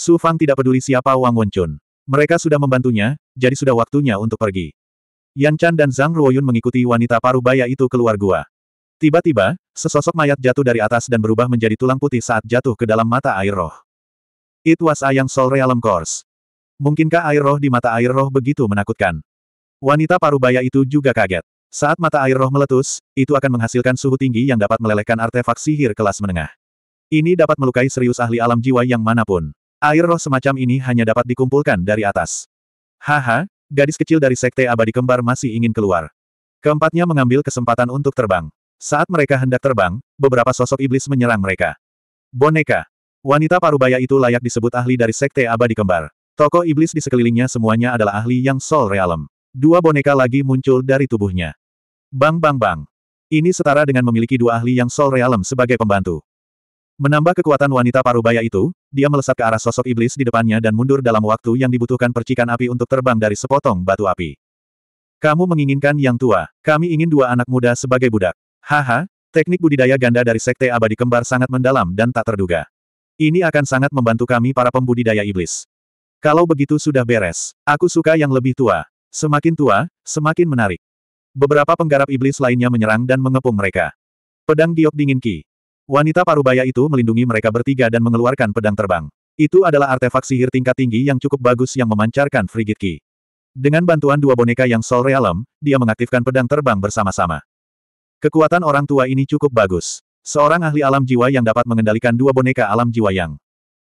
Su Fang tidak peduli siapa Wang Wenchun. Mereka sudah membantunya, jadi sudah waktunya untuk pergi. Yan Chan dan Zhang Ruoyun mengikuti wanita paruh baya itu keluar gua. Tiba-tiba, sesosok mayat jatuh dari atas dan berubah menjadi tulang putih saat jatuh ke dalam mata air roh. It was Ayang Sol Realm Course. Mungkinkah air roh di mata air roh begitu menakutkan? Wanita paruh baya itu juga kaget. Saat mata air roh meletus, itu akan menghasilkan suhu tinggi yang dapat melelehkan artefak sihir kelas menengah. Ini dapat melukai serius ahli alam jiwa yang manapun. Air roh semacam ini hanya dapat dikumpulkan dari atas. Haha, gadis kecil dari Sekte Abadi Kembar masih ingin keluar. Keempatnya mengambil kesempatan untuk terbang. Saat mereka hendak terbang, beberapa sosok iblis menyerang mereka. Boneka. Wanita parubaya itu layak disebut ahli dari Sekte Abadi Kembar. Toko iblis di sekelilingnya semuanya adalah ahli yang Sol Realm. Dua boneka lagi muncul dari tubuhnya. Bang bang bang. Ini setara dengan memiliki dua ahli yang Sol Realm sebagai pembantu. Menambah kekuatan wanita parubaya itu, dia melesat ke arah sosok iblis di depannya dan mundur dalam waktu yang dibutuhkan percikan api untuk terbang dari sepotong batu api. Kamu menginginkan yang tua, kami ingin dua anak muda sebagai budak. Haha, teknik budidaya ganda dari Sekte Abadi Kembar sangat mendalam dan tak terduga. Ini akan sangat membantu kami para pembudidaya iblis. Kalau begitu sudah beres, aku suka yang lebih tua. Semakin tua, semakin menarik. Beberapa penggarap iblis lainnya menyerang dan mengepung mereka. Pedang giok dingin Ki, Wanita parubaya itu melindungi mereka bertiga dan mengeluarkan pedang terbang. Itu adalah artefak sihir tingkat tinggi yang cukup bagus yang memancarkan frigid ki. Dengan bantuan dua boneka yang Sol Realm, dia mengaktifkan pedang terbang bersama-sama. Kekuatan orang tua ini cukup bagus. Seorang ahli alam jiwa yang dapat mengendalikan dua boneka alam jiwa yang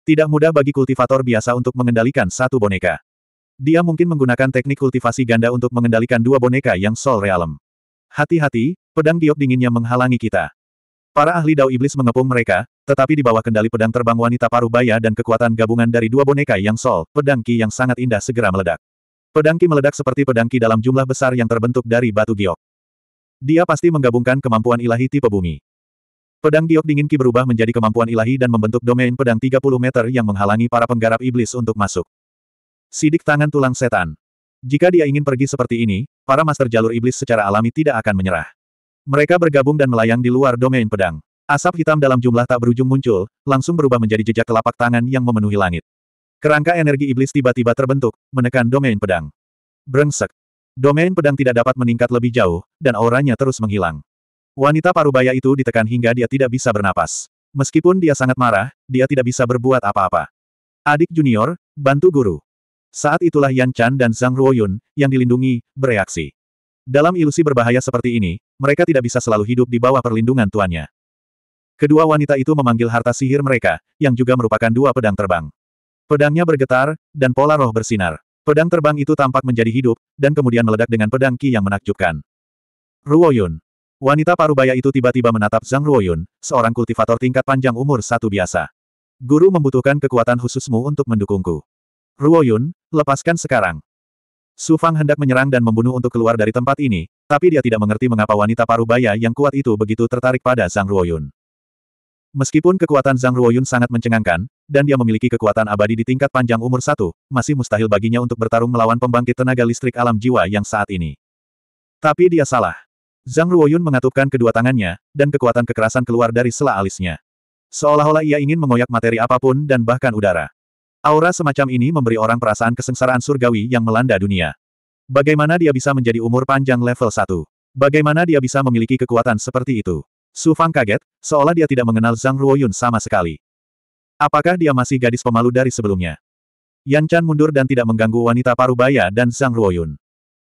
tidak mudah bagi kultivator biasa untuk mengendalikan satu boneka. Dia mungkin menggunakan teknik kultivasi ganda untuk mengendalikan dua boneka yang Sol Realm. Hati-hati, pedang giok dinginnya menghalangi kita. Para ahli dao iblis mengepung mereka, tetapi di bawah kendali pedang terbang wanita paruh baya dan kekuatan gabungan dari dua boneka yang sol, pedang ki yang sangat indah segera meledak. Pedang ki meledak seperti pedang ki dalam jumlah besar yang terbentuk dari batu giok. Dia pasti menggabungkan kemampuan ilahi tipe bumi. Pedang giok dingin ki berubah menjadi kemampuan ilahi dan membentuk domain pedang 30 meter yang menghalangi para penggarap iblis untuk masuk. Sidik tangan tulang setan. Jika dia ingin pergi seperti ini, para master jalur iblis secara alami tidak akan menyerah. Mereka bergabung dan melayang di luar domain pedang. Asap hitam dalam jumlah tak berujung muncul, langsung berubah menjadi jejak telapak tangan yang memenuhi langit. Kerangka energi iblis tiba-tiba terbentuk, menekan domain pedang. Brengsek. Domain pedang tidak dapat meningkat lebih jauh, dan auranya terus menghilang. Wanita parubaya itu ditekan hingga dia tidak bisa bernapas. Meskipun dia sangat marah, dia tidak bisa berbuat apa-apa. Adik junior, bantu guru. Saat itulah Yan Chan dan Zhang Ruoyun, yang dilindungi, bereaksi. Dalam ilusi berbahaya seperti ini, mereka tidak bisa selalu hidup di bawah perlindungan tuannya. Kedua wanita itu memanggil harta sihir mereka, yang juga merupakan dua pedang terbang. Pedangnya bergetar, dan pola roh bersinar. Pedang terbang itu tampak menjadi hidup, dan kemudian meledak dengan pedang Qi yang menakjubkan. Ruoyun. Wanita parubaya itu tiba-tiba menatap Zhang Ruoyun, seorang kultivator tingkat panjang umur satu biasa. Guru membutuhkan kekuatan khususmu untuk mendukungku. Ruoyun, lepaskan sekarang. Su Fang hendak menyerang dan membunuh untuk keluar dari tempat ini, tapi dia tidak mengerti mengapa wanita parubaya yang kuat itu begitu tertarik pada Zhang Ruoyun. Meskipun kekuatan Zhang Ruoyun sangat mencengangkan, dan dia memiliki kekuatan abadi di tingkat panjang umur satu, masih mustahil baginya untuk bertarung melawan pembangkit tenaga listrik alam jiwa yang saat ini. Tapi dia salah. Zhang Ruoyun mengatupkan kedua tangannya, dan kekuatan kekerasan keluar dari sela alisnya. Seolah-olah ia ingin mengoyak materi apapun dan bahkan udara. Aura semacam ini memberi orang perasaan kesengsaraan surgawi yang melanda dunia. Bagaimana dia bisa menjadi umur panjang level 1? Bagaimana dia bisa memiliki kekuatan seperti itu? Su Fang kaget, seolah dia tidak mengenal Zhang Ruoyun sama sekali. Apakah dia masih gadis pemalu dari sebelumnya? Yan Chan mundur dan tidak mengganggu wanita parubaya dan Zhang Ruoyun.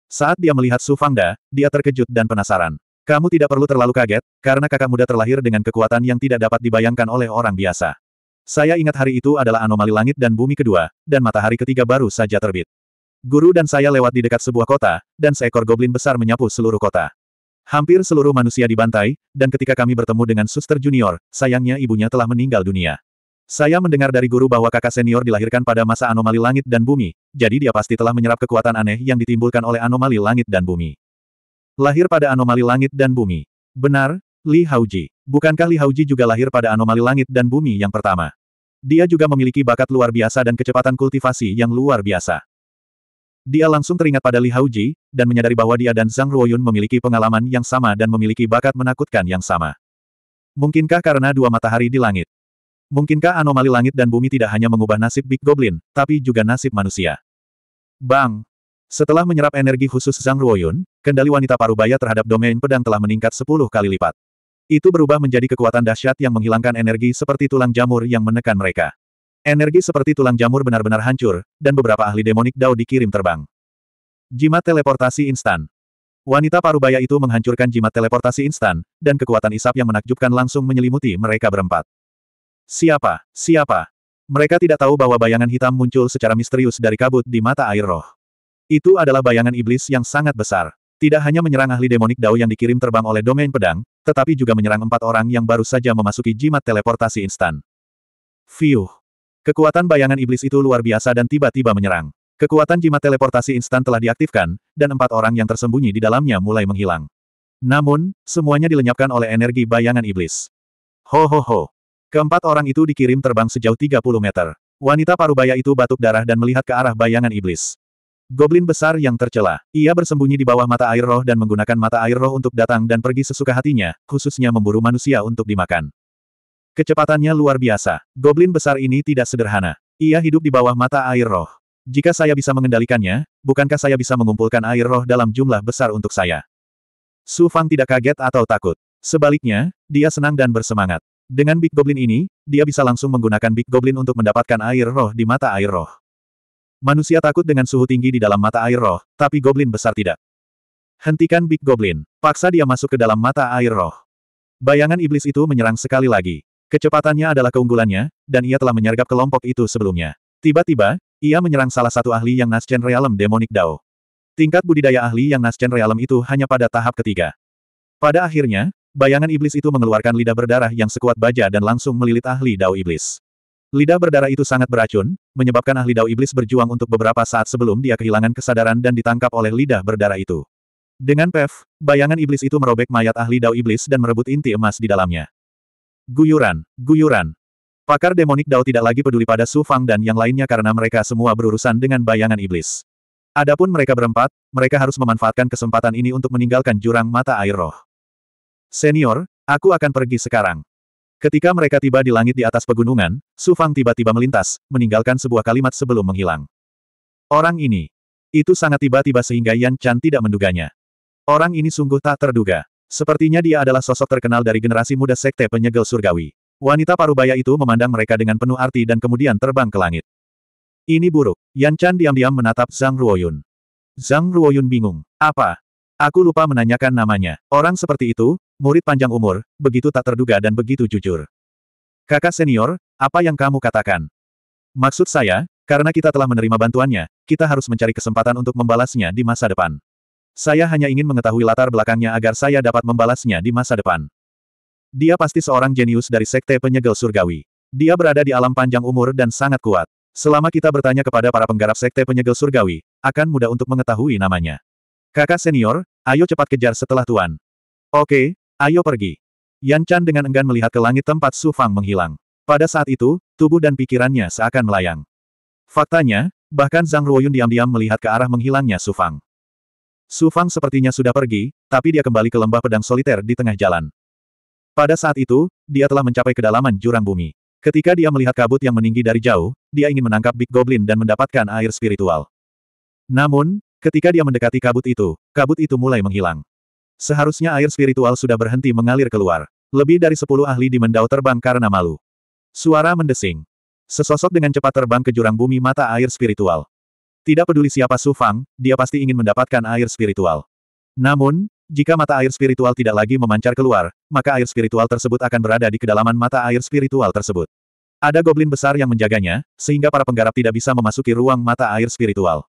Saat dia melihat Su Fang Da, dia terkejut dan penasaran. Kamu tidak perlu terlalu kaget, karena kakak muda terlahir dengan kekuatan yang tidak dapat dibayangkan oleh orang biasa. Saya ingat hari itu adalah anomali langit dan bumi kedua, dan matahari ketiga baru saja terbit. Guru dan saya lewat di dekat sebuah kota, dan seekor goblin besar menyapu seluruh kota. Hampir seluruh manusia dibantai, dan ketika kami bertemu dengan suster junior, sayangnya ibunya telah meninggal dunia. Saya mendengar dari guru bahwa kakak senior dilahirkan pada masa anomali langit dan bumi, jadi dia pasti telah menyerap kekuatan aneh yang ditimbulkan oleh anomali langit dan bumi. Lahir pada anomali langit dan bumi. Benar, Li Haoji. Bukankah Li Haoji juga lahir pada anomali langit dan bumi yang pertama? Dia juga memiliki bakat luar biasa dan kecepatan kultivasi yang luar biasa. Dia langsung teringat pada Li Haoji, dan menyadari bahwa dia dan Zhang Ruoyun memiliki pengalaman yang sama dan memiliki bakat menakutkan yang sama. Mungkinkah karena dua matahari di langit? Mungkinkah anomali langit dan bumi tidak hanya mengubah nasib Big Goblin, tapi juga nasib manusia? Bang! Setelah menyerap energi khusus Zhang Ruoyun, kendali wanita parubaya terhadap domain pedang telah meningkat 10 kali lipat. Itu berubah menjadi kekuatan dahsyat yang menghilangkan energi seperti tulang jamur yang menekan mereka. Energi seperti tulang jamur benar-benar hancur, dan beberapa ahli demonik Dao dikirim terbang. Jimat teleportasi instan. Wanita parubaya itu menghancurkan jimat teleportasi instan, dan kekuatan isap yang menakjubkan langsung menyelimuti mereka berempat. Siapa? Siapa? Mereka tidak tahu bahwa bayangan hitam muncul secara misterius dari kabut di mata air roh. Itu adalah bayangan iblis yang sangat besar. Tidak hanya menyerang ahli demonik Dao yang dikirim terbang oleh domain pedang, tetapi juga menyerang empat orang yang baru saja memasuki jimat teleportasi instan. Fiuh! Kekuatan bayangan iblis itu luar biasa dan tiba-tiba menyerang. Kekuatan jimat teleportasi instan telah diaktifkan, dan empat orang yang tersembunyi di dalamnya mulai menghilang. Namun, semuanya dilenyapkan oleh energi bayangan iblis. Ho ho ho! Keempat orang itu dikirim terbang sejauh 30 meter. Wanita parubaya itu batuk darah dan melihat ke arah bayangan iblis. Goblin besar yang tercela. Ia bersembunyi di bawah mata air roh dan menggunakan mata air roh untuk datang dan pergi sesuka hatinya, khususnya memburu manusia untuk dimakan. Kecepatannya luar biasa. Goblin besar ini tidak sederhana. Ia hidup di bawah mata air roh. Jika saya bisa mengendalikannya, bukankah saya bisa mengumpulkan air roh dalam jumlah besar untuk saya? Su Fang tidak kaget atau takut. Sebaliknya, dia senang dan bersemangat. Dengan Big Goblin ini, dia bisa langsung menggunakan Big Goblin untuk mendapatkan air roh di mata air roh. Manusia takut dengan suhu tinggi di dalam mata air roh, tapi goblin besar tidak. Hentikan Big Goblin. Paksa dia masuk ke dalam mata air roh. Bayangan iblis itu menyerang sekali lagi. Kecepatannya adalah keunggulannya, dan ia telah menyergap kelompok itu sebelumnya. Tiba-tiba, ia menyerang salah satu ahli yang Naschen realm Demonic Dao. Tingkat budidaya ahli yang Naschen realm itu hanya pada tahap ketiga. Pada akhirnya, bayangan iblis itu mengeluarkan lidah berdarah yang sekuat baja dan langsung melilit ahli Dao Iblis. Lidah berdarah itu sangat beracun, menyebabkan ahli dao iblis berjuang untuk beberapa saat sebelum dia kehilangan kesadaran dan ditangkap oleh lidah berdarah itu. Dengan pef, bayangan iblis itu merobek mayat ahli dao iblis dan merebut inti emas di dalamnya. Guyuran, guyuran. Pakar demonik dao tidak lagi peduli pada Su Fang dan yang lainnya karena mereka semua berurusan dengan bayangan iblis. Adapun mereka berempat, mereka harus memanfaatkan kesempatan ini untuk meninggalkan jurang mata air roh. Senior, aku akan pergi sekarang. Ketika mereka tiba di langit di atas pegunungan, Su Fang tiba-tiba melintas, meninggalkan sebuah kalimat sebelum menghilang. Orang ini. Itu sangat tiba-tiba sehingga Yan Chan tidak menduganya. Orang ini sungguh tak terduga. Sepertinya dia adalah sosok terkenal dari generasi muda sekte penyegel surgawi. Wanita parubaya itu memandang mereka dengan penuh arti dan kemudian terbang ke langit. Ini buruk. Yan Chan diam-diam menatap Zhang Ruoyun. Zhang Ruoyun bingung. Apa? Aku lupa menanyakan namanya. Orang seperti itu, murid panjang umur, begitu tak terduga dan begitu jujur. Kakak senior, apa yang kamu katakan? Maksud saya, karena kita telah menerima bantuannya, kita harus mencari kesempatan untuk membalasnya di masa depan. Saya hanya ingin mengetahui latar belakangnya agar saya dapat membalasnya di masa depan. Dia pasti seorang jenius dari sekte penyegel surgawi. Dia berada di alam panjang umur dan sangat kuat. Selama kita bertanya kepada para penggarap sekte penyegel surgawi, akan mudah untuk mengetahui namanya. Kakak senior, ayo cepat kejar setelah Tuan. Oke, ayo pergi. Yan Chan dengan enggan melihat ke langit tempat Su Fang menghilang. Pada saat itu, tubuh dan pikirannya seakan melayang. Faktanya, bahkan Zhang Ruoyun diam-diam melihat ke arah menghilangnya Su Fang. Su Fang sepertinya sudah pergi, tapi dia kembali ke lembah pedang soliter di tengah jalan. Pada saat itu, dia telah mencapai kedalaman jurang bumi. Ketika dia melihat kabut yang meninggi dari jauh, dia ingin menangkap Big Goblin dan mendapatkan air spiritual. Namun, Ketika dia mendekati kabut itu, kabut itu mulai menghilang. Seharusnya air spiritual sudah berhenti mengalir keluar. Lebih dari sepuluh ahli di mendau terbang karena malu. Suara mendesing. Sesosok dengan cepat terbang ke jurang bumi mata air spiritual. Tidak peduli siapa Su Fang, dia pasti ingin mendapatkan air spiritual. Namun, jika mata air spiritual tidak lagi memancar keluar, maka air spiritual tersebut akan berada di kedalaman mata air spiritual tersebut. Ada goblin besar yang menjaganya, sehingga para penggarap tidak bisa memasuki ruang mata air spiritual.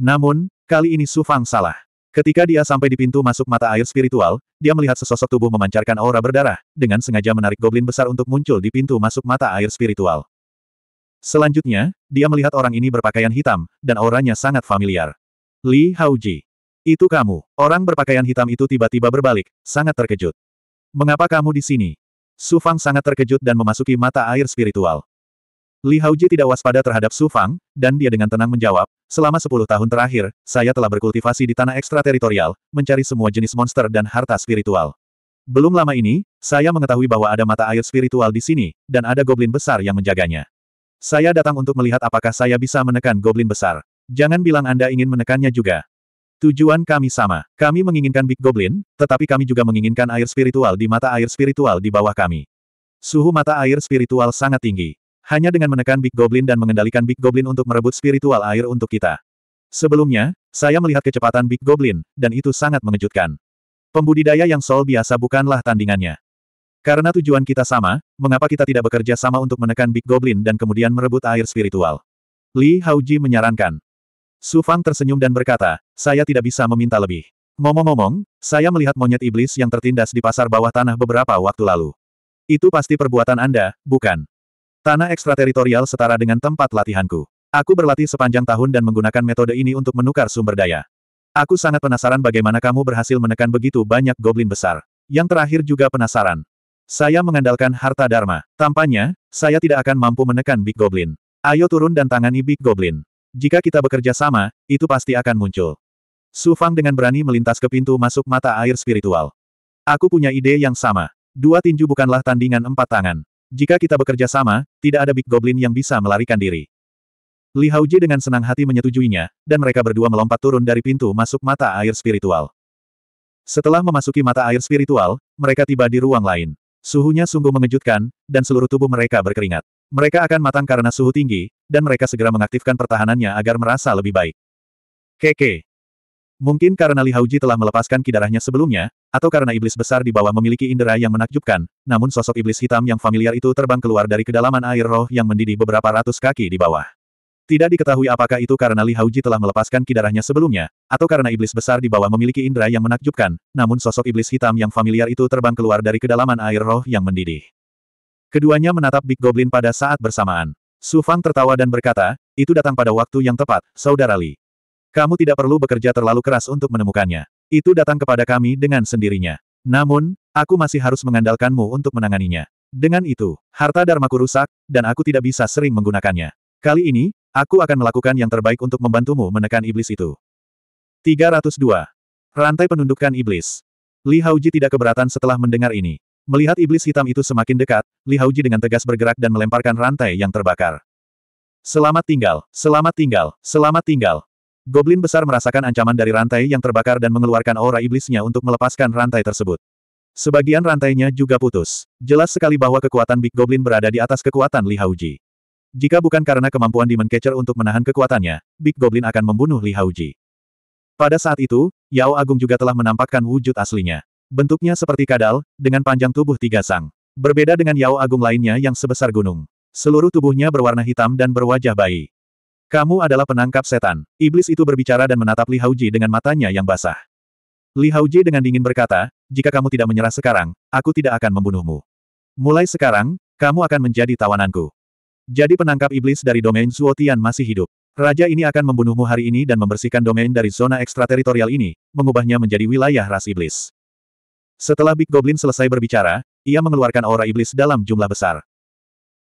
Namun, kali ini Su Fang salah. Ketika dia sampai di pintu masuk mata air spiritual, dia melihat sesosok tubuh memancarkan aura berdarah, dengan sengaja menarik goblin besar untuk muncul di pintu masuk mata air spiritual. Selanjutnya, dia melihat orang ini berpakaian hitam, dan auranya sangat familiar. Li Haoji. Itu kamu. Orang berpakaian hitam itu tiba-tiba berbalik, sangat terkejut. Mengapa kamu di sini? Su Fang sangat terkejut dan memasuki mata air spiritual. Li Haoji tidak waspada terhadap Su Fang, dan dia dengan tenang menjawab, selama sepuluh tahun terakhir, saya telah berkultivasi di tanah ekstrateritorial, mencari semua jenis monster dan harta spiritual. Belum lama ini, saya mengetahui bahwa ada mata air spiritual di sini, dan ada goblin besar yang menjaganya. Saya datang untuk melihat apakah saya bisa menekan goblin besar. Jangan bilang Anda ingin menekannya juga. Tujuan kami sama. Kami menginginkan Big Goblin, tetapi kami juga menginginkan air spiritual di mata air spiritual di bawah kami. Suhu mata air spiritual sangat tinggi. Hanya dengan menekan Big Goblin dan mengendalikan Big Goblin untuk merebut spiritual air untuk kita. Sebelumnya, saya melihat kecepatan Big Goblin, dan itu sangat mengejutkan. Pembudidaya yang sol biasa bukanlah tandingannya. Karena tujuan kita sama, mengapa kita tidak bekerja sama untuk menekan Big Goblin dan kemudian merebut air spiritual? Li Hauji menyarankan. Su Fang tersenyum dan berkata, saya tidak bisa meminta lebih. Ngomong-ngomong, saya melihat monyet iblis yang tertindas di pasar bawah tanah beberapa waktu lalu. Itu pasti perbuatan Anda, bukan? Tanah ekstrateritorial setara dengan tempat latihanku. Aku berlatih sepanjang tahun dan menggunakan metode ini untuk menukar sumber daya. Aku sangat penasaran bagaimana kamu berhasil menekan begitu banyak goblin besar. Yang terakhir juga penasaran. Saya mengandalkan harta dharma. Tampaknya, saya tidak akan mampu menekan Big Goblin. Ayo turun dan tangani Big Goblin. Jika kita bekerja sama, itu pasti akan muncul. Su Fang dengan berani melintas ke pintu masuk mata air spiritual. Aku punya ide yang sama. Dua tinju bukanlah tandingan empat tangan. Jika kita bekerja sama, tidak ada Big Goblin yang bisa melarikan diri. Li Hauji dengan senang hati menyetujuinya, dan mereka berdua melompat turun dari pintu masuk mata air spiritual. Setelah memasuki mata air spiritual, mereka tiba di ruang lain. Suhunya sungguh mengejutkan, dan seluruh tubuh mereka berkeringat. Mereka akan matang karena suhu tinggi, dan mereka segera mengaktifkan pertahanannya agar merasa lebih baik. Keke. Mungkin karena Li Hauji telah melepaskan kidarahnya sebelumnya, atau karena iblis besar di bawah memiliki indera yang menakjubkan, namun sosok iblis hitam yang familiar itu terbang keluar dari kedalaman air roh yang mendidih beberapa ratus kaki di bawah. Tidak diketahui apakah itu karena Li Hauji telah melepaskan kidarahnya sebelumnya, atau karena iblis besar di bawah memiliki indera yang menakjubkan, namun sosok iblis hitam yang familiar itu terbang keluar dari kedalaman air roh yang mendidih. Keduanya menatap Big Goblin pada saat bersamaan. Su Fang tertawa dan berkata, itu datang pada waktu yang tepat, Saudara Li. Kamu tidak perlu bekerja terlalu keras untuk menemukannya. Itu datang kepada kami dengan sendirinya. Namun, aku masih harus mengandalkanmu untuk menanganinya. Dengan itu, harta Dharmaku rusak, dan aku tidak bisa sering menggunakannya. Kali ini, aku akan melakukan yang terbaik untuk membantumu menekan iblis itu. 302. Rantai penundukan iblis. Li Hauji tidak keberatan setelah mendengar ini. Melihat iblis hitam itu semakin dekat, Li Hauji dengan tegas bergerak dan melemparkan rantai yang terbakar. Selamat tinggal, selamat tinggal, selamat tinggal, Goblin besar merasakan ancaman dari rantai yang terbakar dan mengeluarkan aura iblisnya untuk melepaskan rantai tersebut. Sebagian rantainya juga putus. Jelas sekali bahwa kekuatan Big Goblin berada di atas kekuatan Li Hauji. Jika bukan karena kemampuan Demon Catcher untuk menahan kekuatannya, Big Goblin akan membunuh Li Hauji. Pada saat itu, Yao Agung juga telah menampakkan wujud aslinya. Bentuknya seperti kadal, dengan panjang tubuh tiga sang. Berbeda dengan Yao Agung lainnya yang sebesar gunung. Seluruh tubuhnya berwarna hitam dan berwajah bayi. Kamu adalah penangkap setan. Iblis itu berbicara dan menatap Li Hauji dengan matanya yang basah. Li Hauji dengan dingin berkata, jika kamu tidak menyerah sekarang, aku tidak akan membunuhmu. Mulai sekarang, kamu akan menjadi tawananku. Jadi penangkap iblis dari domain Zuotian masih hidup. Raja ini akan membunuhmu hari ini dan membersihkan domain dari zona ekstrateritorial ini, mengubahnya menjadi wilayah ras iblis. Setelah Big Goblin selesai berbicara, ia mengeluarkan aura iblis dalam jumlah besar.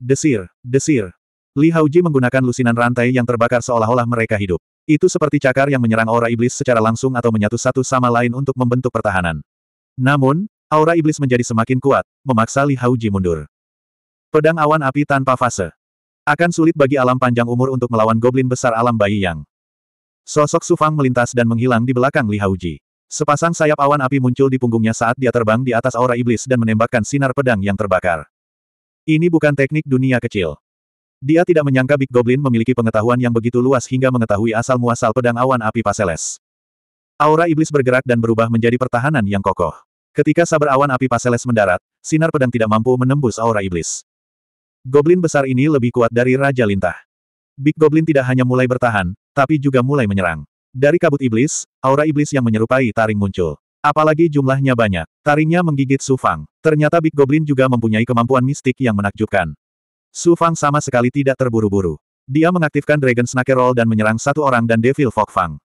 Desir, desir, Li Haoji menggunakan lusinan rantai yang terbakar seolah-olah mereka hidup. Itu seperti cakar yang menyerang aura iblis secara langsung atau menyatu satu sama lain untuk membentuk pertahanan. Namun, aura iblis menjadi semakin kuat, memaksa Li Haoji mundur. Pedang awan api tanpa fase. Akan sulit bagi alam panjang umur untuk melawan goblin besar alam bayi yang. Sosok Sufang melintas dan menghilang di belakang Li Haoji. Sepasang sayap awan api muncul di punggungnya saat dia terbang di atas aura iblis dan menembakkan sinar pedang yang terbakar. Ini bukan teknik dunia kecil. Dia tidak menyangka Big Goblin memiliki pengetahuan yang begitu luas hingga mengetahui asal-muasal pedang awan api Paseles. Aura iblis bergerak dan berubah menjadi pertahanan yang kokoh. Ketika sabar awan api Paseles mendarat, sinar pedang tidak mampu menembus aura iblis. Goblin besar ini lebih kuat dari Raja Lintah. Big Goblin tidak hanya mulai bertahan, tapi juga mulai menyerang. Dari kabut iblis, aura iblis yang menyerupai taring muncul. Apalagi jumlahnya banyak, taringnya menggigit Sufang. Ternyata Big Goblin juga mempunyai kemampuan mistik yang menakjubkan. Su Fang sama sekali tidak terburu-buru. Dia mengaktifkan Dragon Snake Roll dan menyerang satu orang dan Devil Fog Fang.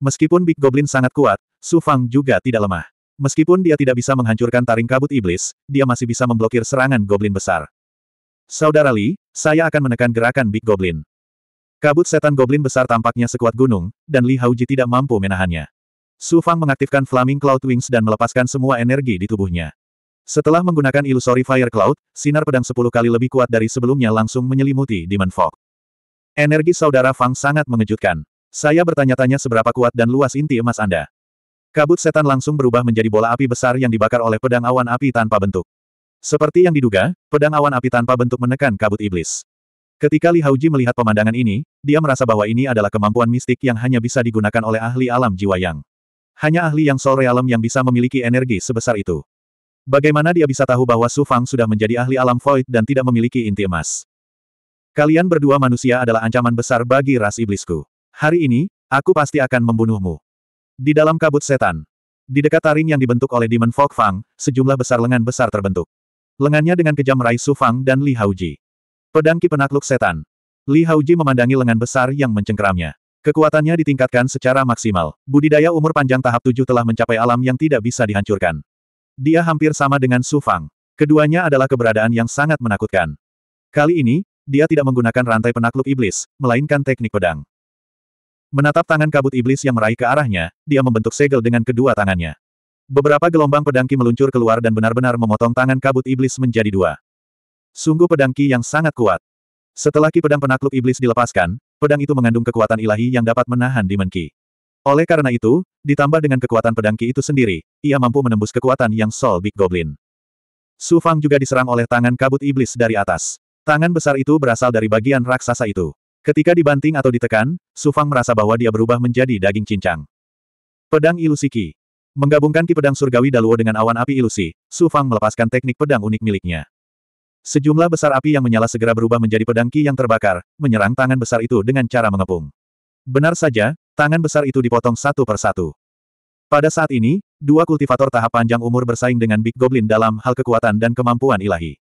Meskipun Big Goblin sangat kuat, Su Fang juga tidak lemah. Meskipun dia tidak bisa menghancurkan taring kabut iblis, dia masih bisa memblokir serangan Goblin besar. Saudara Li, saya akan menekan gerakan Big Goblin. Kabut setan Goblin besar tampaknya sekuat gunung, dan Li Hauji tidak mampu menahannya. Su Fang mengaktifkan Flaming Cloud Wings dan melepaskan semua energi di tubuhnya. Setelah menggunakan Illusory Fire Cloud, sinar pedang sepuluh kali lebih kuat dari sebelumnya langsung menyelimuti Demon Fog. Energi saudara Fang sangat mengejutkan. Saya bertanya-tanya seberapa kuat dan luas inti emas Anda. Kabut setan langsung berubah menjadi bola api besar yang dibakar oleh pedang awan api tanpa bentuk. Seperti yang diduga, pedang awan api tanpa bentuk menekan kabut iblis. Ketika Li Hauji melihat pemandangan ini, dia merasa bahwa ini adalah kemampuan mistik yang hanya bisa digunakan oleh ahli alam jiwa yang. Hanya ahli yang sore alam yang bisa memiliki energi sebesar itu. Bagaimana dia bisa tahu bahwa Su Fang sudah menjadi ahli alam void dan tidak memiliki inti emas? Kalian berdua manusia adalah ancaman besar bagi ras iblisku. Hari ini, aku pasti akan membunuhmu. Di dalam kabut setan. Di dekat taring yang dibentuk oleh Demon Fog Fang, sejumlah besar lengan besar terbentuk. Lengannya dengan kejam meraih Su Fang dan Li Haoji. Pedang Ki Penakluk Setan. Li Haoji memandangi lengan besar yang mencengkeramnya. Kekuatannya ditingkatkan secara maksimal. Budidaya umur panjang tahap 7 telah mencapai alam yang tidak bisa dihancurkan. Dia hampir sama dengan Su Fang. Keduanya adalah keberadaan yang sangat menakutkan. Kali ini, dia tidak menggunakan rantai penakluk iblis, melainkan teknik pedang. Menatap tangan kabut iblis yang meraih ke arahnya, dia membentuk segel dengan kedua tangannya. Beberapa gelombang pedangki meluncur keluar dan benar-benar memotong tangan kabut iblis menjadi dua. Sungguh pedangki yang sangat kuat. Setelah ki pedang penakluk iblis dilepaskan, pedang itu mengandung kekuatan ilahi yang dapat menahan dimenki. Oleh karena itu, ditambah dengan kekuatan pedang Ki itu sendiri, ia mampu menembus kekuatan yang sol Big Goblin. Su Fang juga diserang oleh tangan kabut iblis dari atas. Tangan besar itu berasal dari bagian raksasa itu. Ketika dibanting atau ditekan, Su Fang merasa bahwa dia berubah menjadi daging cincang. Pedang ilusi Ki. Menggabungkan Ki pedang surgawi Daluo dengan awan api ilusi, Su Fang melepaskan teknik pedang unik miliknya. Sejumlah besar api yang menyala segera berubah menjadi pedang Ki yang terbakar, menyerang tangan besar itu dengan cara mengepung. Benar saja, Tangan besar itu dipotong satu persatu. Pada saat ini, dua kultivator tahap panjang umur bersaing dengan Big Goblin dalam hal kekuatan dan kemampuan ilahi.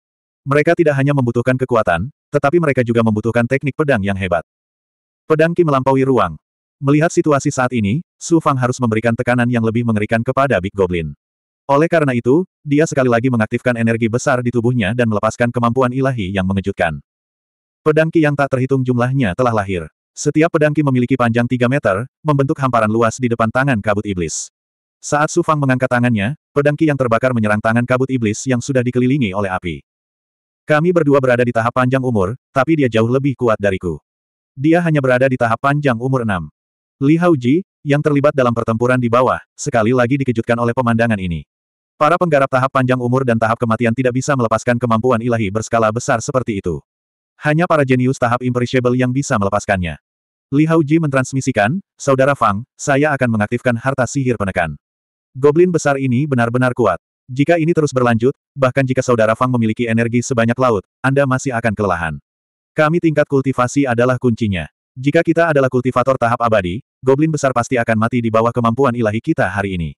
Mereka tidak hanya membutuhkan kekuatan, tetapi mereka juga membutuhkan teknik pedang yang hebat. Pedang Ki melampaui ruang. Melihat situasi saat ini, Su Fang harus memberikan tekanan yang lebih mengerikan kepada Big Goblin. Oleh karena itu, dia sekali lagi mengaktifkan energi besar di tubuhnya dan melepaskan kemampuan ilahi yang mengejutkan. Pedang Ki yang tak terhitung jumlahnya telah lahir. Setiap pedangki memiliki panjang 3 meter, membentuk hamparan luas di depan tangan kabut iblis. Saat Su Fang mengangkat tangannya, pedangki yang terbakar menyerang tangan kabut iblis yang sudah dikelilingi oleh api. Kami berdua berada di tahap panjang umur, tapi dia jauh lebih kuat dariku. Dia hanya berada di tahap panjang umur 6. Li Hauji, yang terlibat dalam pertempuran di bawah, sekali lagi dikejutkan oleh pemandangan ini. Para penggarap tahap panjang umur dan tahap kematian tidak bisa melepaskan kemampuan ilahi berskala besar seperti itu. Hanya para jenius tahap imperishable yang bisa melepaskannya. Li Haoji mentransmisikan, Saudara Fang, saya akan mengaktifkan harta sihir penekan. Goblin besar ini benar-benar kuat. Jika ini terus berlanjut, bahkan jika Saudara Fang memiliki energi sebanyak laut, Anda masih akan kelelahan. Kami tingkat kultivasi adalah kuncinya. Jika kita adalah kultivator tahap abadi, Goblin besar pasti akan mati di bawah kemampuan ilahi kita hari ini.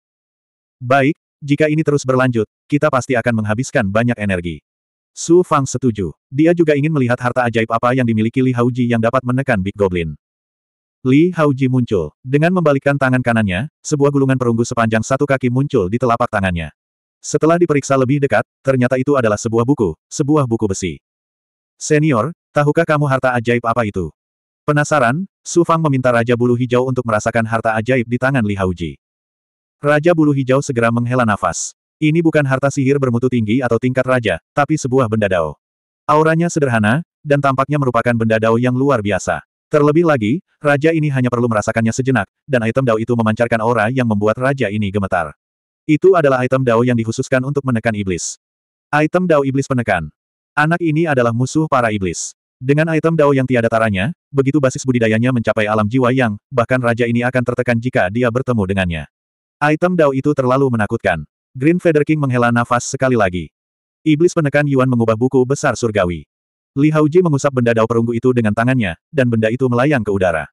Baik, jika ini terus berlanjut, kita pasti akan menghabiskan banyak energi. Su Fang setuju. Dia juga ingin melihat harta ajaib apa yang dimiliki Li Haoji yang dapat menekan Big Goblin. Li Haoji muncul. Dengan membalikkan tangan kanannya, sebuah gulungan perunggu sepanjang satu kaki muncul di telapak tangannya. Setelah diperiksa lebih dekat, ternyata itu adalah sebuah buku, sebuah buku besi. Senior, tahukah kamu harta ajaib apa itu? Penasaran, Su Fang meminta Raja Bulu Hijau untuk merasakan harta ajaib di tangan Li Haoji. Raja Bulu Hijau segera menghela nafas. Ini bukan harta sihir bermutu tinggi atau tingkat raja, tapi sebuah benda dao. Auranya sederhana, dan tampaknya merupakan benda dao yang luar biasa. Terlebih lagi, raja ini hanya perlu merasakannya sejenak, dan item Dao itu memancarkan aura yang membuat raja ini gemetar. Itu adalah item Dao yang dikhususkan untuk menekan iblis. Item Dao iblis penekan. Anak ini adalah musuh para iblis. Dengan item Dao yang tiada taranya, begitu basis budidayanya mencapai alam jiwa yang, bahkan raja ini akan tertekan jika dia bertemu dengannya. Item Dao itu terlalu menakutkan. Green Feather King menghela nafas sekali lagi. Iblis penekan Yuan mengubah buku besar surgawi. Li Haoji mengusap benda dao perunggu itu dengan tangannya, dan benda itu melayang ke udara.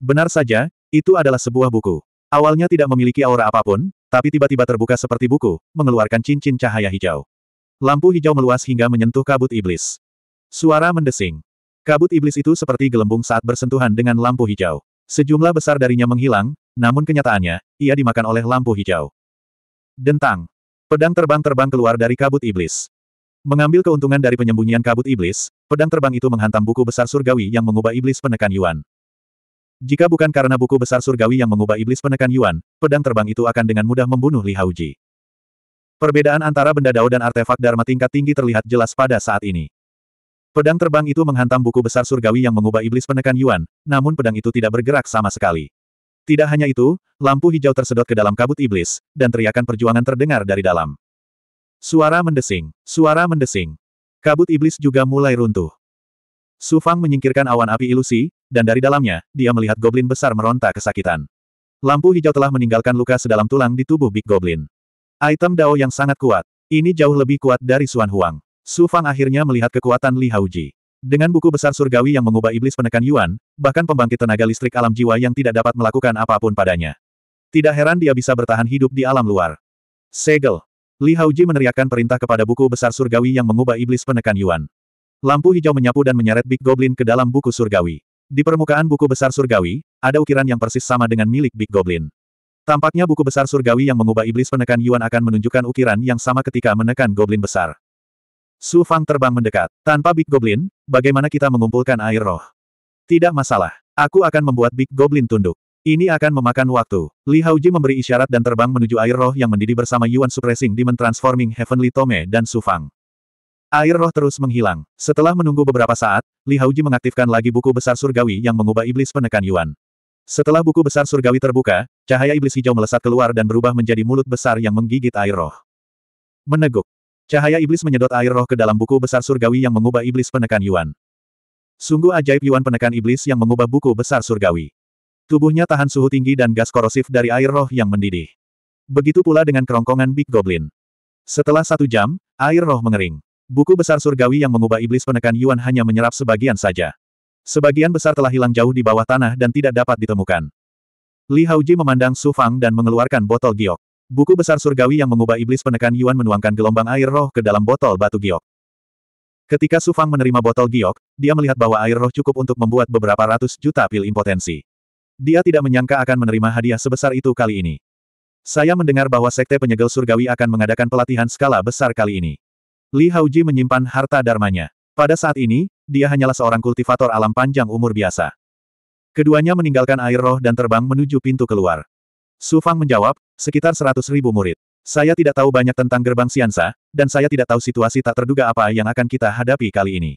Benar saja, itu adalah sebuah buku. Awalnya tidak memiliki aura apapun, tapi tiba-tiba terbuka seperti buku, mengeluarkan cincin cahaya hijau. Lampu hijau meluas hingga menyentuh kabut iblis. Suara mendesing. Kabut iblis itu seperti gelembung saat bersentuhan dengan lampu hijau. Sejumlah besar darinya menghilang, namun kenyataannya, ia dimakan oleh lampu hijau. Dentang. Pedang terbang-terbang keluar dari kabut iblis. Mengambil keuntungan dari penyembunyian kabut iblis, pedang terbang itu menghantam buku besar surgawi yang mengubah iblis penekan Yuan. Jika bukan karena buku besar surgawi yang mengubah iblis penekan Yuan, pedang terbang itu akan dengan mudah membunuh Li Haoji. Perbedaan antara benda dao dan artefak Dharma tingkat tinggi terlihat jelas pada saat ini. Pedang terbang itu menghantam buku besar surgawi yang mengubah iblis penekan Yuan, namun pedang itu tidak bergerak sama sekali. Tidak hanya itu, lampu hijau tersedot ke dalam kabut iblis, dan teriakan perjuangan terdengar dari dalam. Suara mendesing, suara mendesing. Kabut iblis juga mulai runtuh. Su Fang menyingkirkan awan api ilusi, dan dari dalamnya, dia melihat goblin besar meronta kesakitan. Lampu hijau telah meninggalkan luka sedalam tulang di tubuh Big Goblin. Item Dao yang sangat kuat. Ini jauh lebih kuat dari Suan Huang. Su Fang akhirnya melihat kekuatan Li Haoji. Dengan buku besar surgawi yang mengubah iblis penekan Yuan, bahkan pembangkit tenaga listrik alam jiwa yang tidak dapat melakukan apapun padanya. Tidak heran dia bisa bertahan hidup di alam luar. Segel, Li Haoji meneriakkan perintah kepada buku besar surgawi yang mengubah iblis penekan Yuan. Lampu hijau menyapu dan menyeret Big Goblin ke dalam buku surgawi. Di permukaan buku besar surgawi, ada ukiran yang persis sama dengan milik Big Goblin. Tampaknya buku besar surgawi yang mengubah iblis penekan Yuan akan menunjukkan ukiran yang sama ketika menekan Goblin besar. Su Fang terbang mendekat. Tanpa Big Goblin, bagaimana kita mengumpulkan air roh? Tidak masalah. Aku akan membuat Big Goblin tunduk. Ini akan memakan waktu. Li Haoji memberi isyarat dan terbang menuju air roh yang mendidih bersama Yuan Suppressing Demon Transforming Heavenly Tome dan Sufang. Air roh terus menghilang. Setelah menunggu beberapa saat, Li Haoji mengaktifkan lagi buku besar surgawi yang mengubah iblis penekan Yuan. Setelah buku besar surgawi terbuka, cahaya iblis hijau melesat keluar dan berubah menjadi mulut besar yang menggigit air roh. Meneguk. Cahaya iblis menyedot air roh ke dalam buku besar surgawi yang mengubah iblis penekan Yuan. Sungguh ajaib Yuan penekan iblis yang mengubah buku besar surgawi. Tubuhnya tahan suhu tinggi dan gas korosif dari air roh yang mendidih. Begitu pula dengan kerongkongan Big Goblin. Setelah satu jam, air roh mengering. Buku besar surgawi yang mengubah iblis penekan Yuan hanya menyerap sebagian saja. Sebagian besar telah hilang jauh di bawah tanah dan tidak dapat ditemukan. Li Haoji memandang Su Fang dan mengeluarkan botol giok. Buku besar surgawi yang mengubah iblis penekan Yuan menuangkan gelombang air roh ke dalam botol batu giok. Ketika Su Fang menerima botol giok, dia melihat bahwa air roh cukup untuk membuat beberapa ratus juta pil impotensi. Dia tidak menyangka akan menerima hadiah sebesar itu kali ini. Saya mendengar bahwa Sekte Penyegel Surgawi akan mengadakan pelatihan skala besar kali ini. Li Hauji menyimpan harta dharmanya. Pada saat ini, dia hanyalah seorang kultivator alam panjang umur biasa. Keduanya meninggalkan air roh dan terbang menuju pintu keluar. Su Fang menjawab, sekitar seratus ribu murid. Saya tidak tahu banyak tentang gerbang Siansa, dan saya tidak tahu situasi tak terduga apa yang akan kita hadapi kali ini.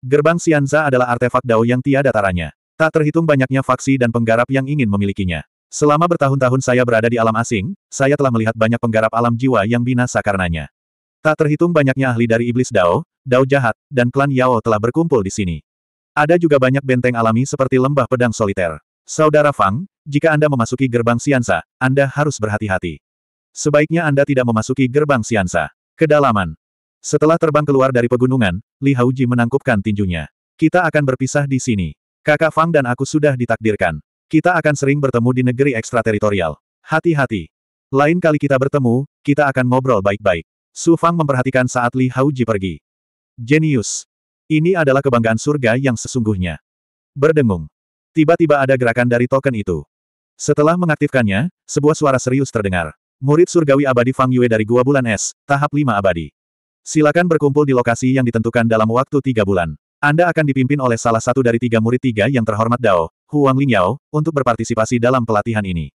Gerbang Sianza adalah artefak Dao yang tiada taranya. Tak terhitung banyaknya faksi dan penggarap yang ingin memilikinya. Selama bertahun-tahun saya berada di alam asing, saya telah melihat banyak penggarap alam jiwa yang binasa karenanya. Tak terhitung banyaknya ahli dari iblis Dao, Dao jahat, dan klan Yao telah berkumpul di sini. Ada juga banyak benteng alami seperti lembah pedang soliter. Saudara Fang, jika Anda memasuki gerbang Siansa, Anda harus berhati-hati. Sebaiknya Anda tidak memasuki gerbang Siansa. Kedalaman. Setelah terbang keluar dari pegunungan, Li Hauji menangkupkan tinjunya. Kita akan berpisah di sini. Kakak Fang dan aku sudah ditakdirkan. Kita akan sering bertemu di negeri ekstrateritorial. Hati-hati. Lain kali kita bertemu, kita akan ngobrol baik-baik. Su Fang memperhatikan saat Li Haoji pergi. Genius. Ini adalah kebanggaan surga yang sesungguhnya. Berdengung. Tiba-tiba ada gerakan dari token itu. Setelah mengaktifkannya, sebuah suara serius terdengar. Murid surgawi abadi Fang Yue dari Gua Bulan Es, tahap 5 abadi. Silakan berkumpul di lokasi yang ditentukan dalam waktu tiga bulan. Anda akan dipimpin oleh salah satu dari tiga murid tiga yang terhormat Dao, Huang Lingyao, untuk berpartisipasi dalam pelatihan ini.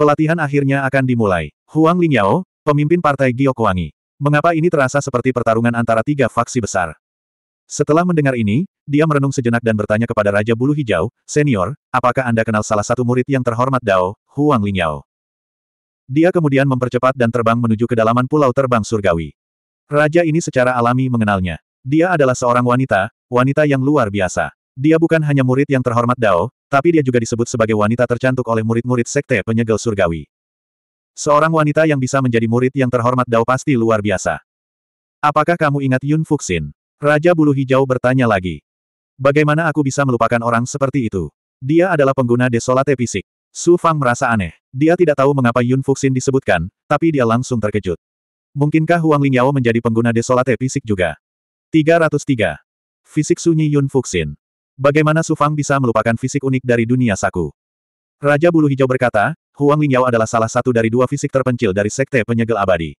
Pelatihan akhirnya akan dimulai. Huang Lingyao, pemimpin partai Giokwangi. Mengapa ini terasa seperti pertarungan antara tiga faksi besar? Setelah mendengar ini, dia merenung sejenak dan bertanya kepada Raja Bulu Hijau, Senior, apakah Anda kenal salah satu murid yang terhormat Dao, Huang Lingyao? Dia kemudian mempercepat dan terbang menuju kedalaman Pulau Terbang Surgawi. Raja ini secara alami mengenalnya. Dia adalah seorang wanita, wanita yang luar biasa. Dia bukan hanya murid yang terhormat Dao, tapi dia juga disebut sebagai wanita tercantik oleh murid-murid sekte penyegel surgawi. Seorang wanita yang bisa menjadi murid yang terhormat Dao pasti luar biasa. Apakah kamu ingat Yun Fuxin? Raja Bulu Hijau bertanya lagi. Bagaimana aku bisa melupakan orang seperti itu? Dia adalah pengguna desolate fisik. Su Fang merasa aneh. Dia tidak tahu mengapa Yun Fuxin disebutkan, tapi dia langsung terkejut. Mungkinkah Huang Lingyao menjadi pengguna desolate fisik juga? 303. Fisik sunyi Yun Fuxin. Bagaimana Su Fang bisa melupakan fisik unik dari dunia saku? Raja Bulu Hijau berkata, Huang Lingyao adalah salah satu dari dua fisik terpencil dari Sekte Penyegel Abadi.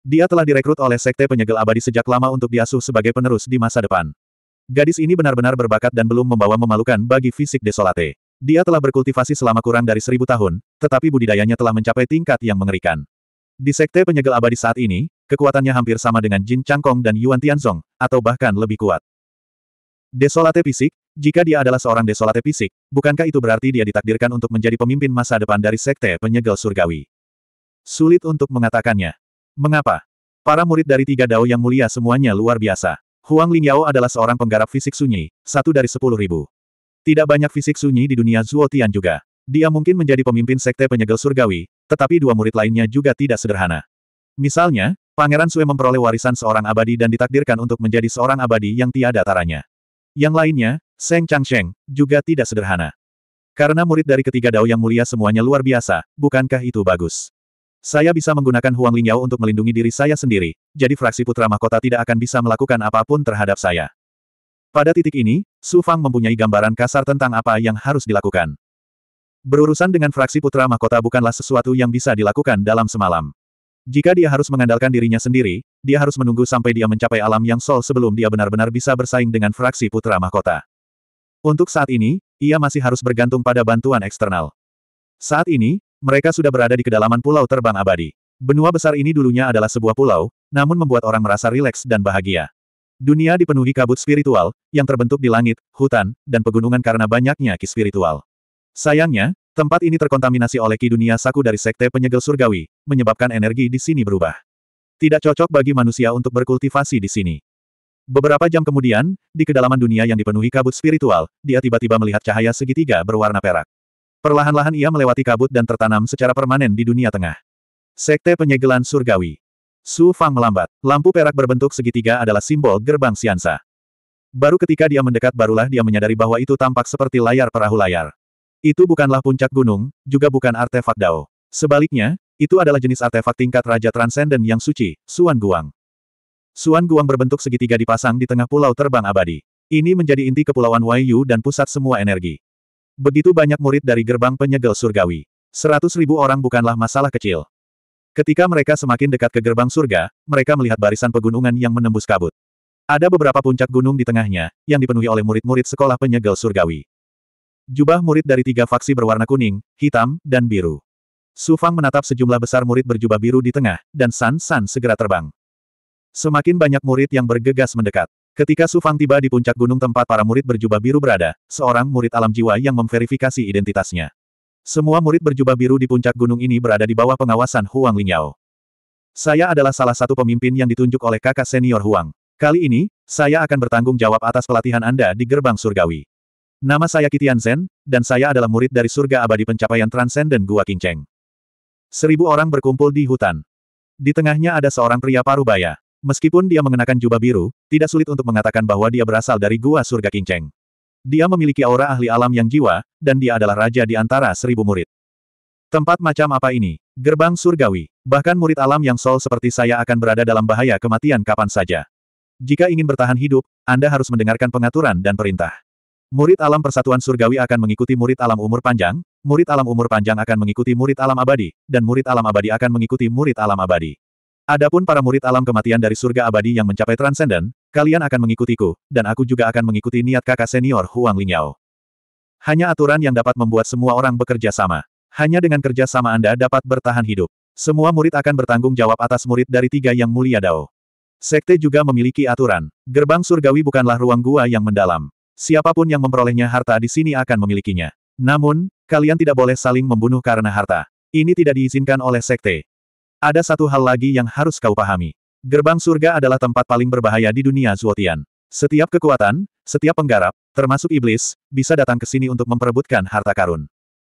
Dia telah direkrut oleh Sekte Penyegel Abadi sejak lama untuk diasuh sebagai penerus di masa depan. Gadis ini benar-benar berbakat dan belum membawa memalukan bagi fisik desolate. Dia telah berkultivasi selama kurang dari seribu tahun, tetapi budidayanya telah mencapai tingkat yang mengerikan. Di Sekte Penyegel Abadi saat ini, kekuatannya hampir sama dengan Jin Changkong dan Yuan Tianzong, atau bahkan lebih kuat. Desolate Fisik, jika dia adalah seorang desolate fisik, bukankah itu berarti dia ditakdirkan untuk menjadi pemimpin masa depan dari sekte penyegel surgawi? Sulit untuk mengatakannya. Mengapa? Para murid dari tiga dao yang mulia semuanya luar biasa. Huang Lingyao adalah seorang penggarap fisik sunyi, satu dari sepuluh ribu. Tidak banyak fisik sunyi di dunia Zuotian juga. Dia mungkin menjadi pemimpin sekte penyegel surgawi, tetapi dua murid lainnya juga tidak sederhana. Misalnya, Pangeran Sue memperoleh warisan seorang abadi dan ditakdirkan untuk menjadi seorang abadi yang tiada taranya. Yang lainnya, Seng Changsheng, juga tidak sederhana. Karena murid dari ketiga Dao yang mulia semuanya luar biasa, bukankah itu bagus? Saya bisa menggunakan Huang Lingyao untuk melindungi diri saya sendiri, jadi fraksi putra mahkota tidak akan bisa melakukan apapun terhadap saya. Pada titik ini, Su Fang mempunyai gambaran kasar tentang apa yang harus dilakukan. Berurusan dengan fraksi putra mahkota bukanlah sesuatu yang bisa dilakukan dalam semalam. Jika dia harus mengandalkan dirinya sendiri, dia harus menunggu sampai dia mencapai alam yang sol sebelum dia benar-benar bisa bersaing dengan fraksi putra mahkota. Untuk saat ini, ia masih harus bergantung pada bantuan eksternal. Saat ini, mereka sudah berada di kedalaman pulau terbang abadi. Benua besar ini dulunya adalah sebuah pulau, namun membuat orang merasa rileks dan bahagia. Dunia dipenuhi kabut spiritual, yang terbentuk di langit, hutan, dan pegunungan karena banyaknya ki spiritual. Sayangnya, Tempat ini terkontaminasi oleh ki dunia saku dari sekte penyegel surgawi, menyebabkan energi di sini berubah. Tidak cocok bagi manusia untuk berkultivasi di sini. Beberapa jam kemudian, di kedalaman dunia yang dipenuhi kabut spiritual, dia tiba-tiba melihat cahaya segitiga berwarna perak. Perlahan-lahan ia melewati kabut dan tertanam secara permanen di dunia tengah. Sekte penyegelan surgawi. Su Fang melambat. Lampu perak berbentuk segitiga adalah simbol gerbang siansa. Baru ketika dia mendekat barulah dia menyadari bahwa itu tampak seperti layar perahu layar. Itu bukanlah puncak gunung, juga bukan artefak Dao. Sebaliknya, itu adalah jenis artefak tingkat Raja Transenden yang suci, Suan Guang. Suan Guang berbentuk segitiga dipasang di tengah pulau terbang abadi. Ini menjadi inti kepulauan Waiyu dan pusat semua energi. Begitu banyak murid dari gerbang penyegel surgawi. Seratus ribu orang bukanlah masalah kecil. Ketika mereka semakin dekat ke gerbang surga, mereka melihat barisan pegunungan yang menembus kabut. Ada beberapa puncak gunung di tengahnya, yang dipenuhi oleh murid-murid sekolah penyegel surgawi. Jubah murid dari tiga faksi berwarna kuning, hitam, dan biru. Su Fang menatap sejumlah besar murid berjubah biru di tengah, dan San San segera terbang. Semakin banyak murid yang bergegas mendekat. Ketika Su Fang tiba di puncak gunung tempat para murid berjubah biru berada, seorang murid alam jiwa yang memverifikasi identitasnya. Semua murid berjubah biru di puncak gunung ini berada di bawah pengawasan Huang Lingyao. Saya adalah salah satu pemimpin yang ditunjuk oleh kakak senior Huang. Kali ini, saya akan bertanggung jawab atas pelatihan Anda di gerbang surgawi. Nama saya Kitian Zen, dan saya adalah murid dari surga abadi pencapaian transenden Gua Kinceng. Seribu orang berkumpul di hutan. Di tengahnya ada seorang pria parubaya. Meskipun dia mengenakan jubah biru, tidak sulit untuk mengatakan bahwa dia berasal dari Gua Surga Kinceng. Dia memiliki aura ahli alam yang jiwa, dan dia adalah raja di antara seribu murid. Tempat macam apa ini? Gerbang surgawi. Bahkan murid alam yang sol seperti saya akan berada dalam bahaya kematian kapan saja. Jika ingin bertahan hidup, Anda harus mendengarkan pengaturan dan perintah. Murid alam persatuan surgawi akan mengikuti murid alam umur panjang, murid alam umur panjang akan mengikuti murid alam abadi, dan murid alam abadi akan mengikuti murid alam abadi. Adapun para murid alam kematian dari surga abadi yang mencapai transenden, kalian akan mengikutiku, dan aku juga akan mengikuti niat kakak senior Huang Lingyao. Hanya aturan yang dapat membuat semua orang bekerja sama. Hanya dengan kerja sama Anda dapat bertahan hidup. Semua murid akan bertanggung jawab atas murid dari tiga yang mulia Dao. Sekte juga memiliki aturan. Gerbang surgawi bukanlah ruang gua yang mendalam. Siapapun yang memperolehnya harta di sini akan memilikinya. Namun, kalian tidak boleh saling membunuh karena harta. Ini tidak diizinkan oleh sekte. Ada satu hal lagi yang harus kau pahami. Gerbang surga adalah tempat paling berbahaya di dunia Zuotian. Setiap kekuatan, setiap penggarap, termasuk iblis, bisa datang ke sini untuk memperebutkan harta karun.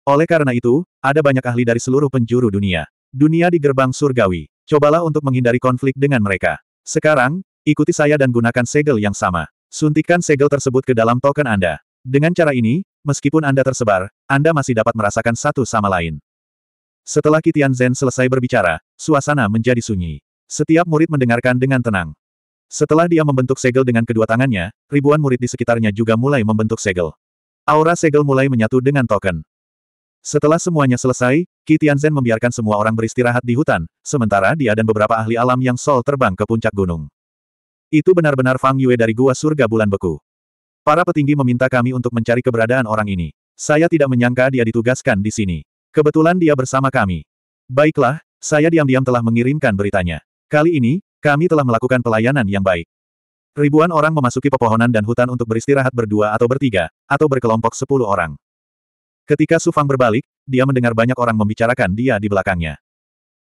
Oleh karena itu, ada banyak ahli dari seluruh penjuru dunia. Dunia di gerbang surgawi. Cobalah untuk menghindari konflik dengan mereka. Sekarang, ikuti saya dan gunakan segel yang sama. Suntikan segel tersebut ke dalam token Anda. Dengan cara ini, meskipun Anda tersebar, Anda masih dapat merasakan satu sama lain. Setelah Kitian Zen selesai berbicara, suasana menjadi sunyi. Setiap murid mendengarkan dengan tenang. Setelah dia membentuk segel dengan kedua tangannya, ribuan murid di sekitarnya juga mulai membentuk segel. Aura segel mulai menyatu dengan token. Setelah semuanya selesai, Kitian Zen membiarkan semua orang beristirahat di hutan, sementara dia dan beberapa ahli alam yang sol terbang ke puncak gunung. Itu benar-benar Fang Yue dari Gua Surga Bulan Beku. Para petinggi meminta kami untuk mencari keberadaan orang ini. Saya tidak menyangka dia ditugaskan di sini. Kebetulan dia bersama kami. Baiklah, saya diam-diam telah mengirimkan beritanya. Kali ini, kami telah melakukan pelayanan yang baik. Ribuan orang memasuki pepohonan dan hutan untuk beristirahat berdua atau bertiga, atau berkelompok sepuluh orang. Ketika Sufang berbalik, dia mendengar banyak orang membicarakan dia di belakangnya.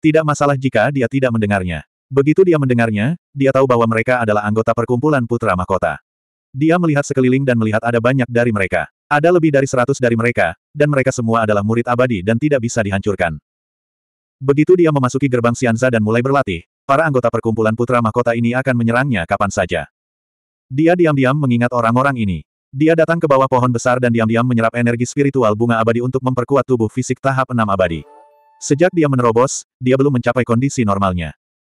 Tidak masalah jika dia tidak mendengarnya. Begitu dia mendengarnya, dia tahu bahwa mereka adalah anggota perkumpulan Putra Mahkota. Dia melihat sekeliling dan melihat ada banyak dari mereka. Ada lebih dari seratus dari mereka, dan mereka semua adalah murid abadi dan tidak bisa dihancurkan. Begitu dia memasuki gerbang Sianza dan mulai berlatih, para anggota perkumpulan Putra Mahkota ini akan menyerangnya kapan saja. Dia diam-diam mengingat orang-orang ini. Dia datang ke bawah pohon besar dan diam-diam menyerap energi spiritual bunga abadi untuk memperkuat tubuh fisik tahap enam abadi. Sejak dia menerobos, dia belum mencapai kondisi normalnya.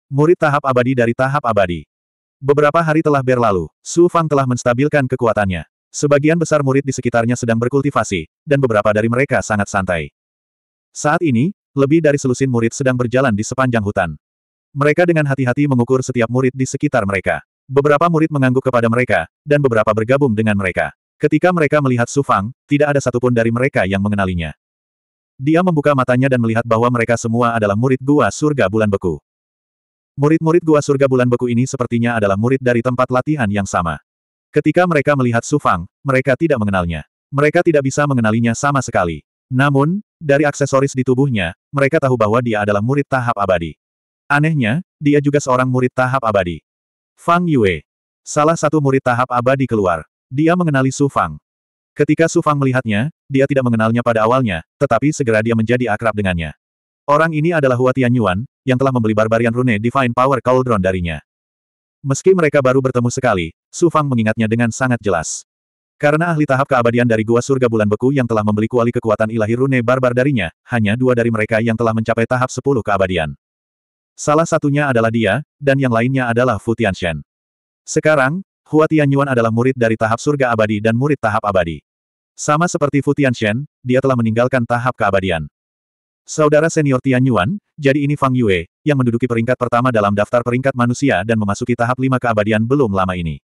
Murid tahap abadi dari tahap abadi. Beberapa hari telah berlalu, Su Fang telah menstabilkan kekuatannya. Sebagian besar murid di sekitarnya sedang berkultivasi, dan beberapa dari mereka sangat santai. Saat ini, lebih dari selusin murid sedang berjalan di sepanjang hutan. Mereka dengan hati-hati mengukur setiap murid di sekitar mereka. Beberapa murid mengangguk kepada mereka, dan beberapa bergabung dengan mereka. Ketika mereka melihat Su Fang, tidak ada satupun dari mereka yang mengenalinya. Dia membuka matanya dan melihat bahwa mereka semua adalah murid gua surga bulan beku. Murid-murid gua surga bulan beku ini sepertinya adalah murid dari tempat latihan yang sama. Ketika mereka melihat Su Fang, mereka tidak mengenalnya. Mereka tidak bisa mengenalinya sama sekali. Namun, dari aksesoris di tubuhnya, mereka tahu bahwa dia adalah murid tahap abadi. Anehnya, dia juga seorang murid tahap abadi. Fang Yue. Salah satu murid tahap abadi keluar. Dia mengenali Su Fang. Ketika Su Fang melihatnya, dia tidak mengenalnya pada awalnya, tetapi segera dia menjadi akrab dengannya. Orang ini adalah Huatian Yuan, yang telah membeli Barbarian Rune Divine Power Cauldron darinya. Meski mereka baru bertemu sekali, Su Fang mengingatnya dengan sangat jelas. Karena ahli tahap keabadian dari Gua Surga Bulan Beku yang telah membeli kuali kekuatan ilahi Rune Barbar darinya, hanya dua dari mereka yang telah mencapai tahap 10 keabadian. Salah satunya adalah dia, dan yang lainnya adalah Fu Tianxian. Sekarang, Hua Yuan adalah murid dari tahap surga abadi dan murid tahap abadi. Sama seperti Fu Tianxian, dia telah meninggalkan tahap keabadian. Saudara senior Tian Yuan, jadi ini Fang Yue, yang menduduki peringkat pertama dalam daftar peringkat manusia dan memasuki tahap lima keabadian belum lama ini.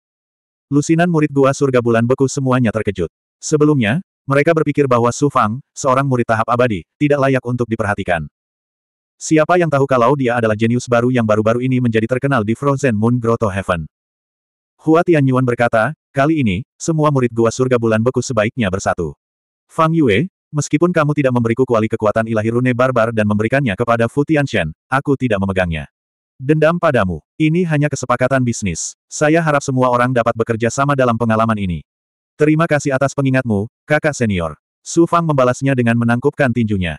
Lusinan murid gua surga bulan beku semuanya terkejut. Sebelumnya, mereka berpikir bahwa Su Fang, seorang murid tahap abadi, tidak layak untuk diperhatikan. Siapa yang tahu kalau dia adalah jenius baru yang baru-baru ini menjadi terkenal di Frozen Moon Grotto Heaven. Hua Tianyuan berkata, kali ini, semua murid gua surga bulan beku sebaiknya bersatu. Fang Yue, Meskipun kamu tidak memberiku kuali kekuatan ilahi rune barbar dan memberikannya kepada Fu Tianxian, aku tidak memegangnya. Dendam padamu. Ini hanya kesepakatan bisnis. Saya harap semua orang dapat bekerja sama dalam pengalaman ini. Terima kasih atas pengingatmu, kakak senior. Su Fang membalasnya dengan menangkupkan tinjunya.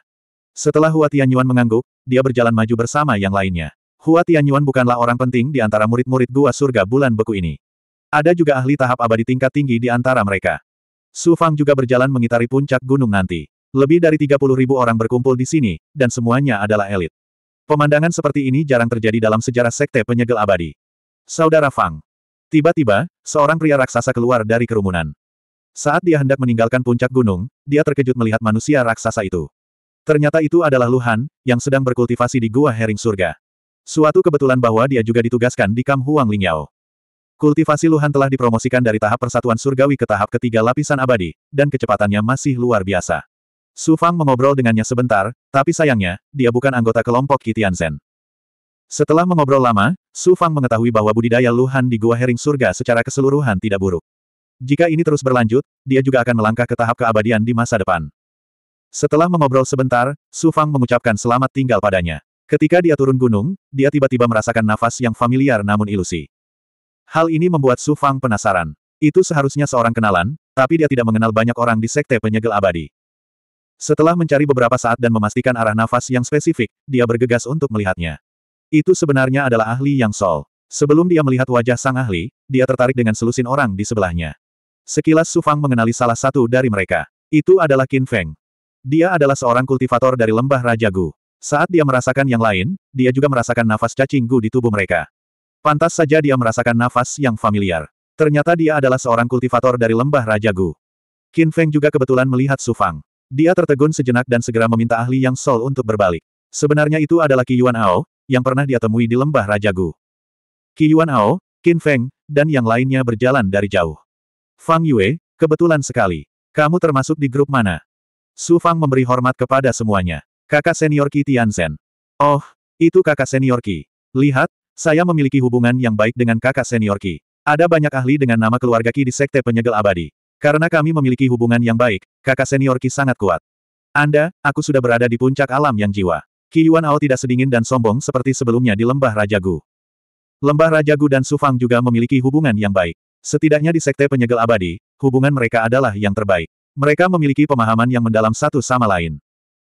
Setelah Hua Tianyuan mengangguk, dia berjalan maju bersama yang lainnya. Hua Tianyuan bukanlah orang penting di antara murid-murid gua surga bulan beku ini. Ada juga ahli tahap abadi tingkat tinggi di antara mereka. Su Fang juga berjalan mengitari puncak gunung nanti. Lebih dari 30 ribu orang berkumpul di sini, dan semuanya adalah elit. Pemandangan seperti ini jarang terjadi dalam sejarah sekte penyegel abadi. Saudara Fang. Tiba-tiba, seorang pria raksasa keluar dari kerumunan. Saat dia hendak meninggalkan puncak gunung, dia terkejut melihat manusia raksasa itu. Ternyata itu adalah Luhan, yang sedang berkultivasi di Gua Hering Surga. Suatu kebetulan bahwa dia juga ditugaskan di Kam Huang Lingyao. Kultivasi Luhan telah dipromosikan dari tahap persatuan surgawi ke tahap ketiga lapisan abadi, dan kecepatannya masih luar biasa. Su Fang mengobrol dengannya sebentar, tapi sayangnya, dia bukan anggota kelompok Kitian Zen. Setelah mengobrol lama, Su Fang mengetahui bahwa budidaya Luhan di Gua Hering Surga secara keseluruhan tidak buruk. Jika ini terus berlanjut, dia juga akan melangkah ke tahap keabadian di masa depan. Setelah mengobrol sebentar, Su Fang mengucapkan selamat tinggal padanya. Ketika dia turun gunung, dia tiba-tiba merasakan nafas yang familiar namun ilusi. Hal ini membuat Su Fang penasaran. Itu seharusnya seorang kenalan, tapi dia tidak mengenal banyak orang di sekte penyegel abadi. Setelah mencari beberapa saat dan memastikan arah nafas yang spesifik, dia bergegas untuk melihatnya. Itu sebenarnya adalah ahli yang sol. Sebelum dia melihat wajah sang ahli, dia tertarik dengan selusin orang di sebelahnya. Sekilas Su Fang mengenali salah satu dari mereka. Itu adalah Qin Feng. Dia adalah seorang kultivator dari lembah Raja Gu. Saat dia merasakan yang lain, dia juga merasakan nafas cacing Gu di tubuh mereka. Pantas saja dia merasakan nafas yang familiar. Ternyata dia adalah seorang kultivator dari lembah Raja Gu. Qin Feng juga kebetulan melihat Su Fang. Dia tertegun sejenak dan segera meminta ahli yang sol untuk berbalik. Sebenarnya itu adalah Qi Yuan Ao, yang pernah dia temui di lembah Raja Gu. Qi Yuan Ao, Qin Feng, dan yang lainnya berjalan dari jauh. Fang Yue, kebetulan sekali. Kamu termasuk di grup mana? Su Fang memberi hormat kepada semuanya. Kakak senior Qi Tianzhen. Oh, itu kakak senior Qi. Lihat, saya memiliki hubungan yang baik dengan kakak senior Ki. Ada banyak ahli dengan nama keluarga Ki di Sekte Penyegel Abadi. Karena kami memiliki hubungan yang baik, kakak senior Ki sangat kuat. Anda, aku sudah berada di puncak alam yang jiwa. Ki Yuan Ao tidak sedingin dan sombong seperti sebelumnya di Lembah Raja Gu. Lembah Raja Gu dan Sufang juga memiliki hubungan yang baik. Setidaknya di Sekte Penyegel Abadi, hubungan mereka adalah yang terbaik. Mereka memiliki pemahaman yang mendalam satu sama lain.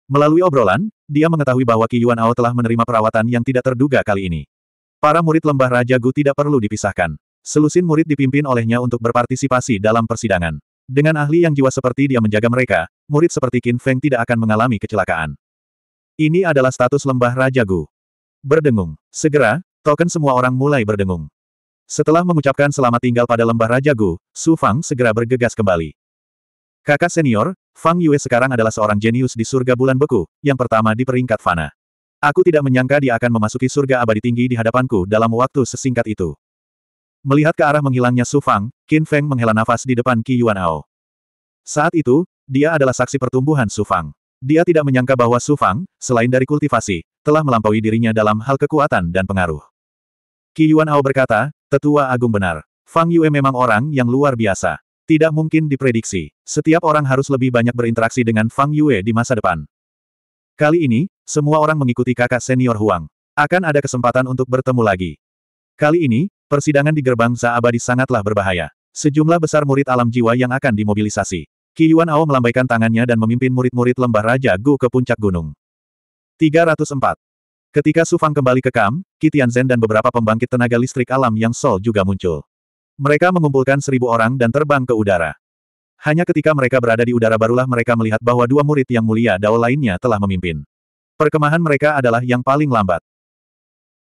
Melalui obrolan, dia mengetahui bahwa Ki Yuan Ao telah menerima perawatan yang tidak terduga kali ini. Para murid lembah Raja Gu tidak perlu dipisahkan. Selusin murid dipimpin olehnya untuk berpartisipasi dalam persidangan. Dengan ahli yang jiwa seperti dia menjaga mereka, murid seperti Qin Feng tidak akan mengalami kecelakaan. Ini adalah status lembah Raja Gu. Berdengung. Segera, token semua orang mulai berdengung. Setelah mengucapkan selamat tinggal pada lembah Raja Gu, Su Fang segera bergegas kembali. Kakak senior, Fang Yue sekarang adalah seorang jenius di surga bulan beku, yang pertama di peringkat fana. Aku tidak menyangka dia akan memasuki surga abadi tinggi di hadapanku dalam waktu sesingkat itu. Melihat ke arah menghilangnya Su Fang, Qin Feng menghela nafas di depan Qi Yuan Ao. Saat itu, dia adalah saksi pertumbuhan Su Fang. Dia tidak menyangka bahwa Su Fang, selain dari kultivasi, telah melampaui dirinya dalam hal kekuatan dan pengaruh. Qi Yuan Ao berkata, tetua agung benar. Fang Yue memang orang yang luar biasa. Tidak mungkin diprediksi. Setiap orang harus lebih banyak berinteraksi dengan Fang Yue di masa depan. Kali ini, semua orang mengikuti kakak senior Huang. Akan ada kesempatan untuk bertemu lagi. Kali ini, persidangan di gerbang Za Abadi sangatlah berbahaya. Sejumlah besar murid alam jiwa yang akan dimobilisasi. Yuan Ao melambaikan tangannya dan memimpin murid-murid lembah Raja Gu ke puncak gunung. 304. Ketika Su Fang kembali ke Kam, Kitian Zen dan beberapa pembangkit tenaga listrik alam yang Sol juga muncul. Mereka mengumpulkan seribu orang dan terbang ke udara. Hanya ketika mereka berada di udara barulah mereka melihat bahwa dua murid yang mulia Dao lainnya telah memimpin. Perkemahan mereka adalah yang paling lambat.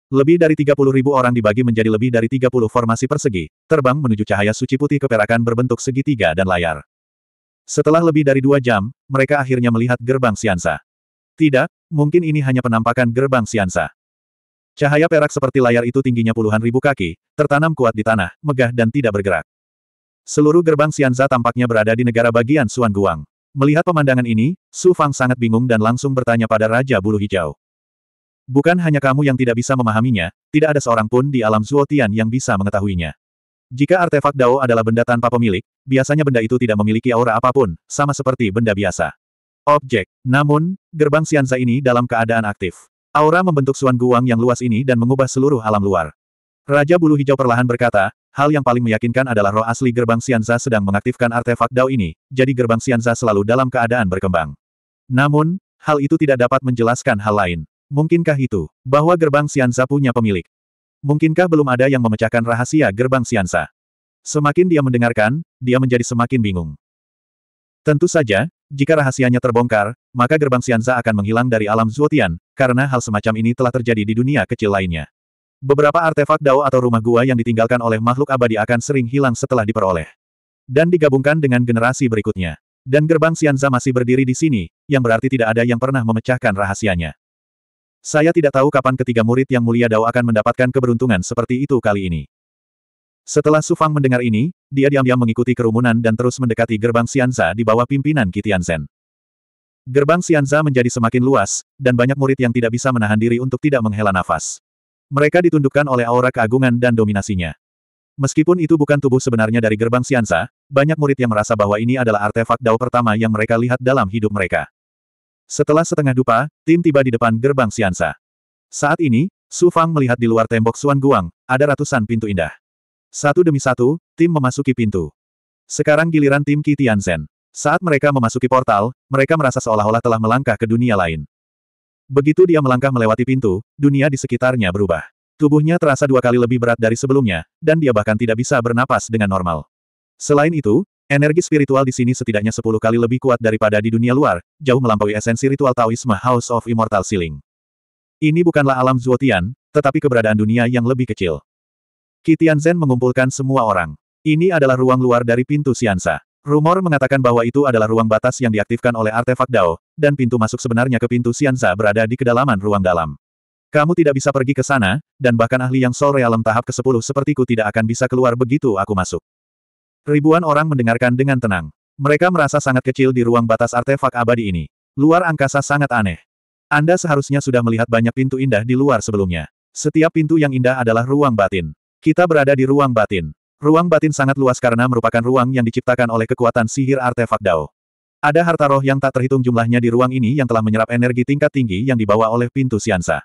Lebih dari 30 ribu orang dibagi menjadi lebih dari 30 formasi persegi, terbang menuju cahaya suci putih keperakan berbentuk segitiga dan layar. Setelah lebih dari dua jam, mereka akhirnya melihat gerbang Siansa. Tidak, mungkin ini hanya penampakan gerbang Siansa. Cahaya perak seperti layar itu tingginya puluhan ribu kaki, tertanam kuat di tanah, megah dan tidak bergerak. Seluruh gerbang Siansa tampaknya berada di negara bagian Suan Guang. Melihat pemandangan ini, Su Fang sangat bingung dan langsung bertanya pada Raja Bulu Hijau. Bukan hanya kamu yang tidak bisa memahaminya, tidak ada seorang pun di alam Zuotian yang bisa mengetahuinya. Jika artefak Dao adalah benda tanpa pemilik, biasanya benda itu tidak memiliki aura apapun, sama seperti benda biasa. Objek. Namun, gerbang Sianza ini dalam keadaan aktif. Aura membentuk suan guang yang luas ini dan mengubah seluruh alam luar. Raja Bulu Hijau perlahan berkata, Hal yang paling meyakinkan adalah roh asli gerbang Sianza sedang mengaktifkan artefak Dao ini, jadi gerbang Sianza selalu dalam keadaan berkembang. Namun, hal itu tidak dapat menjelaskan hal lain. Mungkinkah itu, bahwa gerbang Sianza punya pemilik? Mungkinkah belum ada yang memecahkan rahasia gerbang Sianza? Semakin dia mendengarkan, dia menjadi semakin bingung. Tentu saja, jika rahasianya terbongkar, maka gerbang Sianza akan menghilang dari alam Zuotian, karena hal semacam ini telah terjadi di dunia kecil lainnya. Beberapa artefak dao atau rumah gua yang ditinggalkan oleh makhluk abadi akan sering hilang setelah diperoleh. Dan digabungkan dengan generasi berikutnya. Dan gerbang Sianza masih berdiri di sini, yang berarti tidak ada yang pernah memecahkan rahasianya. Saya tidak tahu kapan ketiga murid yang mulia Dao akan mendapatkan keberuntungan seperti itu kali ini. Setelah Sufang mendengar ini, dia diam-diam mengikuti kerumunan dan terus mendekati gerbang Sianza di bawah pimpinan Kitian Kitianzen. Gerbang Sianza menjadi semakin luas, dan banyak murid yang tidak bisa menahan diri untuk tidak menghela nafas. Mereka ditundukkan oleh aura keagungan dan dominasinya. Meskipun itu bukan tubuh sebenarnya dari gerbang Siansa, banyak murid yang merasa bahwa ini adalah artefak Dao pertama yang mereka lihat dalam hidup mereka. Setelah setengah dupa, tim tiba di depan gerbang Siansa. Saat ini, Su Fang melihat di luar tembok Suan Guang, ada ratusan pintu indah. Satu demi satu, tim memasuki pintu. Sekarang giliran tim Qi Tianzhen. Saat mereka memasuki portal, mereka merasa seolah-olah telah melangkah ke dunia lain. Begitu dia melangkah melewati pintu, dunia di sekitarnya berubah. Tubuhnya terasa dua kali lebih berat dari sebelumnya, dan dia bahkan tidak bisa bernapas dengan normal. Selain itu, energi spiritual di sini setidaknya sepuluh kali lebih kuat daripada di dunia luar, jauh melampaui esensi ritual Taoisme House of Immortal Ceiling. Ini bukanlah alam Zuotian, tetapi keberadaan dunia yang lebih kecil. Kitian Zen mengumpulkan semua orang. Ini adalah ruang luar dari pintu Siansa. Rumor mengatakan bahwa itu adalah ruang batas yang diaktifkan oleh artefak Dao, dan pintu masuk sebenarnya ke pintu Xianza berada di kedalaman ruang dalam. Kamu tidak bisa pergi ke sana, dan bahkan ahli yang Sol Realm tahap ke-10 sepertiku tidak akan bisa keluar begitu aku masuk. Ribuan orang mendengarkan dengan tenang. Mereka merasa sangat kecil di ruang batas artefak abadi ini. Luar angkasa sangat aneh. Anda seharusnya sudah melihat banyak pintu indah di luar sebelumnya. Setiap pintu yang indah adalah ruang batin. Kita berada di ruang batin. Ruang batin sangat luas karena merupakan ruang yang diciptakan oleh kekuatan sihir artefak Dao. Ada harta roh yang tak terhitung jumlahnya di ruang ini yang telah menyerap energi tingkat tinggi yang dibawa oleh pintu siansa.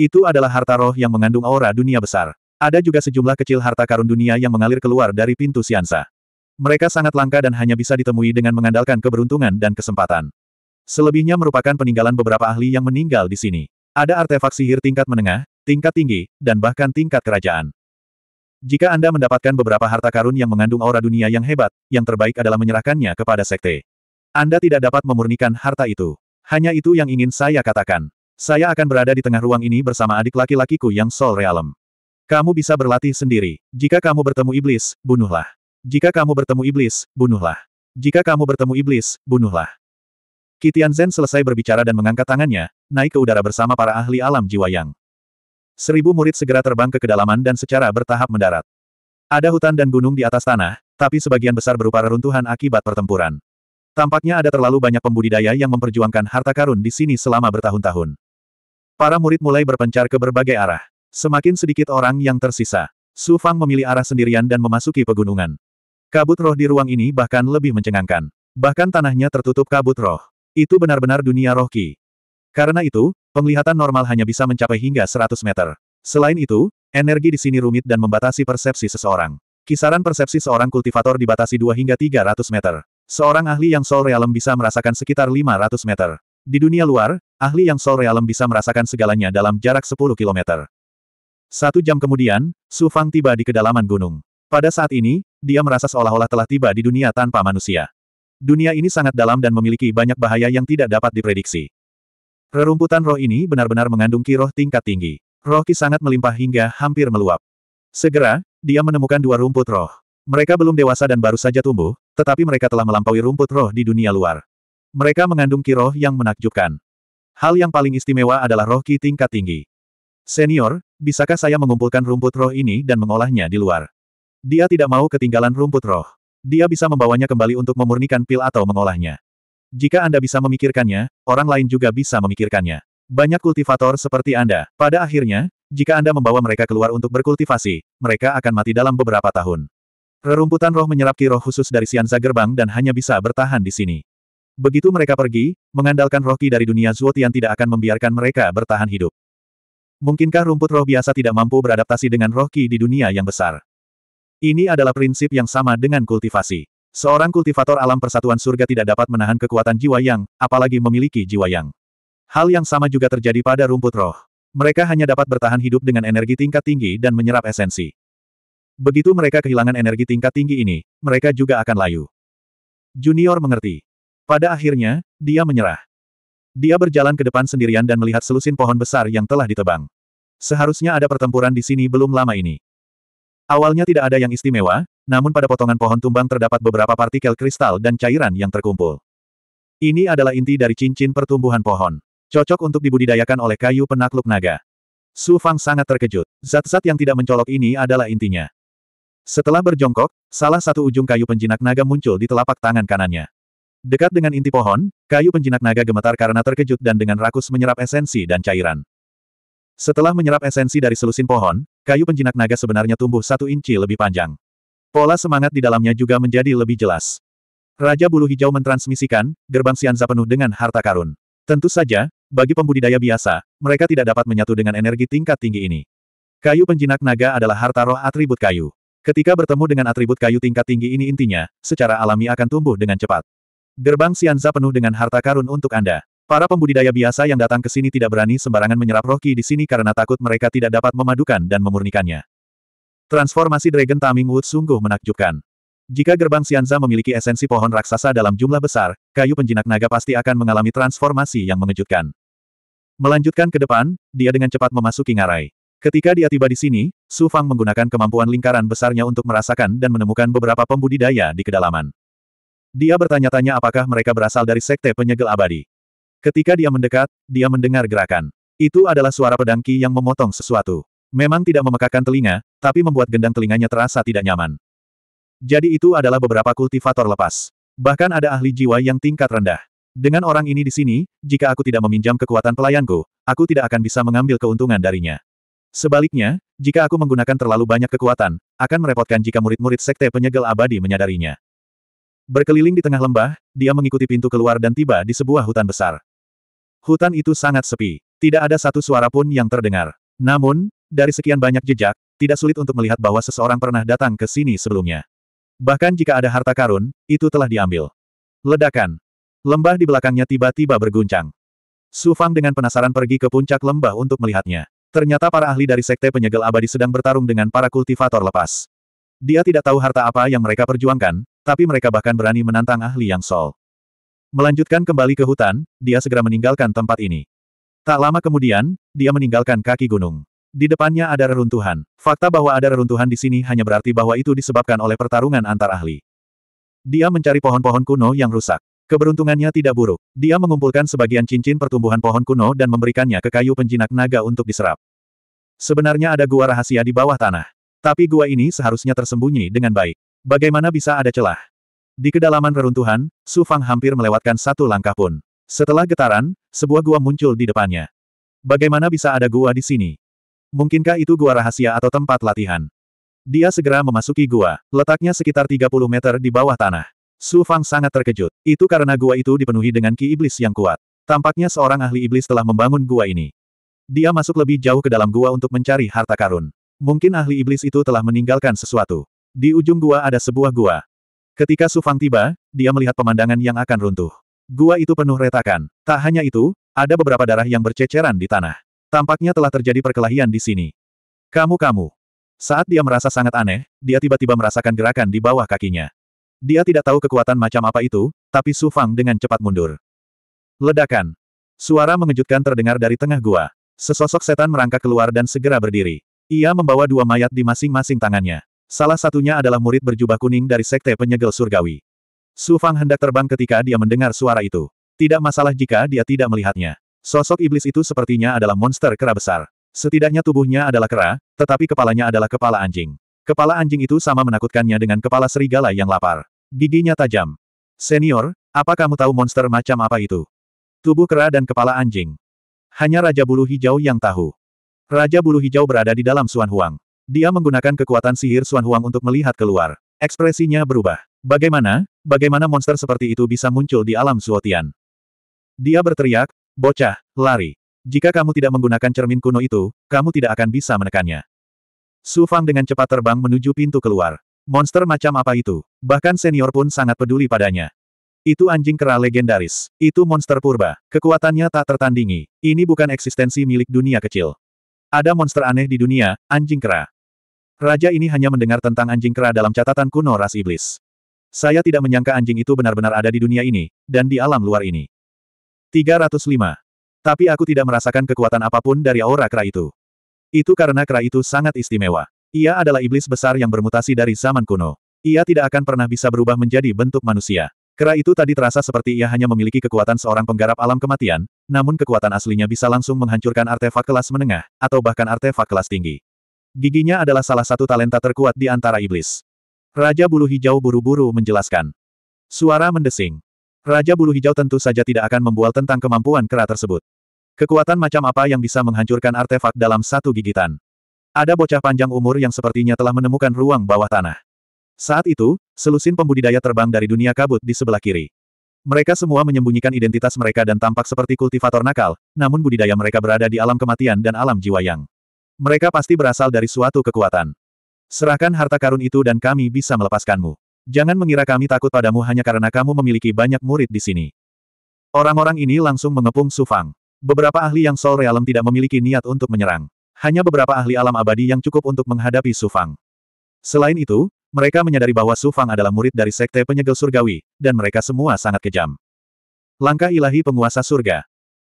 Itu adalah harta roh yang mengandung aura dunia besar. Ada juga sejumlah kecil harta karun dunia yang mengalir keluar dari pintu siansa. Mereka sangat langka dan hanya bisa ditemui dengan mengandalkan keberuntungan dan kesempatan. Selebihnya merupakan peninggalan beberapa ahli yang meninggal di sini. Ada artefak sihir tingkat menengah, tingkat tinggi, dan bahkan tingkat kerajaan. Jika Anda mendapatkan beberapa harta karun yang mengandung aura dunia yang hebat, yang terbaik adalah menyerahkannya kepada sekte. Anda tidak dapat memurnikan harta itu. Hanya itu yang ingin saya katakan. Saya akan berada di tengah ruang ini bersama adik laki-lakiku yang Sol Realm. Kamu bisa berlatih sendiri. Jika kamu bertemu iblis, bunuhlah. Jika kamu bertemu iblis, bunuhlah. Jika kamu bertemu iblis, bunuhlah. Kitian Zen selesai berbicara dan mengangkat tangannya, naik ke udara bersama para ahli alam jiwa yang. Seribu murid segera terbang ke kedalaman dan secara bertahap mendarat. Ada hutan dan gunung di atas tanah, tapi sebagian besar berupa reruntuhan akibat pertempuran. Tampaknya ada terlalu banyak pembudidaya yang memperjuangkan harta karun di sini selama bertahun-tahun. Para murid mulai berpencar ke berbagai arah. Semakin sedikit orang yang tersisa. Su Fang memilih arah sendirian dan memasuki pegunungan. Kabut roh di ruang ini bahkan lebih mencengangkan. Bahkan tanahnya tertutup kabut roh. Itu benar-benar dunia roh ki. Karena itu, penglihatan normal hanya bisa mencapai hingga 100 meter. Selain itu, energi di sini rumit dan membatasi persepsi seseorang. Kisaran persepsi seorang kultivator dibatasi 2 hingga 300 meter. Seorang ahli yang soul realm bisa merasakan sekitar 500 meter. Di dunia luar, ahli yang soul realm bisa merasakan segalanya dalam jarak 10 kilometer. Satu jam kemudian, Su Fang tiba di kedalaman gunung. Pada saat ini, dia merasa seolah-olah telah tiba di dunia tanpa manusia. Dunia ini sangat dalam dan memiliki banyak bahaya yang tidak dapat diprediksi. Rerumputan roh ini benar-benar mengandung kiroh tingkat tinggi. Roh ki sangat melimpah hingga hampir meluap. Segera, dia menemukan dua rumput roh. Mereka belum dewasa dan baru saja tumbuh, tetapi mereka telah melampaui rumput roh di dunia luar. Mereka mengandung kiroh yang menakjubkan. Hal yang paling istimewa adalah roh ki tingkat tinggi. Senior, bisakah saya mengumpulkan rumput roh ini dan mengolahnya di luar? Dia tidak mau ketinggalan rumput roh. Dia bisa membawanya kembali untuk memurnikan pil atau mengolahnya. Jika Anda bisa memikirkannya, orang lain juga bisa memikirkannya. Banyak kultivator seperti Anda. Pada akhirnya, jika Anda membawa mereka keluar untuk berkultivasi, mereka akan mati dalam beberapa tahun. Rerumputan roh menyerap ki roh khusus dari Sianza Gerbang dan hanya bisa bertahan di sini. Begitu mereka pergi, mengandalkan roh ki dari dunia Zuotian tidak akan membiarkan mereka bertahan hidup. Mungkinkah rumput roh biasa tidak mampu beradaptasi dengan roh ki di dunia yang besar? Ini adalah prinsip yang sama dengan kultivasi. Seorang kultivator alam persatuan surga tidak dapat menahan kekuatan jiwa yang, apalagi memiliki jiwa yang. Hal yang sama juga terjadi pada rumput roh. Mereka hanya dapat bertahan hidup dengan energi tingkat tinggi dan menyerap esensi. Begitu mereka kehilangan energi tingkat tinggi ini, mereka juga akan layu. Junior mengerti. Pada akhirnya, dia menyerah. Dia berjalan ke depan sendirian dan melihat selusin pohon besar yang telah ditebang. Seharusnya ada pertempuran di sini belum lama ini. Awalnya tidak ada yang istimewa, namun pada potongan pohon tumbang terdapat beberapa partikel kristal dan cairan yang terkumpul. Ini adalah inti dari cincin pertumbuhan pohon. Cocok untuk dibudidayakan oleh kayu penakluk naga. Su Fang sangat terkejut. Zat-zat yang tidak mencolok ini adalah intinya. Setelah berjongkok, salah satu ujung kayu penjinak naga muncul di telapak tangan kanannya. Dekat dengan inti pohon, kayu penjinak naga gemetar karena terkejut dan dengan rakus menyerap esensi dan cairan. Setelah menyerap esensi dari selusin pohon, kayu penjinak naga sebenarnya tumbuh satu inci lebih panjang. Pola semangat di dalamnya juga menjadi lebih jelas. Raja Bulu Hijau mentransmisikan, gerbang Sianza penuh dengan harta karun. Tentu saja, bagi pembudidaya biasa, mereka tidak dapat menyatu dengan energi tingkat tinggi ini. Kayu penjinak naga adalah harta roh atribut kayu. Ketika bertemu dengan atribut kayu tingkat tinggi ini intinya, secara alami akan tumbuh dengan cepat. Gerbang Sianza penuh dengan harta karun untuk Anda. Para pembudidaya biasa yang datang ke sini tidak berani sembarangan menyerap roh di sini karena takut mereka tidak dapat memadukan dan memurnikannya. Transformasi Dragon Taming Wood sungguh menakjubkan. Jika gerbang Sianza memiliki esensi pohon raksasa dalam jumlah besar, kayu penjinak naga pasti akan mengalami transformasi yang mengejutkan. Melanjutkan ke depan, dia dengan cepat memasuki ngarai. Ketika dia tiba di sini, Su Fang menggunakan kemampuan lingkaran besarnya untuk merasakan dan menemukan beberapa pembudidaya di kedalaman. Dia bertanya-tanya apakah mereka berasal dari sekte penyegel abadi. Ketika dia mendekat, dia mendengar gerakan. Itu adalah suara pedangki yang memotong sesuatu. Memang tidak memekakan telinga, tapi membuat gendang telinganya terasa tidak nyaman. Jadi itu adalah beberapa kultivator lepas. Bahkan ada ahli jiwa yang tingkat rendah. Dengan orang ini di sini, jika aku tidak meminjam kekuatan pelayanku, aku tidak akan bisa mengambil keuntungan darinya. Sebaliknya, jika aku menggunakan terlalu banyak kekuatan, akan merepotkan jika murid-murid sekte penyegel abadi menyadarinya. Berkeliling di tengah lembah, dia mengikuti pintu keluar dan tiba di sebuah hutan besar. Hutan itu sangat sepi. Tidak ada satu suara pun yang terdengar. Namun, dari sekian banyak jejak, tidak sulit untuk melihat bahwa seseorang pernah datang ke sini sebelumnya. Bahkan jika ada harta karun, itu telah diambil. Ledakan. Lembah di belakangnya tiba-tiba berguncang. Su Fang dengan penasaran pergi ke puncak lembah untuk melihatnya. Ternyata para ahli dari Sekte Penyegel Abadi sedang bertarung dengan para kultivator lepas. Dia tidak tahu harta apa yang mereka perjuangkan, tapi mereka bahkan berani menantang ahli yang sol. Melanjutkan kembali ke hutan, dia segera meninggalkan tempat ini. Tak lama kemudian, dia meninggalkan kaki gunung. Di depannya ada reruntuhan. Fakta bahwa ada reruntuhan di sini hanya berarti bahwa itu disebabkan oleh pertarungan antar ahli. Dia mencari pohon-pohon kuno yang rusak. Keberuntungannya tidak buruk. Dia mengumpulkan sebagian cincin pertumbuhan pohon kuno dan memberikannya ke kayu penjinak naga untuk diserap. Sebenarnya ada gua rahasia di bawah tanah. Tapi gua ini seharusnya tersembunyi dengan baik. Bagaimana bisa ada celah? Di kedalaman reruntuhan, Su Fang hampir melewatkan satu langkah pun. Setelah getaran, sebuah gua muncul di depannya. Bagaimana bisa ada gua di sini? Mungkinkah itu gua rahasia atau tempat latihan? Dia segera memasuki gua, letaknya sekitar 30 meter di bawah tanah. Su Fang sangat terkejut. Itu karena gua itu dipenuhi dengan ki iblis yang kuat. Tampaknya seorang ahli iblis telah membangun gua ini. Dia masuk lebih jauh ke dalam gua untuk mencari harta karun. Mungkin ahli iblis itu telah meninggalkan sesuatu. Di ujung gua ada sebuah gua. Ketika Su Fang tiba, dia melihat pemandangan yang akan runtuh. Gua itu penuh retakan. Tak hanya itu, ada beberapa darah yang berceceran di tanah. Tampaknya telah terjadi perkelahian di sini. Kamu-kamu. Saat dia merasa sangat aneh, dia tiba-tiba merasakan gerakan di bawah kakinya. Dia tidak tahu kekuatan macam apa itu, tapi Su Fang dengan cepat mundur. Ledakan. Suara mengejutkan terdengar dari tengah gua. Sesosok setan merangkak keluar dan segera berdiri. Ia membawa dua mayat di masing-masing tangannya. Salah satunya adalah murid berjubah kuning dari Sekte Penyegel Surgawi. Su Fang hendak terbang ketika dia mendengar suara itu. Tidak masalah jika dia tidak melihatnya. Sosok iblis itu sepertinya adalah monster kera besar. Setidaknya tubuhnya adalah kera, tetapi kepalanya adalah kepala anjing. Kepala anjing itu sama menakutkannya dengan kepala serigala yang lapar. Giginya tajam. Senior, apa kamu tahu monster macam apa itu? Tubuh kera dan kepala anjing. Hanya Raja Bulu Hijau yang tahu. Raja Bulu Hijau berada di dalam Suan Huang. Dia menggunakan kekuatan sihir Suan Huang untuk melihat keluar. Ekspresinya berubah. Bagaimana, bagaimana monster seperti itu bisa muncul di alam Suotian? Dia berteriak, Bocah, lari. Jika kamu tidak menggunakan cermin kuno itu, kamu tidak akan bisa menekannya. Su Fang dengan cepat terbang menuju pintu keluar. Monster macam apa itu? Bahkan senior pun sangat peduli padanya. Itu anjing kera legendaris. Itu monster purba. Kekuatannya tak tertandingi. Ini bukan eksistensi milik dunia kecil. Ada monster aneh di dunia, anjing kera. Raja ini hanya mendengar tentang anjing kera dalam catatan kuno ras iblis. Saya tidak menyangka anjing itu benar-benar ada di dunia ini, dan di alam luar ini. 305. Tapi aku tidak merasakan kekuatan apapun dari aura kera itu. Itu karena kera itu sangat istimewa. Ia adalah iblis besar yang bermutasi dari zaman kuno. Ia tidak akan pernah bisa berubah menjadi bentuk manusia. Kera itu tadi terasa seperti ia hanya memiliki kekuatan seorang penggarap alam kematian, namun kekuatan aslinya bisa langsung menghancurkan artefak kelas menengah, atau bahkan artefak kelas tinggi. Giginya adalah salah satu talenta terkuat di antara iblis. Raja bulu hijau buru-buru menjelaskan. Suara mendesing. Raja Bulu Hijau tentu saja tidak akan membual tentang kemampuan kera tersebut. Kekuatan macam apa yang bisa menghancurkan artefak dalam satu gigitan? Ada bocah panjang umur yang sepertinya telah menemukan ruang bawah tanah. Saat itu, selusin pembudidaya terbang dari dunia kabut di sebelah kiri. Mereka semua menyembunyikan identitas mereka dan tampak seperti kultivator nakal, namun budidaya mereka berada di alam kematian dan alam jiwa yang. Mereka pasti berasal dari suatu kekuatan. Serahkan harta karun itu dan kami bisa melepaskanmu. Jangan mengira kami takut padamu hanya karena kamu memiliki banyak murid di sini. Orang-orang ini langsung mengepung Sufang. Beberapa ahli yang Soul Realm tidak memiliki niat untuk menyerang. Hanya beberapa ahli alam abadi yang cukup untuk menghadapi Sufang. Selain itu, mereka menyadari bahwa Sufang adalah murid dari Sekte Penyegel Surgawi, dan mereka semua sangat kejam. Langkah ilahi penguasa surga.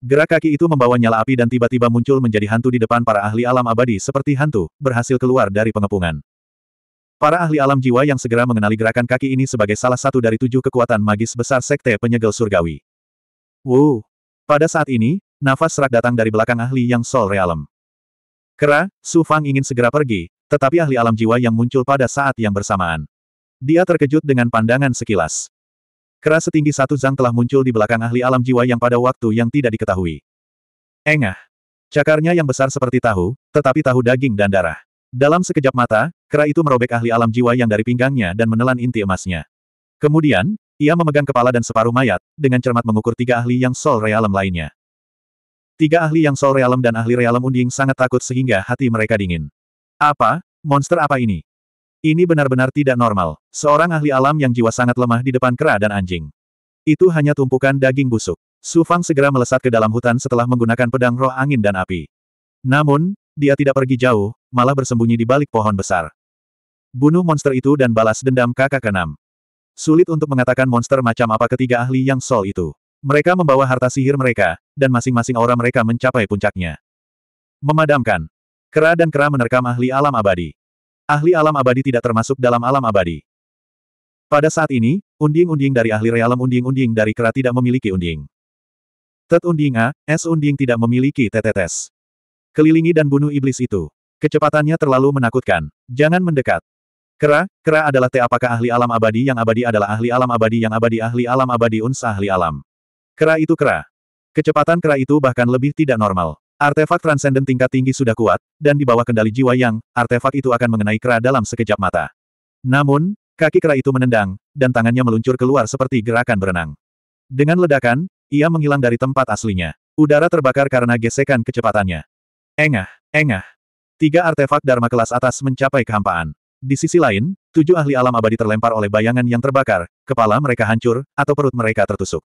Gerak kaki itu membawa nyala api dan tiba-tiba muncul menjadi hantu di depan para ahli alam abadi seperti hantu, berhasil keluar dari pengepungan. Para ahli alam jiwa yang segera mengenali gerakan kaki ini sebagai salah satu dari tujuh kekuatan magis besar Sekte Penyegel Surgawi. Wow! Pada saat ini, nafas serak datang dari belakang ahli yang Sol realem. Kera, Su Fang ingin segera pergi, tetapi ahli alam jiwa yang muncul pada saat yang bersamaan. Dia terkejut dengan pandangan sekilas. Kera setinggi satu zang telah muncul di belakang ahli alam jiwa yang pada waktu yang tidak diketahui. Engah. Cakarnya yang besar seperti tahu, tetapi tahu daging dan darah. Dalam sekejap mata, kera itu merobek ahli alam jiwa yang dari pinggangnya dan menelan inti emasnya. Kemudian, ia memegang kepala dan separuh mayat, dengan cermat mengukur tiga ahli yang sol realem lainnya. Tiga ahli yang sol realem dan ahli realem unding sangat takut sehingga hati mereka dingin. Apa? Monster apa ini? Ini benar-benar tidak normal. Seorang ahli alam yang jiwa sangat lemah di depan kera dan anjing. Itu hanya tumpukan daging busuk. Su Fang segera melesat ke dalam hutan setelah menggunakan pedang roh angin dan api. Namun, dia tidak pergi jauh, malah bersembunyi di balik pohon besar. Bunuh monster itu dan balas dendam kakak keenam. Sulit untuk mengatakan monster macam apa ketiga ahli yang sol itu. Mereka membawa harta sihir mereka, dan masing-masing aura mereka mencapai puncaknya. Memadamkan. Kera dan kera menerkam ahli alam abadi. Ahli alam abadi tidak termasuk dalam alam abadi. Pada saat ini, unding-unding dari ahli realem unding-unding dari kera tidak memiliki unding. Tet unding A, S unding tidak memiliki tetetes. Kelilingi dan bunuh iblis itu. Kecepatannya terlalu menakutkan. Jangan mendekat. Kera, kera adalah te apakah ahli alam abadi yang abadi adalah ahli alam abadi yang abadi ahli alam abadi uns ahli alam. Kera itu kera. Kecepatan kera itu bahkan lebih tidak normal. Artefak transenden tingkat tinggi sudah kuat, dan di bawah kendali jiwa yang, artefak itu akan mengenai kera dalam sekejap mata. Namun, kaki kera itu menendang, dan tangannya meluncur keluar seperti gerakan berenang. Dengan ledakan, ia menghilang dari tempat aslinya. Udara terbakar karena gesekan kecepatannya. Engah, engah. Tiga artefak Dharma kelas atas mencapai kehampaan. Di sisi lain, tujuh ahli alam abadi terlempar oleh bayangan yang terbakar, kepala mereka hancur, atau perut mereka tertusuk.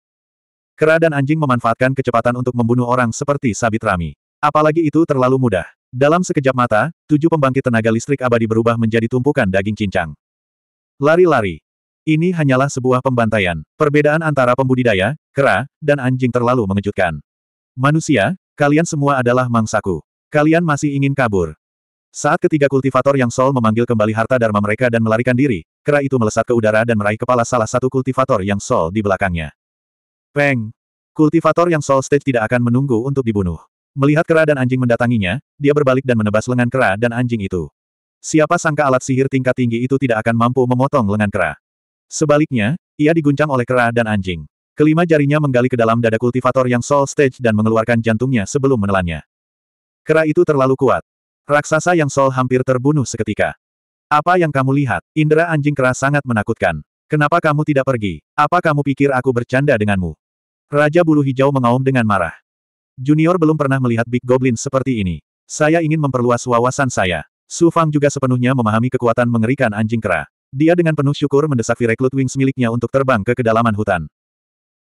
Kera dan anjing memanfaatkan kecepatan untuk membunuh orang seperti sabit rami. Apalagi itu terlalu mudah. Dalam sekejap mata, tujuh pembangkit tenaga listrik abadi berubah menjadi tumpukan daging cincang. Lari-lari. Ini hanyalah sebuah pembantaian. Perbedaan antara pembudidaya, kera, dan anjing terlalu mengejutkan. Manusia, kalian semua adalah mangsaku. Kalian masih ingin kabur. Saat ketiga kultivator yang Sol memanggil kembali harta Dharma mereka dan melarikan diri, kera itu melesat ke udara dan meraih kepala salah satu kultivator yang Sol di belakangnya. Peng! Kultivator yang Sol Stage tidak akan menunggu untuk dibunuh. Melihat kera dan anjing mendatanginya, dia berbalik dan menebas lengan kera dan anjing itu. Siapa sangka alat sihir tingkat tinggi itu tidak akan mampu memotong lengan kera. Sebaliknya, ia diguncang oleh kera dan anjing. Kelima jarinya menggali ke dalam dada kultivator yang Sol Stage dan mengeluarkan jantungnya sebelum menelannya. Kera itu terlalu kuat. Raksasa yang Sol hampir terbunuh seketika. Apa yang kamu lihat? Indra anjing kera sangat menakutkan. Kenapa kamu tidak pergi? Apa kamu pikir aku bercanda denganmu? Raja bulu hijau mengaum dengan marah. Junior belum pernah melihat Big Goblin seperti ini. Saya ingin memperluas wawasan saya. Su Fang juga sepenuhnya memahami kekuatan mengerikan anjing kera. Dia dengan penuh syukur mendesak Vireclut Wings miliknya untuk terbang ke kedalaman hutan.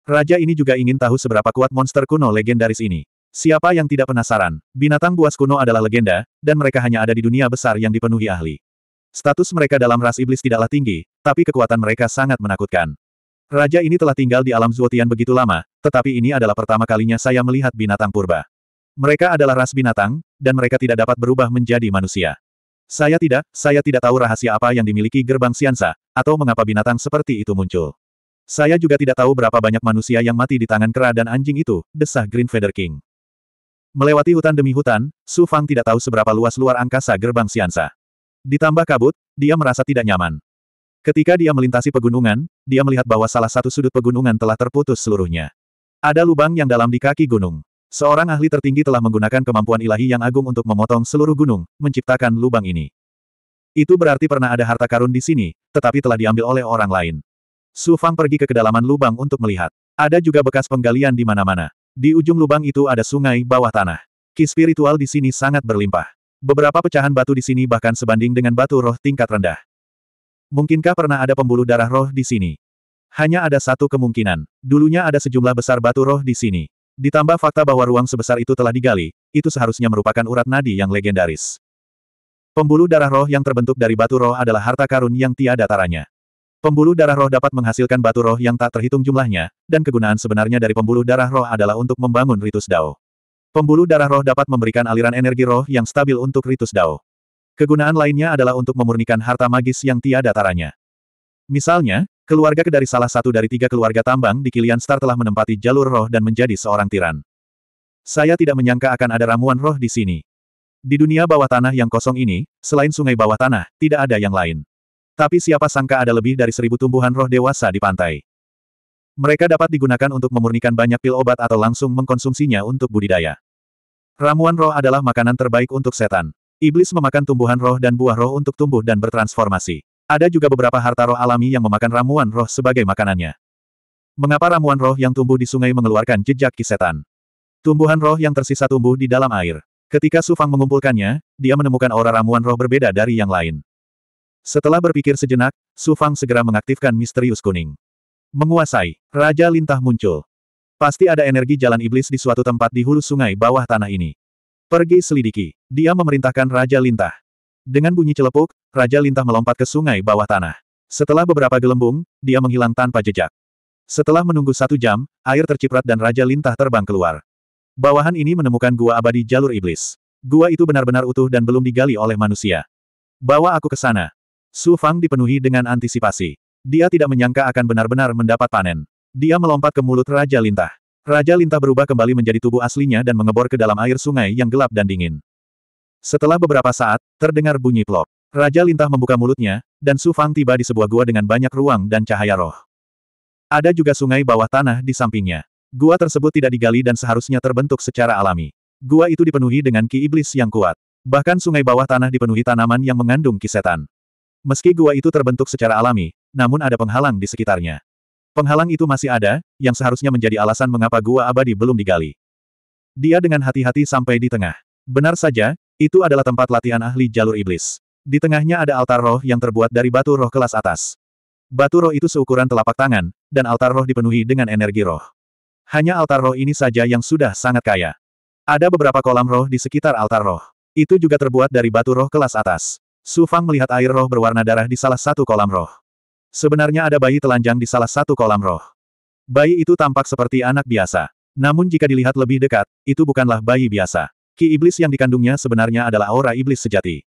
Raja ini juga ingin tahu seberapa kuat monster kuno legendaris ini. Siapa yang tidak penasaran, binatang buas kuno adalah legenda, dan mereka hanya ada di dunia besar yang dipenuhi ahli. Status mereka dalam ras iblis tidaklah tinggi, tapi kekuatan mereka sangat menakutkan. Raja ini telah tinggal di alam Zuotian begitu lama, tetapi ini adalah pertama kalinya saya melihat binatang purba. Mereka adalah ras binatang, dan mereka tidak dapat berubah menjadi manusia. Saya tidak, saya tidak tahu rahasia apa yang dimiliki gerbang Siansa, atau mengapa binatang seperti itu muncul. Saya juga tidak tahu berapa banyak manusia yang mati di tangan kera dan anjing itu, desah Green Feather King. Melewati hutan demi hutan, Su Fang tidak tahu seberapa luas luar angkasa gerbang Siansa. Ditambah kabut, dia merasa tidak nyaman. Ketika dia melintasi pegunungan, dia melihat bahwa salah satu sudut pegunungan telah terputus seluruhnya. Ada lubang yang dalam di kaki gunung. Seorang ahli tertinggi telah menggunakan kemampuan ilahi yang agung untuk memotong seluruh gunung, menciptakan lubang ini. Itu berarti pernah ada harta karun di sini, tetapi telah diambil oleh orang lain. Su Fang pergi ke kedalaman lubang untuk melihat. Ada juga bekas penggalian di mana-mana. Di ujung lubang itu ada sungai bawah tanah. Ki spiritual di sini sangat berlimpah. Beberapa pecahan batu di sini bahkan sebanding dengan batu roh tingkat rendah. Mungkinkah pernah ada pembuluh darah roh di sini? Hanya ada satu kemungkinan. Dulunya ada sejumlah besar batu roh di sini. Ditambah fakta bahwa ruang sebesar itu telah digali, itu seharusnya merupakan urat nadi yang legendaris. Pembuluh darah roh yang terbentuk dari batu roh adalah harta karun yang tiada taranya. Pembuluh darah roh dapat menghasilkan batu roh yang tak terhitung jumlahnya, dan kegunaan sebenarnya dari pembuluh darah roh adalah untuk membangun ritus Dao. Pembuluh darah roh dapat memberikan aliran energi roh yang stabil untuk ritus Dao. Kegunaan lainnya adalah untuk memurnikan harta magis yang tiada taranya. Misalnya, keluarga dari salah satu dari tiga keluarga tambang di Kilian Star telah menempati jalur roh dan menjadi seorang tiran. Saya tidak menyangka akan ada ramuan roh di sini. Di dunia bawah tanah yang kosong ini, selain sungai bawah tanah, tidak ada yang lain. Tapi siapa sangka ada lebih dari seribu tumbuhan roh dewasa di pantai. Mereka dapat digunakan untuk memurnikan banyak pil obat atau langsung mengkonsumsinya untuk budidaya. Ramuan roh adalah makanan terbaik untuk setan. Iblis memakan tumbuhan roh dan buah roh untuk tumbuh dan bertransformasi. Ada juga beberapa harta roh alami yang memakan ramuan roh sebagai makanannya. Mengapa ramuan roh yang tumbuh di sungai mengeluarkan jejak kisetan? Tumbuhan roh yang tersisa tumbuh di dalam air. Ketika Sufang mengumpulkannya, dia menemukan aura ramuan roh berbeda dari yang lain. Setelah berpikir sejenak, Su Fang segera mengaktifkan misterius kuning. Menguasai, Raja Lintah muncul. Pasti ada energi jalan iblis di suatu tempat di hulu sungai bawah tanah ini. Pergi selidiki. Dia memerintahkan Raja Lintah. Dengan bunyi celepuk, Raja Lintah melompat ke sungai bawah tanah. Setelah beberapa gelembung, dia menghilang tanpa jejak. Setelah menunggu satu jam, air terciprat dan Raja Lintah terbang keluar. Bawahan ini menemukan gua abadi jalur iblis. Gua itu benar-benar utuh dan belum digali oleh manusia. Bawa aku ke sana. Su Fang dipenuhi dengan antisipasi. Dia tidak menyangka akan benar-benar mendapat panen. Dia melompat ke mulut Raja Lintah. Raja Lintah berubah kembali menjadi tubuh aslinya dan mengebor ke dalam air sungai yang gelap dan dingin. Setelah beberapa saat, terdengar bunyi plop. Raja Lintah membuka mulutnya, dan Su Fang tiba di sebuah gua dengan banyak ruang dan cahaya roh. Ada juga sungai bawah tanah di sampingnya. Gua tersebut tidak digali dan seharusnya terbentuk secara alami. Gua itu dipenuhi dengan ki iblis yang kuat. Bahkan sungai bawah tanah dipenuhi tanaman yang mengandung ki setan. Meski gua itu terbentuk secara alami, namun ada penghalang di sekitarnya. Penghalang itu masih ada, yang seharusnya menjadi alasan mengapa gua abadi belum digali. Dia dengan hati-hati sampai di tengah. Benar saja, itu adalah tempat latihan ahli jalur iblis. Di tengahnya ada altar roh yang terbuat dari batu roh kelas atas. Batu roh itu seukuran telapak tangan, dan altar roh dipenuhi dengan energi roh. Hanya altar roh ini saja yang sudah sangat kaya. Ada beberapa kolam roh di sekitar altar roh. Itu juga terbuat dari batu roh kelas atas. Su Fang melihat air roh berwarna darah di salah satu kolam roh. Sebenarnya ada bayi telanjang di salah satu kolam roh. Bayi itu tampak seperti anak biasa. Namun jika dilihat lebih dekat, itu bukanlah bayi biasa. Ki iblis yang dikandungnya sebenarnya adalah aura iblis sejati.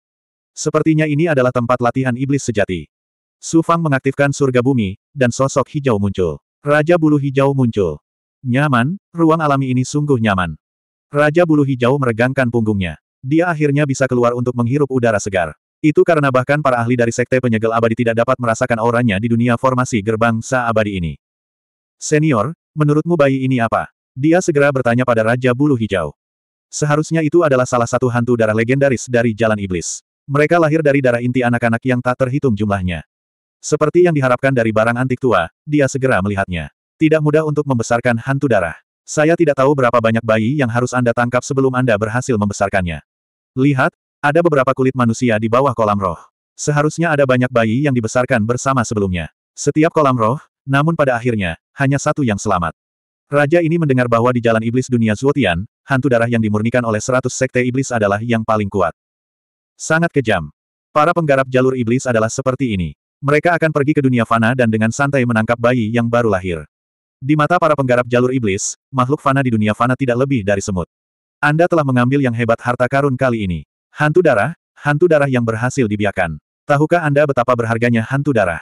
Sepertinya ini adalah tempat latihan iblis sejati. Su Fang mengaktifkan surga bumi, dan sosok hijau muncul. Raja bulu hijau muncul. Nyaman, ruang alami ini sungguh nyaman. Raja bulu hijau meregangkan punggungnya. Dia akhirnya bisa keluar untuk menghirup udara segar. Itu karena bahkan para ahli dari Sekte Penyegel Abadi tidak dapat merasakan auranya di dunia formasi gerbang Sa Abadi ini. Senior, menurutmu bayi ini apa? Dia segera bertanya pada Raja Bulu Hijau. Seharusnya itu adalah salah satu hantu darah legendaris dari Jalan Iblis. Mereka lahir dari darah inti anak-anak yang tak terhitung jumlahnya. Seperti yang diharapkan dari barang antik tua, dia segera melihatnya. Tidak mudah untuk membesarkan hantu darah. Saya tidak tahu berapa banyak bayi yang harus Anda tangkap sebelum Anda berhasil membesarkannya. Lihat, ada beberapa kulit manusia di bawah kolam roh. Seharusnya ada banyak bayi yang dibesarkan bersama sebelumnya. Setiap kolam roh, namun pada akhirnya, hanya satu yang selamat. Raja ini mendengar bahwa di jalan iblis dunia Zuotian, hantu darah yang dimurnikan oleh seratus sekte iblis adalah yang paling kuat. Sangat kejam. Para penggarap jalur iblis adalah seperti ini. Mereka akan pergi ke dunia fana dan dengan santai menangkap bayi yang baru lahir. Di mata para penggarap jalur iblis, makhluk fana di dunia fana tidak lebih dari semut. Anda telah mengambil yang hebat harta karun kali ini. Hantu darah, hantu darah yang berhasil dibiarkan. Tahukah Anda betapa berharganya hantu darah?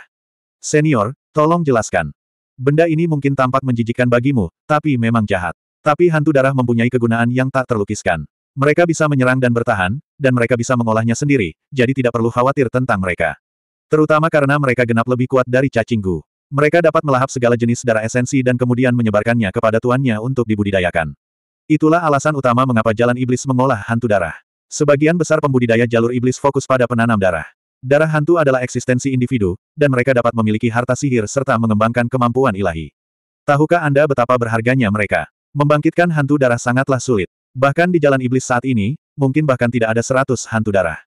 Senior, tolong jelaskan. Benda ini mungkin tampak menjijikan bagimu, tapi memang jahat. Tapi hantu darah mempunyai kegunaan yang tak terlukiskan. Mereka bisa menyerang dan bertahan, dan mereka bisa mengolahnya sendiri, jadi tidak perlu khawatir tentang mereka. Terutama karena mereka genap lebih kuat dari cacing Mereka dapat melahap segala jenis darah esensi dan kemudian menyebarkannya kepada tuannya untuk dibudidayakan. Itulah alasan utama mengapa jalan iblis mengolah hantu darah. Sebagian besar pembudidaya jalur iblis fokus pada penanam darah. Darah hantu adalah eksistensi individu, dan mereka dapat memiliki harta sihir serta mengembangkan kemampuan ilahi. Tahukah Anda betapa berharganya mereka? Membangkitkan hantu darah sangatlah sulit. Bahkan di jalan iblis saat ini, mungkin bahkan tidak ada seratus hantu darah.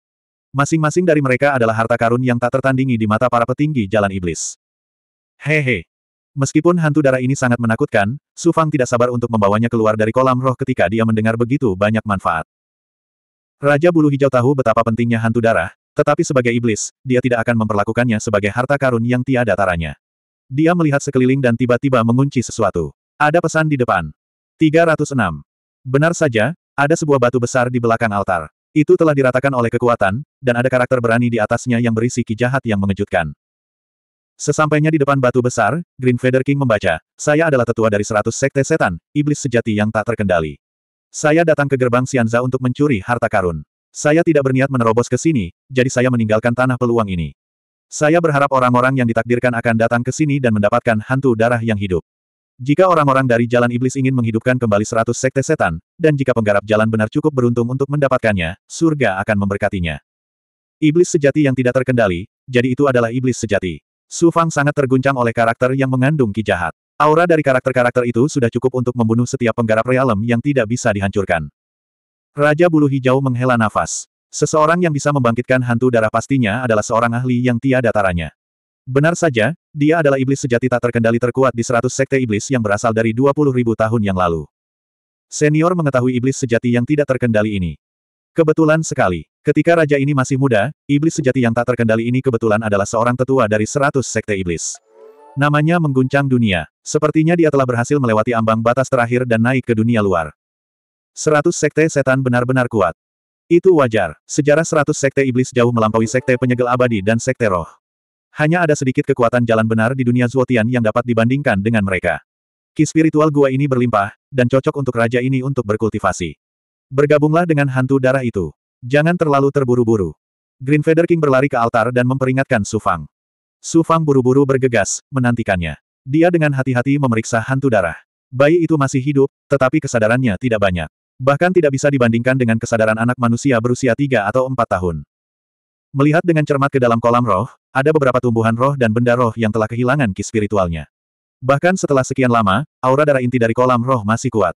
Masing-masing dari mereka adalah harta karun yang tak tertandingi di mata para petinggi jalan iblis. Hehe. Meskipun hantu darah ini sangat menakutkan, Sufang tidak sabar untuk membawanya keluar dari kolam roh ketika dia mendengar begitu banyak manfaat. Raja Bulu Hijau tahu betapa pentingnya hantu darah, tetapi sebagai iblis, dia tidak akan memperlakukannya sebagai harta karun yang tiada taranya. Dia melihat sekeliling dan tiba-tiba mengunci sesuatu. Ada pesan di depan. 306. Benar saja, ada sebuah batu besar di belakang altar. Itu telah diratakan oleh kekuatan, dan ada karakter berani di atasnya yang berisi ki jahat yang mengejutkan. Sesampainya di depan batu besar, Green Feather King membaca, Saya adalah tetua dari seratus sekte setan, iblis sejati yang tak terkendali. Saya datang ke gerbang Sianza untuk mencuri harta karun. Saya tidak berniat menerobos ke sini, jadi saya meninggalkan tanah peluang ini. Saya berharap orang-orang yang ditakdirkan akan datang ke sini dan mendapatkan hantu darah yang hidup. Jika orang-orang dari Jalan Iblis ingin menghidupkan kembali seratus sekte setan, dan jika penggarap jalan benar cukup beruntung untuk mendapatkannya, surga akan memberkatinya. Iblis sejati yang tidak terkendali, jadi itu adalah iblis sejati. Su Fang sangat terguncang oleh karakter yang mengandung ki jahat. Aura dari karakter-karakter itu sudah cukup untuk membunuh setiap penggarap realem yang tidak bisa dihancurkan. Raja Bulu Hijau menghela nafas. Seseorang yang bisa membangkitkan hantu darah pastinya adalah seorang ahli yang tiada taranya. Benar saja, dia adalah iblis sejati tak terkendali terkuat di 100 sekte iblis yang berasal dari puluh ribu tahun yang lalu. Senior mengetahui iblis sejati yang tidak terkendali ini. Kebetulan sekali, ketika raja ini masih muda, iblis sejati yang tak terkendali ini kebetulan adalah seorang tetua dari 100 sekte iblis. Namanya mengguncang dunia. Sepertinya dia telah berhasil melewati ambang batas terakhir dan naik ke dunia luar. Seratus sekte setan benar-benar kuat. Itu wajar. Sejarah seratus sekte iblis jauh melampaui sekte penyegel abadi dan sekte roh. Hanya ada sedikit kekuatan jalan benar di dunia Zuotian yang dapat dibandingkan dengan mereka. Ki spiritual gua ini berlimpah, dan cocok untuk raja ini untuk berkultivasi. Bergabunglah dengan hantu darah itu. Jangan terlalu terburu-buru. Green Feather King berlari ke altar dan memperingatkan Sufang. Su Fang buru-buru bergegas, menantikannya. Dia dengan hati-hati memeriksa hantu darah. Bayi itu masih hidup, tetapi kesadarannya tidak banyak. Bahkan tidak bisa dibandingkan dengan kesadaran anak manusia berusia tiga atau empat tahun. Melihat dengan cermat ke dalam kolam roh, ada beberapa tumbuhan roh dan benda roh yang telah kehilangan ki spiritualnya. Bahkan setelah sekian lama, aura darah inti dari kolam roh masih kuat.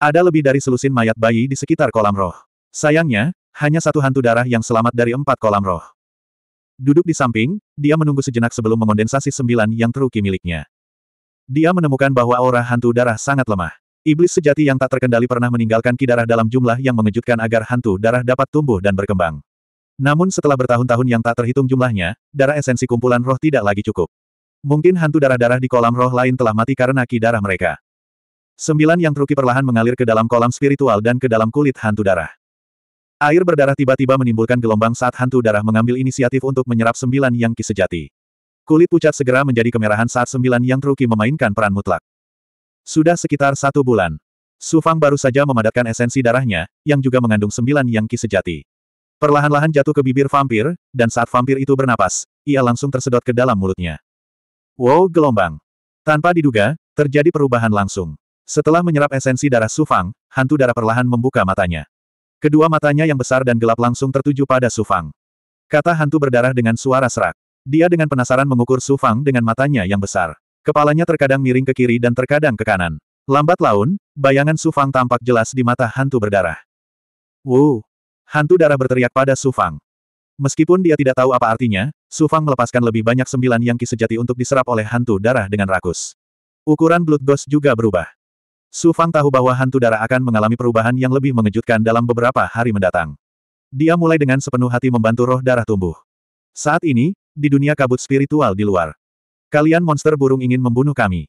Ada lebih dari selusin mayat bayi di sekitar kolam roh. Sayangnya, hanya satu hantu darah yang selamat dari empat kolam roh. Duduk di samping, dia menunggu sejenak sebelum mengondensasi sembilan yang teruki miliknya. Dia menemukan bahwa aura hantu darah sangat lemah. Iblis sejati yang tak terkendali pernah meninggalkan ki darah dalam jumlah yang mengejutkan agar hantu darah dapat tumbuh dan berkembang. Namun setelah bertahun-tahun yang tak terhitung jumlahnya, darah esensi kumpulan roh tidak lagi cukup. Mungkin hantu darah-darah di kolam roh lain telah mati karena ki darah mereka. Sembilan yang teruki perlahan mengalir ke dalam kolam spiritual dan ke dalam kulit hantu darah. Air berdarah tiba-tiba menimbulkan gelombang saat hantu darah mengambil inisiatif untuk menyerap sembilan yang ki sejati. Kulit pucat segera menjadi kemerahan saat sembilan yang truki memainkan peran mutlak. Sudah sekitar satu bulan. Sufang baru saja memadatkan esensi darahnya, yang juga mengandung sembilan yang ki sejati. Perlahan-lahan jatuh ke bibir vampir, dan saat vampir itu bernapas, ia langsung tersedot ke dalam mulutnya. Wow gelombang. Tanpa diduga, terjadi perubahan langsung. Setelah menyerap esensi darah Sufang, hantu darah perlahan membuka matanya. Kedua matanya yang besar dan gelap langsung tertuju pada Sufang. Kata hantu berdarah dengan suara serak. Dia dengan penasaran mengukur Sufang dengan matanya yang besar. Kepalanya terkadang miring ke kiri dan terkadang ke kanan. Lambat laun, bayangan Sufang tampak jelas di mata hantu berdarah. Wow! Hantu darah berteriak pada Sufang. Meskipun dia tidak tahu apa artinya, Sufang melepaskan lebih banyak sembilan yang sejati untuk diserap oleh hantu darah dengan rakus. Ukuran Blood Ghost juga berubah. Su Fang tahu bahwa hantu darah akan mengalami perubahan yang lebih mengejutkan dalam beberapa hari mendatang. Dia mulai dengan sepenuh hati membantu roh darah tumbuh. Saat ini, di dunia kabut spiritual di luar. Kalian monster burung ingin membunuh kami.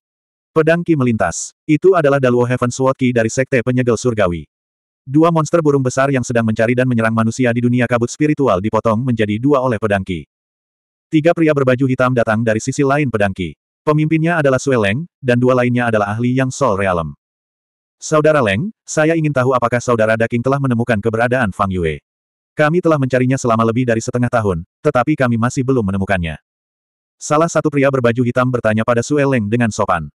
Pedang Ki melintas. Itu adalah Daluo Heaven Sword Ki dari Sekte Penyegel Surgawi. Dua monster burung besar yang sedang mencari dan menyerang manusia di dunia kabut spiritual dipotong menjadi dua oleh pedang Ki. Tiga pria berbaju hitam datang dari sisi lain pedang Ki. Pemimpinnya adalah Sueleng, dan dua lainnya adalah ahli yang Sol Realm. Saudara Leng, saya ingin tahu apakah saudara Daking telah menemukan keberadaan Fang Yue. Kami telah mencarinya selama lebih dari setengah tahun, tetapi kami masih belum menemukannya. Salah satu pria berbaju hitam bertanya pada Sue Leng dengan sopan.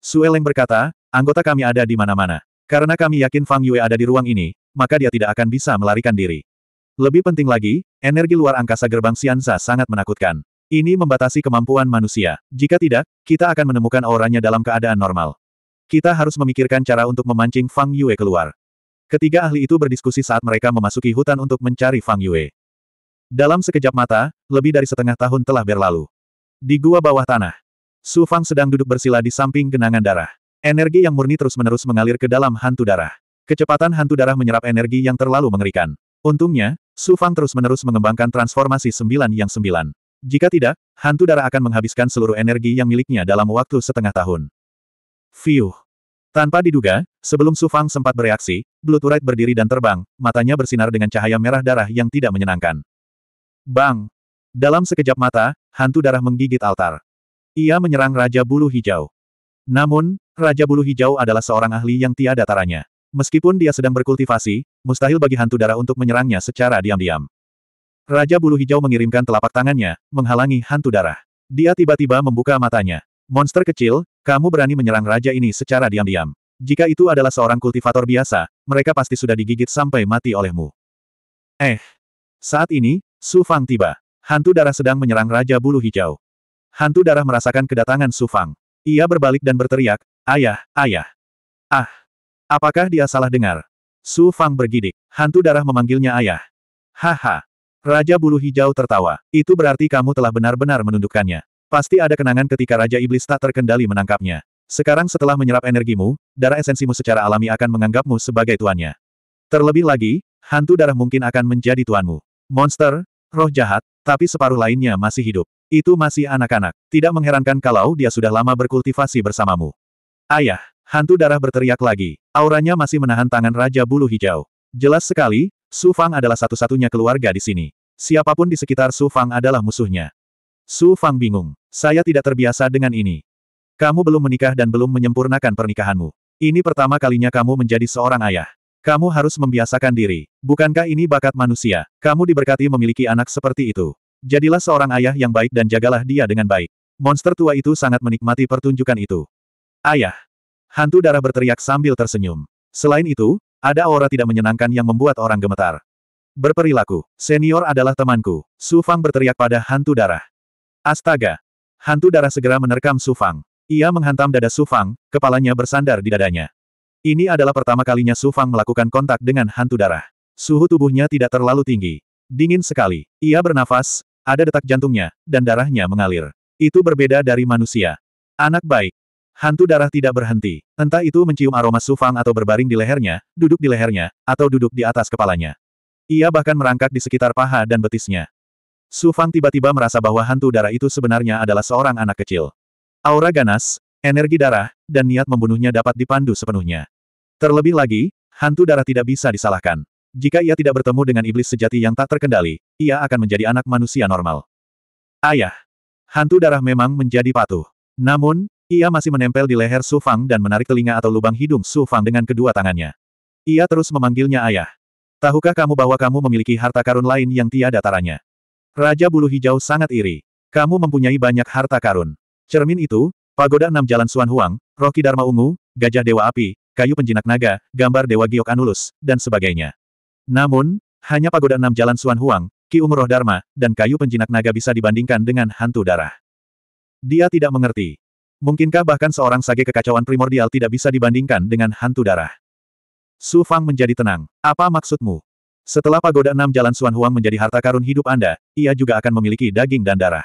Sue Leng berkata, anggota kami ada di mana-mana. Karena kami yakin Fang Yue ada di ruang ini, maka dia tidak akan bisa melarikan diri. Lebih penting lagi, energi luar angkasa gerbang Xianza sangat menakutkan. Ini membatasi kemampuan manusia. Jika tidak, kita akan menemukan auranya dalam keadaan normal. Kita harus memikirkan cara untuk memancing Fang Yue keluar. Ketiga ahli itu berdiskusi saat mereka memasuki hutan untuk mencari Fang Yue. Dalam sekejap mata, lebih dari setengah tahun telah berlalu. Di gua bawah tanah, Su Fang sedang duduk bersila di samping genangan darah. Energi yang murni terus-menerus mengalir ke dalam hantu darah. Kecepatan hantu darah menyerap energi yang terlalu mengerikan. Untungnya, Su Fang terus-menerus mengembangkan transformasi sembilan yang sembilan. Jika tidak, hantu darah akan menghabiskan seluruh energi yang miliknya dalam waktu setengah tahun. Fiuh. Tanpa diduga, sebelum Su Fang sempat bereaksi, Bluturite berdiri dan terbang, matanya bersinar dengan cahaya merah darah yang tidak menyenangkan. Bang! Dalam sekejap mata, hantu darah menggigit altar. Ia menyerang Raja Bulu Hijau. Namun, Raja Bulu Hijau adalah seorang ahli yang tiada taranya. Meskipun dia sedang berkultivasi, mustahil bagi hantu darah untuk menyerangnya secara diam-diam. Raja Bulu Hijau mengirimkan telapak tangannya, menghalangi hantu darah. Dia tiba-tiba membuka matanya. Monster kecil, kamu berani menyerang raja ini secara diam-diam. Jika itu adalah seorang kultivator biasa, mereka pasti sudah digigit sampai mati olehmu. Eh. Saat ini, Su Fang tiba. Hantu darah sedang menyerang Raja Bulu Hijau. Hantu darah merasakan kedatangan Su Fang. Ia berbalik dan berteriak, Ayah, ayah. Ah. Apakah dia salah dengar? Su Fang bergidik. Hantu darah memanggilnya ayah. Haha. Raja Bulu Hijau tertawa. Itu berarti kamu telah benar-benar menundukkannya. Pasti ada kenangan ketika Raja Iblis tak terkendali menangkapnya. Sekarang setelah menyerap energimu, darah esensimu secara alami akan menganggapmu sebagai tuannya. Terlebih lagi, hantu darah mungkin akan menjadi tuanmu. Monster, roh jahat, tapi separuh lainnya masih hidup. Itu masih anak-anak. Tidak mengherankan kalau dia sudah lama berkultivasi bersamamu. Ayah, hantu darah berteriak lagi. Auranya masih menahan tangan Raja Bulu Hijau. Jelas sekali, Su Fang adalah satu-satunya keluarga di sini. Siapapun di sekitar Su Fang adalah musuhnya. Su Fang bingung. Saya tidak terbiasa dengan ini. Kamu belum menikah dan belum menyempurnakan pernikahanmu. Ini pertama kalinya kamu menjadi seorang ayah. Kamu harus membiasakan diri. Bukankah ini bakat manusia? Kamu diberkati memiliki anak seperti itu. Jadilah seorang ayah yang baik dan jagalah dia dengan baik. Monster tua itu sangat menikmati pertunjukan itu. Ayah. Hantu darah berteriak sambil tersenyum. Selain itu, ada aura tidak menyenangkan yang membuat orang gemetar. Berperilaku, senior adalah temanku. Su Fang berteriak pada hantu darah. Astaga! Hantu darah segera menerkam Sufang. Ia menghantam dada Sufang, kepalanya bersandar di dadanya. Ini adalah pertama kalinya Sufang melakukan kontak dengan hantu darah. Suhu tubuhnya tidak terlalu tinggi. Dingin sekali. Ia bernafas, ada detak jantungnya, dan darahnya mengalir. Itu berbeda dari manusia. Anak baik. Hantu darah tidak berhenti. Entah itu mencium aroma Sufang atau berbaring di lehernya, duduk di lehernya, atau duduk di atas kepalanya. Ia bahkan merangkak di sekitar paha dan betisnya. Su Fang tiba-tiba merasa bahwa hantu darah itu sebenarnya adalah seorang anak kecil. Aura ganas, energi darah, dan niat membunuhnya dapat dipandu sepenuhnya. Terlebih lagi, hantu darah tidak bisa disalahkan. Jika ia tidak bertemu dengan iblis sejati yang tak terkendali, ia akan menjadi anak manusia normal. Ayah. Hantu darah memang menjadi patuh. Namun, ia masih menempel di leher Su Fang dan menarik telinga atau lubang hidung Su Fang dengan kedua tangannya. Ia terus memanggilnya ayah. Tahukah kamu bahwa kamu memiliki harta karun lain yang tiada taranya? Raja Bulu Hijau sangat iri. Kamu mempunyai banyak harta karun. Cermin itu, pagoda enam jalan Suan Huang, Roki Dharma Ungu, Gajah Dewa Api, kayu penjinak naga, gambar Dewa Giok Anulus, dan sebagainya. Namun, hanya pagoda enam jalan Suan Huang, Ki Umroh Dharma, dan kayu penjinak naga bisa dibandingkan dengan hantu darah. Dia tidak mengerti. Mungkinkah bahkan seorang sage kekacauan primordial tidak bisa dibandingkan dengan hantu darah? Su Fang menjadi tenang. Apa maksudmu? Setelah pagoda enam jalan Suan Huang menjadi harta karun hidup Anda, ia juga akan memiliki daging dan darah.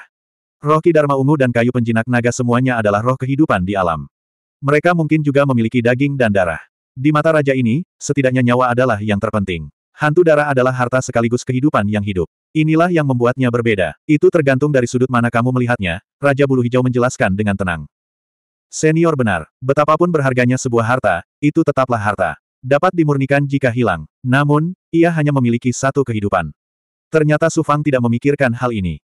Roh Dharma Ungu dan kayu penjinak naga semuanya adalah roh kehidupan di alam. Mereka mungkin juga memiliki daging dan darah. Di mata raja ini, setidaknya nyawa adalah yang terpenting. Hantu darah adalah harta sekaligus kehidupan yang hidup. Inilah yang membuatnya berbeda. Itu tergantung dari sudut mana kamu melihatnya, Raja Bulu Hijau menjelaskan dengan tenang. Senior benar, betapapun berharganya sebuah harta, itu tetaplah harta. Dapat dimurnikan jika hilang. Namun, ia hanya memiliki satu kehidupan. Ternyata Su Fang tidak memikirkan hal ini.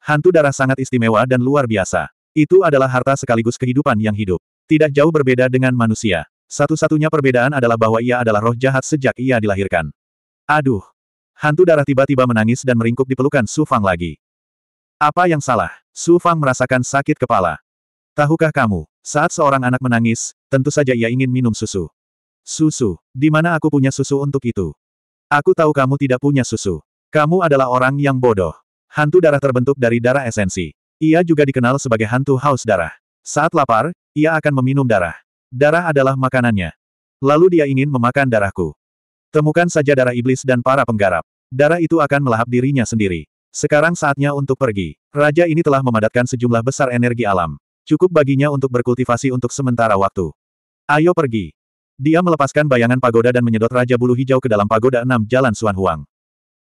Hantu darah sangat istimewa dan luar biasa. Itu adalah harta sekaligus kehidupan yang hidup. Tidak jauh berbeda dengan manusia. Satu-satunya perbedaan adalah bahwa ia adalah roh jahat sejak ia dilahirkan. Aduh! Hantu darah tiba-tiba menangis dan meringkuk di pelukan Su Fang lagi. Apa yang salah? Su Fang merasakan sakit kepala. Tahukah kamu, saat seorang anak menangis, tentu saja ia ingin minum susu. Susu, di mana aku punya susu untuk itu? Aku tahu kamu tidak punya susu. Kamu adalah orang yang bodoh. Hantu darah terbentuk dari darah esensi. Ia juga dikenal sebagai hantu haus darah. Saat lapar, ia akan meminum darah. Darah adalah makanannya. Lalu dia ingin memakan darahku. Temukan saja darah iblis dan para penggarap. Darah itu akan melahap dirinya sendiri. Sekarang saatnya untuk pergi. Raja ini telah memadatkan sejumlah besar energi alam. Cukup baginya untuk berkultivasi untuk sementara waktu. Ayo pergi. Dia melepaskan bayangan pagoda dan menyedot Raja Bulu Hijau ke dalam pagoda enam jalan Suan Huang.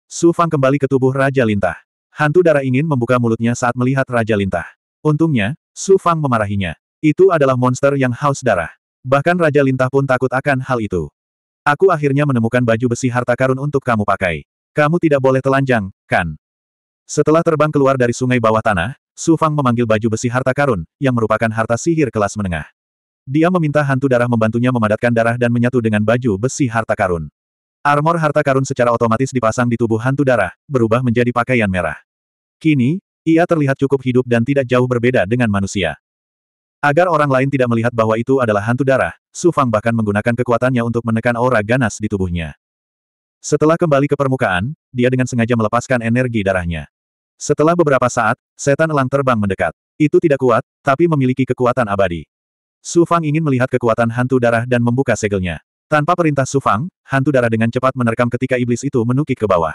Su Fang kembali ke tubuh Raja Lintah. Hantu darah ingin membuka mulutnya saat melihat Raja Lintah. Untungnya, Su Fang memarahinya. Itu adalah monster yang haus darah. Bahkan Raja Lintah pun takut akan hal itu. Aku akhirnya menemukan baju besi harta karun untuk kamu pakai. Kamu tidak boleh telanjang, kan? Setelah terbang keluar dari sungai bawah tanah, Su Fang memanggil baju besi harta karun, yang merupakan harta sihir kelas menengah. Dia meminta hantu darah membantunya memadatkan darah dan menyatu dengan baju besi harta karun. Armor harta karun secara otomatis dipasang di tubuh hantu darah, berubah menjadi pakaian merah. Kini, ia terlihat cukup hidup dan tidak jauh berbeda dengan manusia. Agar orang lain tidak melihat bahwa itu adalah hantu darah, Su Fang bahkan menggunakan kekuatannya untuk menekan aura ganas di tubuhnya. Setelah kembali ke permukaan, dia dengan sengaja melepaskan energi darahnya. Setelah beberapa saat, setan elang terbang mendekat. Itu tidak kuat, tapi memiliki kekuatan abadi. Su Fang ingin melihat kekuatan hantu darah dan membuka segelnya. Tanpa perintah Su Fang, hantu darah dengan cepat menerkam ketika iblis itu menukik ke bawah.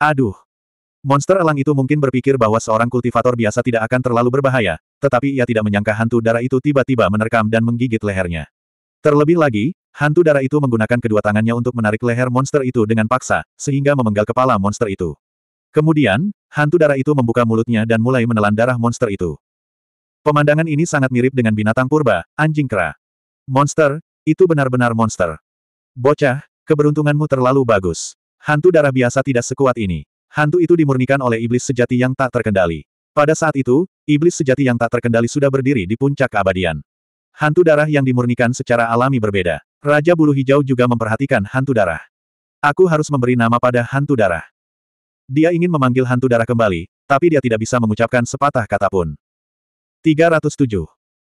Aduh! Monster elang itu mungkin berpikir bahwa seorang kultivator biasa tidak akan terlalu berbahaya, tetapi ia tidak menyangka hantu darah itu tiba-tiba menerkam dan menggigit lehernya. Terlebih lagi, hantu darah itu menggunakan kedua tangannya untuk menarik leher monster itu dengan paksa, sehingga memenggal kepala monster itu. Kemudian, hantu darah itu membuka mulutnya dan mulai menelan darah monster itu. Pemandangan ini sangat mirip dengan binatang purba, anjing kera. Monster, itu benar-benar monster. Bocah, keberuntunganmu terlalu bagus. Hantu darah biasa tidak sekuat ini. Hantu itu dimurnikan oleh iblis sejati yang tak terkendali. Pada saat itu, iblis sejati yang tak terkendali sudah berdiri di puncak keabadian. Hantu darah yang dimurnikan secara alami berbeda. Raja Bulu Hijau juga memperhatikan hantu darah. Aku harus memberi nama pada hantu darah. Dia ingin memanggil hantu darah kembali, tapi dia tidak bisa mengucapkan sepatah kata pun. 307.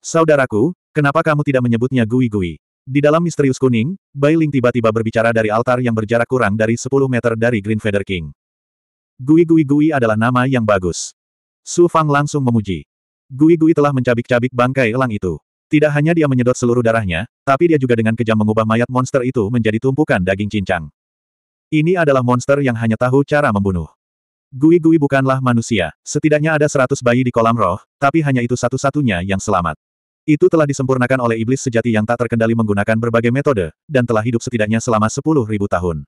Saudaraku, kenapa kamu tidak menyebutnya Gui-Gui? Di dalam misterius kuning, Bai Ling tiba-tiba berbicara dari altar yang berjarak kurang dari 10 meter dari Green Feather King. Gui-Gui-Gui adalah nama yang bagus. Su Fang langsung memuji. Gui-Gui telah mencabik-cabik bangkai elang itu. Tidak hanya dia menyedot seluruh darahnya, tapi dia juga dengan kejam mengubah mayat monster itu menjadi tumpukan daging cincang. Ini adalah monster yang hanya tahu cara membunuh. Gui-Gui bukanlah manusia, setidaknya ada seratus bayi di kolam roh, tapi hanya itu satu-satunya yang selamat. Itu telah disempurnakan oleh iblis sejati yang tak terkendali menggunakan berbagai metode, dan telah hidup setidaknya selama sepuluh ribu tahun.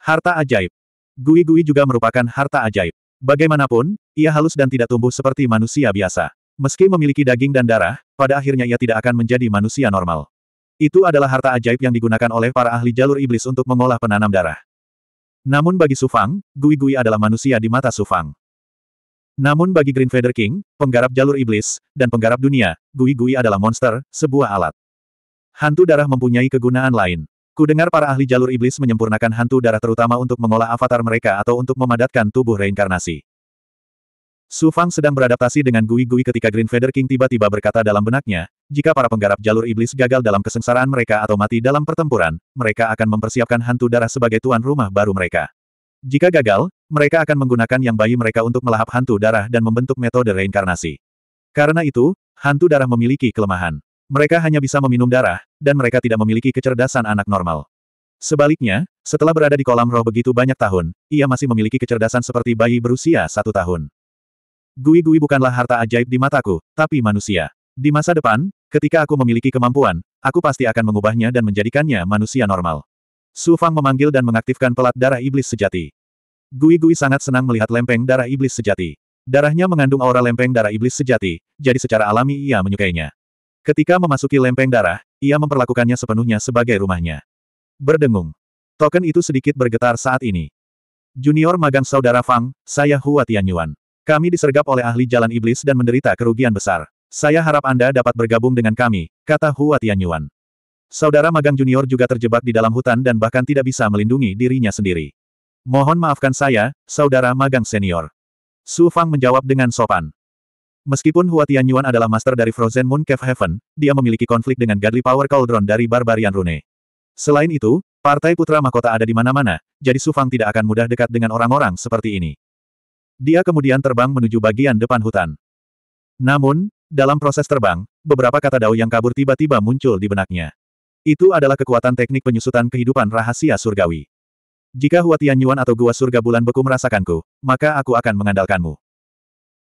Harta ajaib. Gui-Gui juga merupakan harta ajaib. Bagaimanapun, ia halus dan tidak tumbuh seperti manusia biasa. Meski memiliki daging dan darah, pada akhirnya ia tidak akan menjadi manusia normal. Itu adalah harta ajaib yang digunakan oleh para ahli jalur iblis untuk mengolah penanam darah. Namun bagi Sufang, Gui Gui adalah manusia di mata Sufang. Namun bagi Green Feather King, penggarap jalur iblis, dan penggarap dunia, Gui Gui adalah monster, sebuah alat. Hantu darah mempunyai kegunaan lain. Kudengar para ahli jalur iblis menyempurnakan hantu darah terutama untuk mengolah avatar mereka atau untuk memadatkan tubuh reinkarnasi. Su Fang sedang beradaptasi dengan Gui-Gui ketika Green Feather King tiba-tiba berkata dalam benaknya, jika para penggarap jalur iblis gagal dalam kesengsaraan mereka atau mati dalam pertempuran, mereka akan mempersiapkan hantu darah sebagai tuan rumah baru mereka. Jika gagal, mereka akan menggunakan yang bayi mereka untuk melahap hantu darah dan membentuk metode reinkarnasi. Karena itu, hantu darah memiliki kelemahan. Mereka hanya bisa meminum darah, dan mereka tidak memiliki kecerdasan anak normal. Sebaliknya, setelah berada di kolam roh begitu banyak tahun, ia masih memiliki kecerdasan seperti bayi berusia satu tahun. Gui-gui bukanlah harta ajaib di mataku, tapi manusia. Di masa depan, ketika aku memiliki kemampuan, aku pasti akan mengubahnya dan menjadikannya manusia normal. Su Fang memanggil dan mengaktifkan pelat darah iblis sejati. Gui-gui sangat senang melihat lempeng darah iblis sejati. Darahnya mengandung aura lempeng darah iblis sejati, jadi secara alami ia menyukainya. Ketika memasuki lempeng darah, ia memperlakukannya sepenuhnya sebagai rumahnya. Berdengung. Token itu sedikit bergetar saat ini. Junior magang saudara Fang, saya Hua Tianyuan. Kami disergap oleh ahli jalan iblis dan menderita kerugian besar. Saya harap Anda dapat bergabung dengan kami, kata Hua Tianyuan. Saudara magang junior juga terjebak di dalam hutan dan bahkan tidak bisa melindungi dirinya sendiri. Mohon maafkan saya, saudara magang senior. Su Fang menjawab dengan sopan. Meskipun Hua Tianyuan adalah master dari Frozen Moon Cave Heaven, dia memiliki konflik dengan Godly Power Cauldron dari Barbarian Rune. Selain itu, partai putra mahkota ada di mana-mana, jadi Su Fang tidak akan mudah dekat dengan orang-orang seperti ini. Dia kemudian terbang menuju bagian depan hutan. Namun, dalam proses terbang, beberapa kata Dao yang kabur tiba-tiba muncul di benaknya. Itu adalah kekuatan teknik penyusutan kehidupan rahasia surgawi. Jika Hua Tianyuan atau Gua Surga Bulan Beku merasakanku, maka aku akan mengandalkanmu.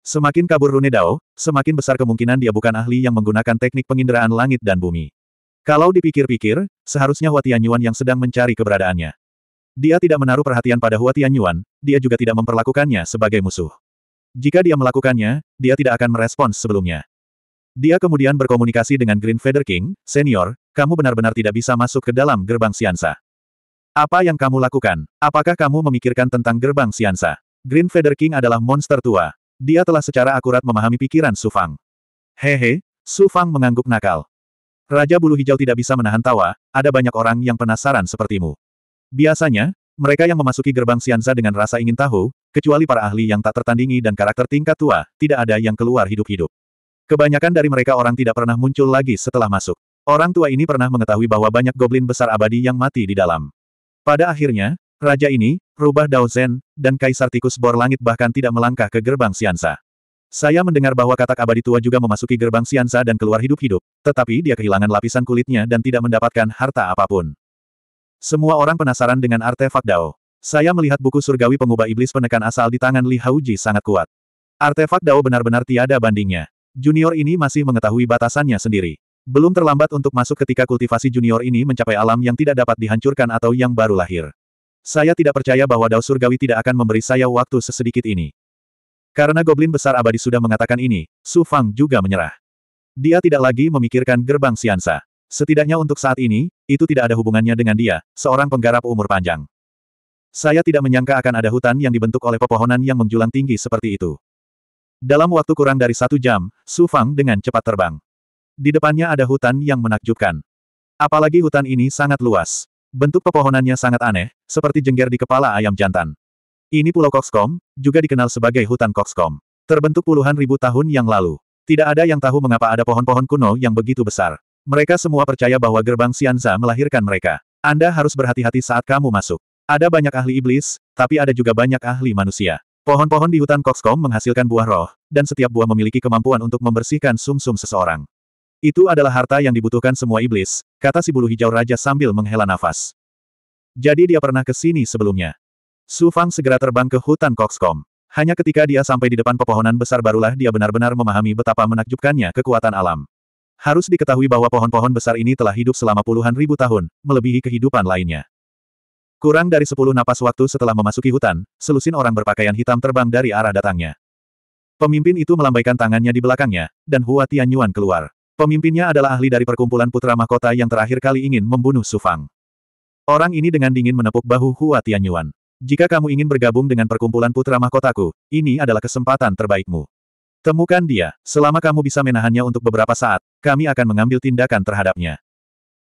Semakin kabur Rune Dao, semakin besar kemungkinan dia bukan ahli yang menggunakan teknik penginderaan langit dan bumi. Kalau dipikir-pikir, seharusnya Hua Tianyuan yang sedang mencari keberadaannya. Dia tidak menaruh perhatian pada Hua Tianyuan, dia juga tidak memperlakukannya sebagai musuh. Jika dia melakukannya, dia tidak akan merespons sebelumnya. Dia kemudian berkomunikasi dengan Green Feather King, Senior, kamu benar-benar tidak bisa masuk ke dalam gerbang Siansa. Apa yang kamu lakukan? Apakah kamu memikirkan tentang gerbang Siansa? Green Feather King adalah monster tua. Dia telah secara akurat memahami pikiran Sufang. Hehe, Sufang mengangguk nakal. Raja Bulu Hijau tidak bisa menahan tawa, ada banyak orang yang penasaran sepertimu. Biasanya, mereka yang memasuki gerbang Sianza dengan rasa ingin tahu, kecuali para ahli yang tak tertandingi dan karakter tingkat tua, tidak ada yang keluar hidup-hidup. Kebanyakan dari mereka orang tidak pernah muncul lagi setelah masuk. Orang tua ini pernah mengetahui bahwa banyak goblin besar abadi yang mati di dalam. Pada akhirnya, raja ini, rubah Dao Zen, dan Kaisar Tikus Bor Langit bahkan tidak melangkah ke gerbang Sianza. Saya mendengar bahwa katak abadi tua juga memasuki gerbang Sianza dan keluar hidup-hidup, tetapi dia kehilangan lapisan kulitnya dan tidak mendapatkan harta apapun. Semua orang penasaran dengan artefak Dao. Saya melihat buku surgawi pengubah iblis penekan asal di tangan Li Hauji sangat kuat. Artefak Dao benar-benar tiada bandingnya. Junior ini masih mengetahui batasannya sendiri. Belum terlambat untuk masuk ketika kultivasi junior ini mencapai alam yang tidak dapat dihancurkan atau yang baru lahir. Saya tidak percaya bahwa Dao Surgawi tidak akan memberi saya waktu sesedikit ini. Karena Goblin Besar Abadi sudah mengatakan ini, Su Fang juga menyerah. Dia tidak lagi memikirkan gerbang Siansa. Setidaknya untuk saat ini, itu tidak ada hubungannya dengan dia, seorang penggarap umur panjang. Saya tidak menyangka akan ada hutan yang dibentuk oleh pepohonan yang menjulang tinggi seperti itu. Dalam waktu kurang dari satu jam, Su Fang dengan cepat terbang. Di depannya ada hutan yang menakjubkan. Apalagi hutan ini sangat luas. Bentuk pepohonannya sangat aneh, seperti jengger di kepala ayam jantan. Ini pulau Kokskom, juga dikenal sebagai hutan Kokskom. Terbentuk puluhan ribu tahun yang lalu. Tidak ada yang tahu mengapa ada pohon-pohon kuno yang begitu besar. Mereka semua percaya bahwa gerbang Xianza melahirkan mereka. Anda harus berhati-hati saat kamu masuk. Ada banyak ahli iblis, tapi ada juga banyak ahli manusia. Pohon-pohon di hutan Coxcomb menghasilkan buah roh, dan setiap buah memiliki kemampuan untuk membersihkan sumsum -sum seseorang. Itu adalah harta yang dibutuhkan semua iblis, kata si bulu hijau raja sambil menghela nafas. Jadi dia pernah ke sini sebelumnya. Su Fang segera terbang ke hutan Coxcomb. Hanya ketika dia sampai di depan pepohonan besar barulah dia benar-benar memahami betapa menakjubkannya kekuatan alam. Harus diketahui bahwa pohon-pohon besar ini telah hidup selama puluhan ribu tahun, melebihi kehidupan lainnya. Kurang dari sepuluh napas waktu setelah memasuki hutan, selusin orang berpakaian hitam terbang dari arah datangnya. Pemimpin itu melambaikan tangannya di belakangnya, dan Hua Tianyuan keluar. Pemimpinnya adalah ahli dari perkumpulan putra mahkota yang terakhir kali ingin membunuh Sufang. Orang ini dengan dingin menepuk bahu Hua Tianyuan. Jika kamu ingin bergabung dengan perkumpulan putra mahkotaku, ini adalah kesempatan terbaikmu. Temukan dia, selama kamu bisa menahannya untuk beberapa saat, kami akan mengambil tindakan terhadapnya.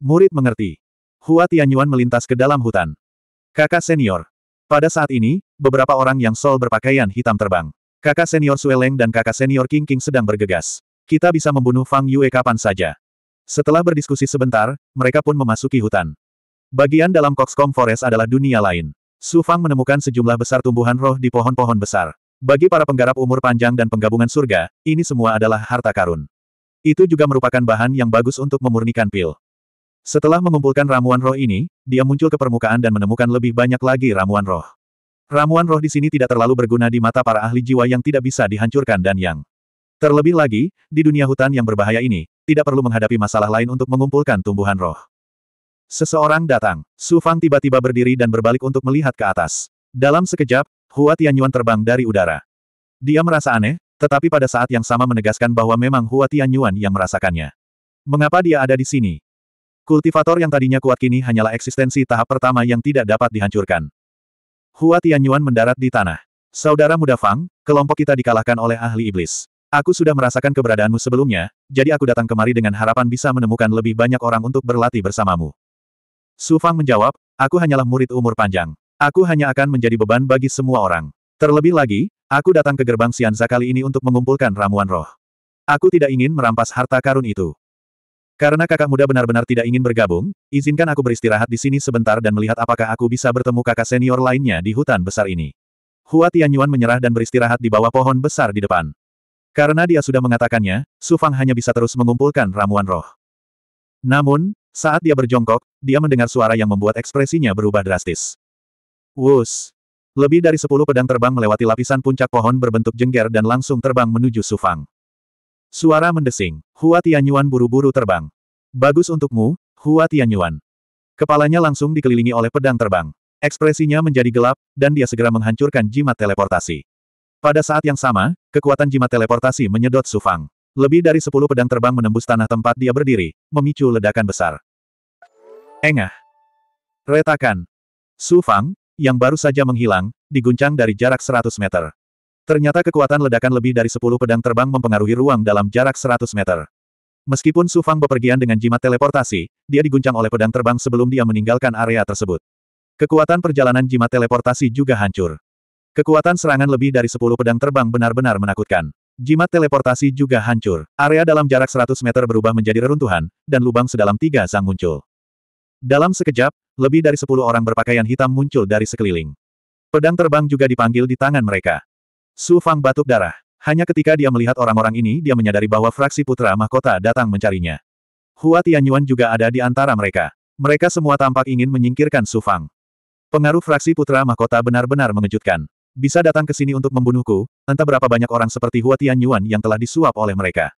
Murid mengerti. Hua Tianyuan melintas ke dalam hutan. Kakak senior. Pada saat ini, beberapa orang yang sol berpakaian hitam terbang. Kakak senior Sueleng dan kakak senior King King sedang bergegas. Kita bisa membunuh Fang Yue kapan saja. Setelah berdiskusi sebentar, mereka pun memasuki hutan. Bagian dalam Coxcomb Forest adalah dunia lain. Su Fang menemukan sejumlah besar tumbuhan roh di pohon-pohon besar. Bagi para penggarap umur panjang dan penggabungan surga, ini semua adalah harta karun. Itu juga merupakan bahan yang bagus untuk memurnikan pil. Setelah mengumpulkan ramuan roh ini, dia muncul ke permukaan dan menemukan lebih banyak lagi ramuan roh. Ramuan roh di sini tidak terlalu berguna di mata para ahli jiwa yang tidak bisa dihancurkan dan yang. Terlebih lagi, di dunia hutan yang berbahaya ini, tidak perlu menghadapi masalah lain untuk mengumpulkan tumbuhan roh. Seseorang datang. Su Fang tiba-tiba berdiri dan berbalik untuk melihat ke atas. Dalam sekejap, Hua Tianyuan terbang dari udara. Dia merasa aneh, tetapi pada saat yang sama menegaskan bahwa memang Hua Tianyuan yang merasakannya. Mengapa dia ada di sini? Kultivator yang tadinya kuat kini hanyalah eksistensi tahap pertama yang tidak dapat dihancurkan. Hua Tianyuan mendarat di tanah. Saudara muda Fang, kelompok kita dikalahkan oleh ahli iblis. Aku sudah merasakan keberadaanmu sebelumnya, jadi aku datang kemari dengan harapan bisa menemukan lebih banyak orang untuk berlatih bersamamu. Su Fang menjawab, aku hanyalah murid umur panjang. Aku hanya akan menjadi beban bagi semua orang. Terlebih lagi, aku datang ke gerbang Sianza kali ini untuk mengumpulkan ramuan roh. Aku tidak ingin merampas harta karun itu. Karena kakak muda benar-benar tidak ingin bergabung, izinkan aku beristirahat di sini sebentar dan melihat apakah aku bisa bertemu kakak senior lainnya di hutan besar ini. Hua Tianyuan menyerah dan beristirahat di bawah pohon besar di depan. Karena dia sudah mengatakannya, Su Fang hanya bisa terus mengumpulkan ramuan roh. Namun, saat dia berjongkok, dia mendengar suara yang membuat ekspresinya berubah drastis. Wus! Lebih dari sepuluh pedang terbang melewati lapisan puncak pohon berbentuk jengger dan langsung terbang menuju Sufang. Suara mendesing. Hua Tianyuan buru-buru terbang. Bagus untukmu, Hua Tianyuan. Kepalanya langsung dikelilingi oleh pedang terbang. Ekspresinya menjadi gelap, dan dia segera menghancurkan jimat teleportasi. Pada saat yang sama, kekuatan jimat teleportasi menyedot Sufang. Lebih dari sepuluh pedang terbang menembus tanah tempat dia berdiri, memicu ledakan besar. Engah. Retakan. Sufang, yang baru saja menghilang, diguncang dari jarak 100 meter. Ternyata kekuatan ledakan lebih dari 10 pedang terbang mempengaruhi ruang dalam jarak 100 meter. Meskipun Su Fang bepergian dengan jimat teleportasi, dia diguncang oleh pedang terbang sebelum dia meninggalkan area tersebut. Kekuatan perjalanan jimat teleportasi juga hancur. Kekuatan serangan lebih dari 10 pedang terbang benar-benar menakutkan. Jimat teleportasi juga hancur. Area dalam jarak 100 meter berubah menjadi reruntuhan, dan lubang sedalam tiga sang muncul. Dalam sekejap, lebih dari sepuluh orang berpakaian hitam muncul dari sekeliling. Pedang terbang juga dipanggil di tangan mereka. Su Fang batuk darah. Hanya ketika dia melihat orang-orang ini dia menyadari bahwa fraksi putra mahkota datang mencarinya. Hua Tianyuan juga ada di antara mereka. Mereka semua tampak ingin menyingkirkan Su Fang. Pengaruh fraksi putra mahkota benar-benar mengejutkan. Bisa datang ke sini untuk membunuhku, entah berapa banyak orang seperti Hua Tianyuan yang telah disuap oleh mereka.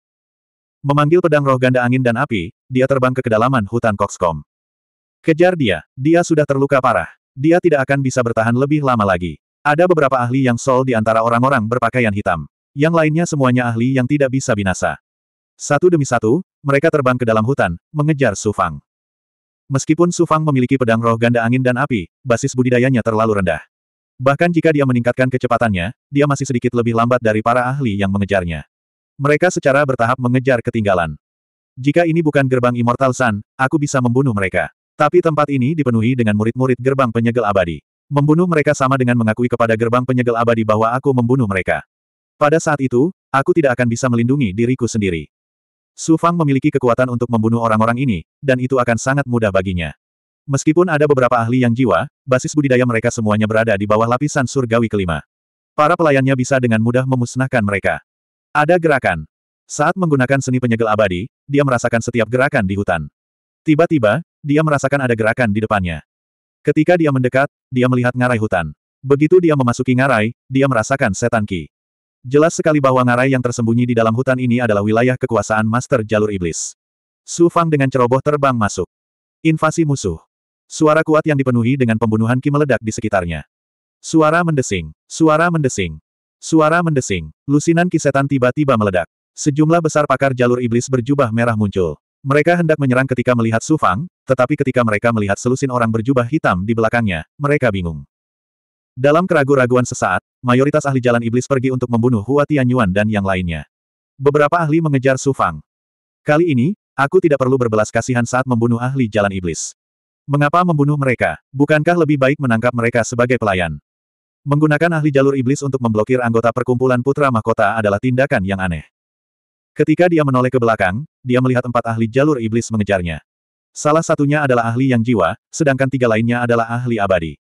Memanggil pedang roh ganda angin dan api, dia terbang ke kedalaman hutan Kokskom. Kejar dia, dia sudah terluka parah. Dia tidak akan bisa bertahan lebih lama lagi. Ada beberapa ahli yang sol di antara orang-orang berpakaian hitam. Yang lainnya semuanya ahli yang tidak bisa binasa. Satu demi satu, mereka terbang ke dalam hutan, mengejar Sufang. Meskipun Sufang memiliki pedang roh ganda angin dan api, basis budidayanya terlalu rendah. Bahkan jika dia meningkatkan kecepatannya, dia masih sedikit lebih lambat dari para ahli yang mengejarnya. Mereka secara bertahap mengejar ketinggalan. Jika ini bukan gerbang Immortal Sun, aku bisa membunuh mereka. Tapi tempat ini dipenuhi dengan murid-murid gerbang penyegel abadi. Membunuh mereka sama dengan mengakui kepada gerbang penyegel abadi bahwa aku membunuh mereka. Pada saat itu, aku tidak akan bisa melindungi diriku sendiri. Su Fang memiliki kekuatan untuk membunuh orang-orang ini, dan itu akan sangat mudah baginya. Meskipun ada beberapa ahli yang jiwa, basis budidaya mereka semuanya berada di bawah lapisan surgawi kelima. Para pelayannya bisa dengan mudah memusnahkan mereka. Ada gerakan. Saat menggunakan seni penyegel abadi, dia merasakan setiap gerakan di hutan. Tiba-tiba, dia merasakan ada gerakan di depannya. Ketika dia mendekat, dia melihat ngarai hutan. Begitu dia memasuki ngarai, dia merasakan setan ki. Jelas sekali bahwa ngarai yang tersembunyi di dalam hutan ini adalah wilayah kekuasaan Master Jalur Iblis. Su Fang dengan ceroboh terbang masuk. Invasi musuh. Suara kuat yang dipenuhi dengan pembunuhan ki meledak di sekitarnya. Suara mendesing. Suara mendesing. Suara mendesing. Lusinan ki setan tiba-tiba meledak. Sejumlah besar pakar jalur iblis berjubah merah muncul. Mereka hendak menyerang ketika melihat Su Fang, tetapi ketika mereka melihat selusin orang berjubah hitam di belakangnya, mereka bingung. Dalam keraguan-raguan sesaat, mayoritas ahli jalan iblis pergi untuk membunuh Hua Tianyuan dan yang lainnya. Beberapa ahli mengejar Su Fang. Kali ini, aku tidak perlu berbelas kasihan saat membunuh ahli jalan iblis. Mengapa membunuh mereka? Bukankah lebih baik menangkap mereka sebagai pelayan? Menggunakan ahli jalur iblis untuk memblokir anggota perkumpulan putra mahkota adalah tindakan yang aneh. Ketika dia menoleh ke belakang, dia melihat empat ahli jalur iblis mengejarnya. Salah satunya adalah ahli yang jiwa, sedangkan tiga lainnya adalah ahli abadi.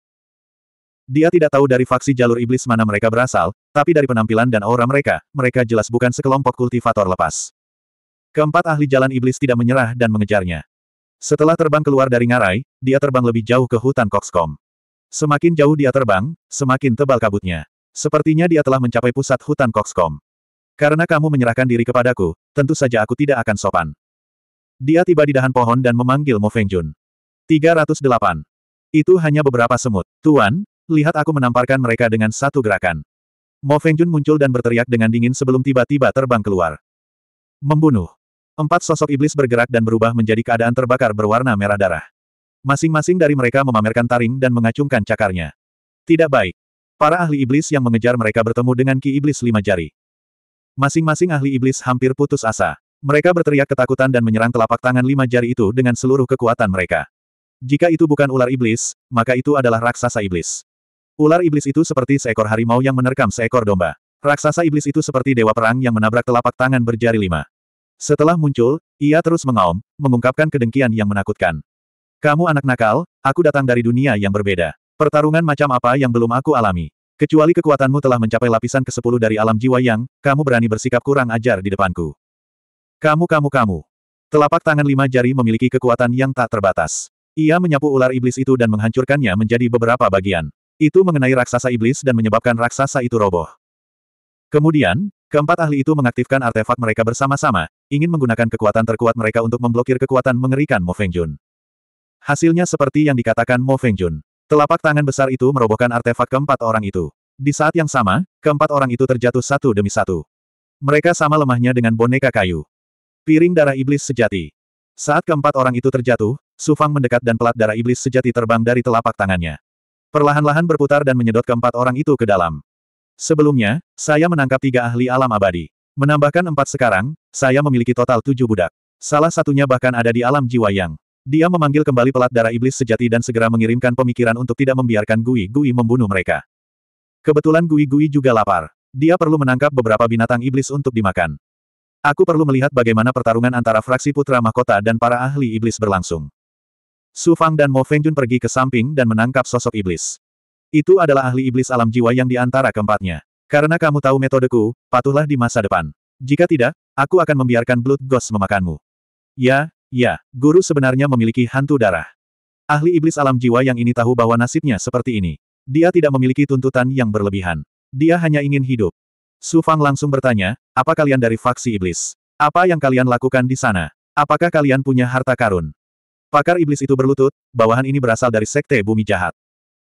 Dia tidak tahu dari faksi jalur iblis mana mereka berasal, tapi dari penampilan dan aura mereka, mereka jelas bukan sekelompok kultivator lepas. Keempat ahli jalan iblis tidak menyerah dan mengejarnya. Setelah terbang keluar dari ngarai, dia terbang lebih jauh ke hutan Coxcom. Semakin jauh dia terbang, semakin tebal kabutnya. Sepertinya dia telah mencapai pusat hutan Coxcom. Karena kamu menyerahkan diri kepadaku, tentu saja aku tidak akan sopan. Dia tiba di dahan pohon dan memanggil Mo Fengjun. 308. Itu hanya beberapa semut. Tuan, lihat aku menamparkan mereka dengan satu gerakan. Mo Fengjun muncul dan berteriak dengan dingin sebelum tiba-tiba terbang keluar. Membunuh. Empat sosok iblis bergerak dan berubah menjadi keadaan terbakar berwarna merah darah. Masing-masing dari mereka memamerkan taring dan mengacungkan cakarnya. Tidak baik. Para ahli iblis yang mengejar mereka bertemu dengan ki iblis lima jari. Masing-masing ahli iblis hampir putus asa. Mereka berteriak ketakutan dan menyerang telapak tangan lima jari itu dengan seluruh kekuatan mereka. Jika itu bukan ular iblis, maka itu adalah raksasa iblis. Ular iblis itu seperti seekor harimau yang menerkam seekor domba. Raksasa iblis itu seperti dewa perang yang menabrak telapak tangan berjari lima. Setelah muncul, ia terus mengaum, mengungkapkan kedengkian yang menakutkan. Kamu anak nakal, aku datang dari dunia yang berbeda. Pertarungan macam apa yang belum aku alami? Kecuali kekuatanmu telah mencapai lapisan ke-10 dari alam jiwa yang, kamu berani bersikap kurang ajar di depanku. Kamu kamu kamu. Telapak tangan lima jari memiliki kekuatan yang tak terbatas. Ia menyapu ular iblis itu dan menghancurkannya menjadi beberapa bagian. Itu mengenai raksasa iblis dan menyebabkan raksasa itu roboh. Kemudian, keempat ahli itu mengaktifkan artefak mereka bersama-sama, ingin menggunakan kekuatan terkuat mereka untuk memblokir kekuatan mengerikan Mo Fengjun. Hasilnya seperti yang dikatakan Mo Fengjun. Telapak tangan besar itu merobohkan artefak keempat orang itu. Di saat yang sama, keempat orang itu terjatuh satu demi satu. Mereka sama lemahnya dengan boneka kayu. Piring darah iblis sejati. Saat keempat orang itu terjatuh, Sufang mendekat dan pelat darah iblis sejati terbang dari telapak tangannya. Perlahan-lahan berputar dan menyedot keempat orang itu ke dalam. Sebelumnya, saya menangkap tiga ahli alam abadi. Menambahkan empat sekarang, saya memiliki total tujuh budak. Salah satunya bahkan ada di alam jiwa yang. Dia memanggil kembali pelat darah iblis sejati dan segera mengirimkan pemikiran untuk tidak membiarkan Gui-Gui membunuh mereka. Kebetulan Gui-Gui juga lapar. Dia perlu menangkap beberapa binatang iblis untuk dimakan. Aku perlu melihat bagaimana pertarungan antara fraksi putra mahkota dan para ahli iblis berlangsung. Su Fang dan Mo Feng Jun pergi ke samping dan menangkap sosok iblis. Itu adalah ahli iblis alam jiwa yang di antara keempatnya. Karena kamu tahu metodeku, patuhlah di masa depan. Jika tidak, aku akan membiarkan Blood Ghost memakanmu. Ya, Ya, guru sebenarnya memiliki hantu darah. Ahli iblis alam jiwa yang ini tahu bahwa nasibnya seperti ini. Dia tidak memiliki tuntutan yang berlebihan. Dia hanya ingin hidup. Su Fang langsung bertanya, apa kalian dari faksi iblis? Apa yang kalian lakukan di sana? Apakah kalian punya harta karun? Pakar iblis itu berlutut, bawahan ini berasal dari sekte bumi jahat.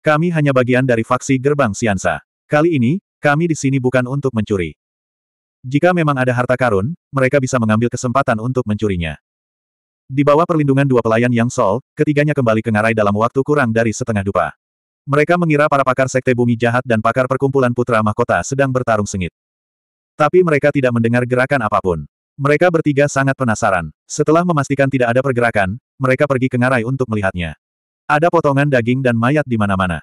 Kami hanya bagian dari faksi gerbang Siansa. Kali ini, kami di sini bukan untuk mencuri. Jika memang ada harta karun, mereka bisa mengambil kesempatan untuk mencurinya. Di bawah perlindungan dua pelayan Yang Sol, ketiganya kembali ke ngarai dalam waktu kurang dari setengah dupa. Mereka mengira para pakar sekte bumi jahat dan pakar perkumpulan putra mahkota sedang bertarung sengit. Tapi mereka tidak mendengar gerakan apapun. Mereka bertiga sangat penasaran. Setelah memastikan tidak ada pergerakan, mereka pergi ke ngarai untuk melihatnya. Ada potongan daging dan mayat di mana-mana.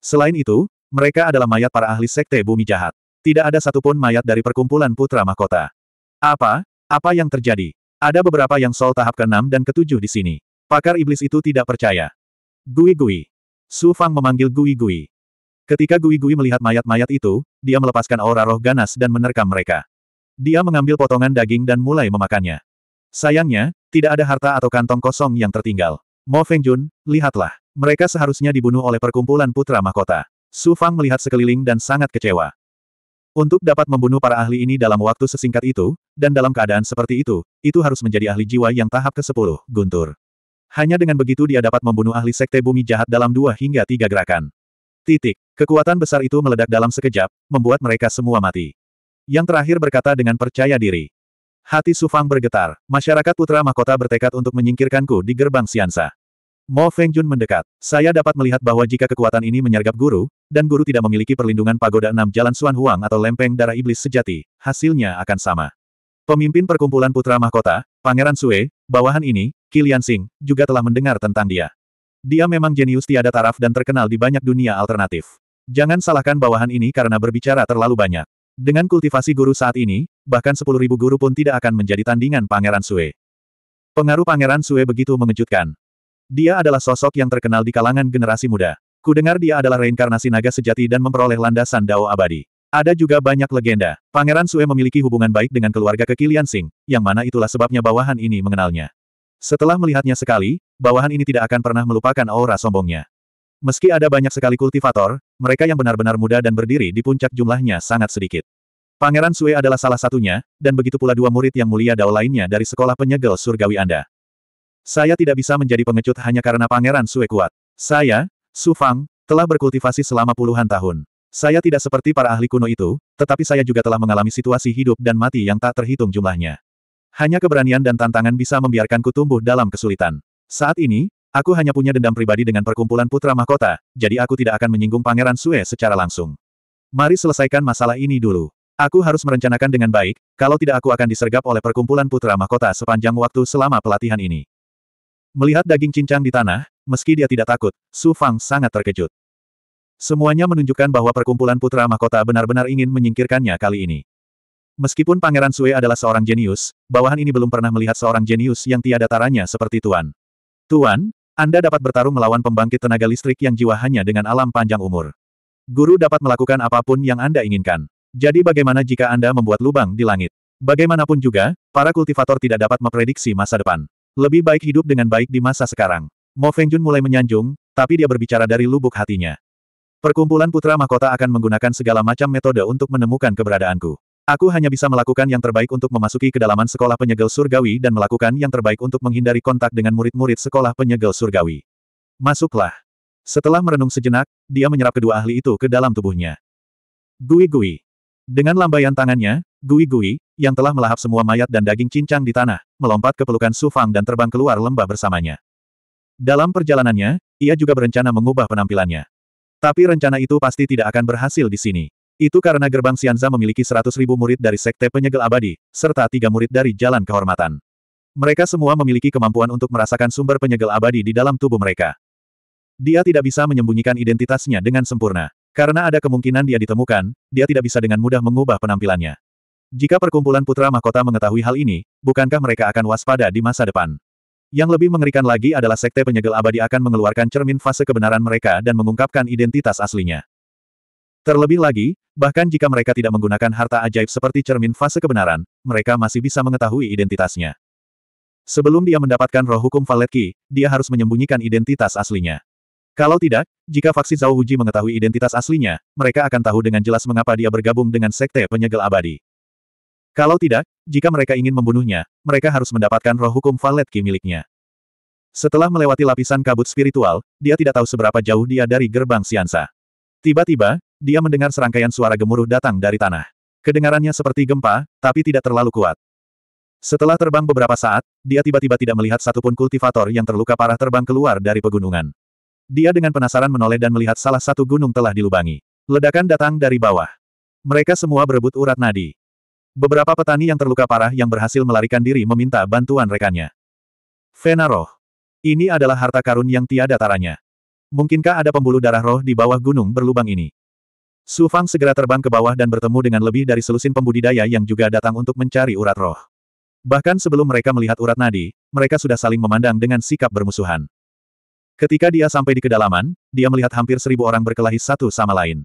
Selain itu, mereka adalah mayat para ahli sekte bumi jahat. Tidak ada satupun mayat dari perkumpulan putra mahkota. Apa? Apa yang terjadi? Ada beberapa yang sol tahap ke-6 dan ke-7 di sini. Pakar iblis itu tidak percaya. Gui Gui. Su Fang memanggil Gui Gui. Ketika Gui Gui melihat mayat-mayat itu, dia melepaskan aura roh ganas dan menerkam mereka. Dia mengambil potongan daging dan mulai memakannya. Sayangnya, tidak ada harta atau kantong kosong yang tertinggal. Mo Jun, lihatlah. Mereka seharusnya dibunuh oleh perkumpulan putra mahkota. Su Fang melihat sekeliling dan sangat kecewa. Untuk dapat membunuh para ahli ini dalam waktu sesingkat itu, dan dalam keadaan seperti itu, itu harus menjadi ahli jiwa yang tahap ke-10, Guntur. Hanya dengan begitu dia dapat membunuh ahli sekte bumi jahat dalam dua hingga tiga gerakan. Titik. Kekuatan besar itu meledak dalam sekejap, membuat mereka semua mati. Yang terakhir berkata dengan percaya diri. Hati Sufang bergetar, masyarakat putra mahkota bertekad untuk menyingkirkanku di gerbang Siansa. Mo Fengjun mendekat. Saya dapat melihat bahwa jika kekuatan ini menyergap guru, dan guru tidak memiliki perlindungan pagoda enam jalan Suan Huang atau lempeng darah iblis sejati, hasilnya akan sama. Pemimpin perkumpulan putra mahkota, Pangeran Sue, bawahan ini, Kilian Singh, juga telah mendengar tentang dia. Dia memang jenius tiada taraf dan terkenal di banyak dunia alternatif. Jangan salahkan bawahan ini karena berbicara terlalu banyak. Dengan kultivasi guru saat ini, bahkan 10.000 guru pun tidak akan menjadi tandingan Pangeran Sue. Pengaruh Pangeran Sue begitu mengejutkan. Dia adalah sosok yang terkenal di kalangan generasi muda. Kudengar dia adalah reinkarnasi naga sejati dan memperoleh landasan Dao abadi. Ada juga banyak legenda. Pangeran Sue memiliki hubungan baik dengan keluarga kekilian Sing, yang mana itulah sebabnya bawahan ini mengenalnya. Setelah melihatnya sekali, bawahan ini tidak akan pernah melupakan aura sombongnya. Meski ada banyak sekali kultivator, mereka yang benar-benar muda dan berdiri di puncak jumlahnya sangat sedikit. Pangeran Sue adalah salah satunya, dan begitu pula dua murid yang mulia dao lainnya dari sekolah penyegel surgawi Anda. Saya tidak bisa menjadi pengecut hanya karena Pangeran Sue kuat. Saya, Su Fang, telah berkultivasi selama puluhan tahun. Saya tidak seperti para ahli kuno itu, tetapi saya juga telah mengalami situasi hidup dan mati yang tak terhitung jumlahnya. Hanya keberanian dan tantangan bisa membiarkanku tumbuh dalam kesulitan. Saat ini, aku hanya punya dendam pribadi dengan perkumpulan putra mahkota, jadi aku tidak akan menyinggung Pangeran Sue secara langsung. Mari selesaikan masalah ini dulu. Aku harus merencanakan dengan baik, kalau tidak aku akan disergap oleh perkumpulan putra mahkota sepanjang waktu selama pelatihan ini. Melihat daging cincang di tanah, meski dia tidak takut, Su Fang sangat terkejut. Semuanya menunjukkan bahwa perkumpulan putra mahkota benar-benar ingin menyingkirkannya kali ini. Meskipun Pangeran Sue adalah seorang jenius, bawahan ini belum pernah melihat seorang jenius yang tiada taranya seperti Tuan. Tuan, Anda dapat bertarung melawan pembangkit tenaga listrik yang jiwa hanya dengan alam panjang umur. Guru dapat melakukan apapun yang Anda inginkan. Jadi bagaimana jika Anda membuat lubang di langit? Bagaimanapun juga, para kultivator tidak dapat memprediksi masa depan. Lebih baik hidup dengan baik di masa sekarang. Mo Feng Jun mulai menyanjung, tapi dia berbicara dari lubuk hatinya. Perkumpulan Putra Mahkota akan menggunakan segala macam metode untuk menemukan keberadaanku. Aku hanya bisa melakukan yang terbaik untuk memasuki kedalaman sekolah penyegel surgawi dan melakukan yang terbaik untuk menghindari kontak dengan murid-murid sekolah penyegel surgawi. Masuklah. Setelah merenung sejenak, dia menyerap kedua ahli itu ke dalam tubuhnya. Gui-gui. Dengan lambaian tangannya, Gui-gui, yang telah melahap semua mayat dan daging cincang di tanah, melompat ke pelukan Su Fang dan terbang keluar lembah bersamanya. Dalam perjalanannya, ia juga berencana mengubah penampilannya. Tapi rencana itu pasti tidak akan berhasil di sini. Itu karena gerbang Sianza memiliki seratus ribu murid dari sekte penyegel abadi, serta tiga murid dari jalan kehormatan. Mereka semua memiliki kemampuan untuk merasakan sumber penyegel abadi di dalam tubuh mereka. Dia tidak bisa menyembunyikan identitasnya dengan sempurna. Karena ada kemungkinan dia ditemukan, dia tidak bisa dengan mudah mengubah penampilannya. Jika perkumpulan putra mahkota mengetahui hal ini, bukankah mereka akan waspada di masa depan? Yang lebih mengerikan lagi adalah sekte penyegel abadi akan mengeluarkan cermin fase kebenaran mereka dan mengungkapkan identitas aslinya. Terlebih lagi, bahkan jika mereka tidak menggunakan harta ajaib seperti cermin fase kebenaran, mereka masih bisa mengetahui identitasnya. Sebelum dia mendapatkan roh hukum Valetki, dia harus menyembunyikan identitas aslinya. Kalau tidak, jika faksi Zhao Wuji mengetahui identitas aslinya, mereka akan tahu dengan jelas mengapa dia bergabung dengan sekte penyegel abadi. Kalau tidak, jika mereka ingin membunuhnya, mereka harus mendapatkan roh hukum Valet Ki miliknya. Setelah melewati lapisan kabut spiritual, dia tidak tahu seberapa jauh dia dari gerbang Siansa. Tiba-tiba, dia mendengar serangkaian suara gemuruh datang dari tanah. Kedengarannya seperti gempa, tapi tidak terlalu kuat. Setelah terbang beberapa saat, dia tiba-tiba tidak melihat satupun kultivator yang terluka parah terbang keluar dari pegunungan. Dia dengan penasaran menoleh dan melihat salah satu gunung telah dilubangi. Ledakan datang dari bawah. Mereka semua berebut urat nadi. Beberapa petani yang terluka parah yang berhasil melarikan diri meminta bantuan rekannya. Vena Ini adalah harta karun yang tiada taranya. Mungkinkah ada pembuluh darah roh di bawah gunung berlubang ini? Su Fang segera terbang ke bawah dan bertemu dengan lebih dari selusin pembudidaya yang juga datang untuk mencari urat roh. Bahkan sebelum mereka melihat urat nadi, mereka sudah saling memandang dengan sikap bermusuhan. Ketika dia sampai di kedalaman, dia melihat hampir seribu orang berkelahi satu sama lain.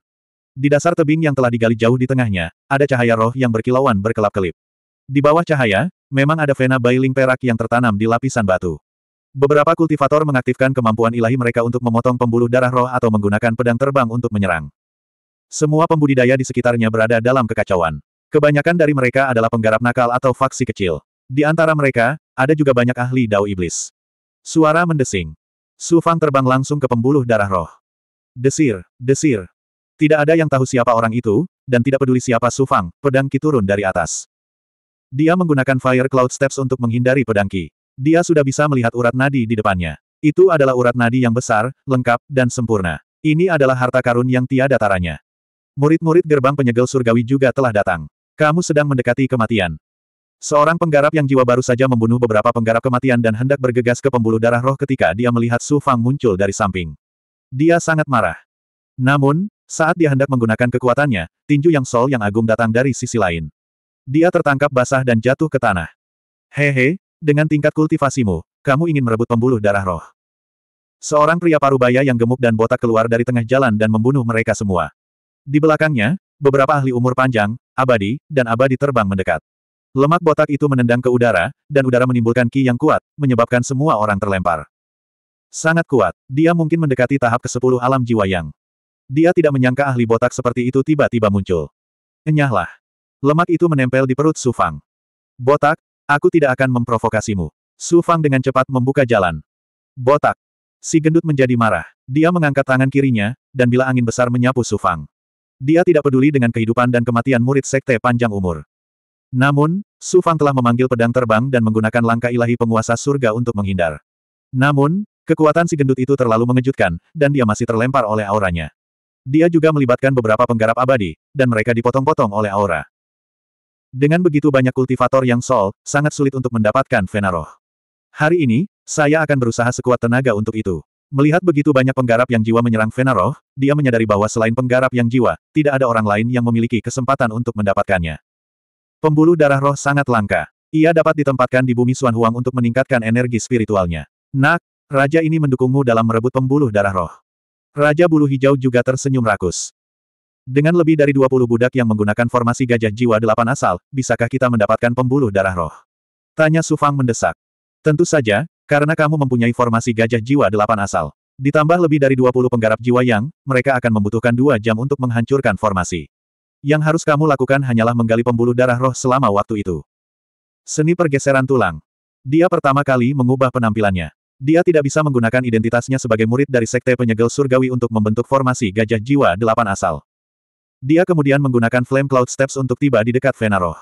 Di dasar tebing yang telah digali jauh di tengahnya, ada cahaya roh yang berkilauan berkelap-kelip. Di bawah cahaya, memang ada vena bailing perak yang tertanam di lapisan batu. Beberapa kultivator mengaktifkan kemampuan ilahi mereka untuk memotong pembuluh darah roh atau menggunakan pedang terbang untuk menyerang. Semua pembudidaya di sekitarnya berada dalam kekacauan. Kebanyakan dari mereka adalah penggarap nakal atau faksi kecil. Di antara mereka, ada juga banyak ahli dao iblis. Suara mendesing. Su Fang terbang langsung ke pembuluh darah roh. Desir, desir, tidak ada yang tahu siapa orang itu, dan tidak peduli siapa Su Fang, pedang turun dari atas. Dia menggunakan Fire Cloud Steps untuk menghindari pedangki. Dia sudah bisa melihat urat nadi di depannya. Itu adalah urat nadi yang besar, lengkap, dan sempurna. Ini adalah harta karun yang tiada taranya. Murid-murid gerbang penyegel surgawi juga telah datang. Kamu sedang mendekati kematian. Seorang penggarap yang jiwa baru saja membunuh beberapa penggarap kematian dan hendak bergegas ke pembuluh darah roh ketika dia melihat Su Fang muncul dari samping. Dia sangat marah. Namun, saat dia hendak menggunakan kekuatannya, tinju yang sol yang agung datang dari sisi lain. Dia tertangkap basah dan jatuh ke tanah. Hehe, dengan tingkat kultivasimu, kamu ingin merebut pembuluh darah roh. Seorang pria parubaya yang gemuk dan botak keluar dari tengah jalan dan membunuh mereka semua. Di belakangnya, beberapa ahli umur panjang, abadi, dan abadi terbang mendekat. Lemak botak itu menendang ke udara, dan udara menimbulkan ki yang kuat, menyebabkan semua orang terlempar. Sangat kuat, dia mungkin mendekati tahap ke-10 alam jiwa yang dia tidak menyangka ahli botak seperti itu tiba-tiba muncul. Enyahlah. Lemak itu menempel di perut Su Fang. Botak, aku tidak akan memprovokasimu. Su Fang dengan cepat membuka jalan. Botak. Si gendut menjadi marah. Dia mengangkat tangan kirinya, dan bila angin besar menyapu Su Fang. Dia tidak peduli dengan kehidupan dan kematian murid sekte panjang umur. Namun, Su Fang telah memanggil pedang terbang dan menggunakan langkah ilahi penguasa surga untuk menghindar. Namun, kekuatan si gendut itu terlalu mengejutkan, dan dia masih terlempar oleh auranya. Dia juga melibatkan beberapa penggarap abadi, dan mereka dipotong-potong oleh aura. Dengan begitu banyak kultivator yang sol, sangat sulit untuk mendapatkan Venaroh. Hari ini, saya akan berusaha sekuat tenaga untuk itu. Melihat begitu banyak penggarap yang jiwa menyerang Venaroh, dia menyadari bahwa selain penggarap yang jiwa, tidak ada orang lain yang memiliki kesempatan untuk mendapatkannya. Pembuluh darah roh sangat langka. Ia dapat ditempatkan di bumi Suan Huang untuk meningkatkan energi spiritualnya. Nak, raja ini mendukungmu dalam merebut pembuluh darah roh. Raja Bulu Hijau juga tersenyum rakus. Dengan lebih dari 20 budak yang menggunakan formasi gajah jiwa delapan asal, bisakah kita mendapatkan pembuluh darah roh? Tanya Sufang mendesak. Tentu saja, karena kamu mempunyai formasi gajah jiwa delapan asal. Ditambah lebih dari 20 penggarap jiwa yang, mereka akan membutuhkan dua jam untuk menghancurkan formasi. Yang harus kamu lakukan hanyalah menggali pembuluh darah roh selama waktu itu. Seni pergeseran tulang. Dia pertama kali mengubah penampilannya. Dia tidak bisa menggunakan identitasnya sebagai murid dari Sekte Penyegel Surgawi untuk membentuk formasi Gajah Jiwa Delapan asal. Dia kemudian menggunakan Flame Cloud Steps untuk tiba di dekat Venaroh.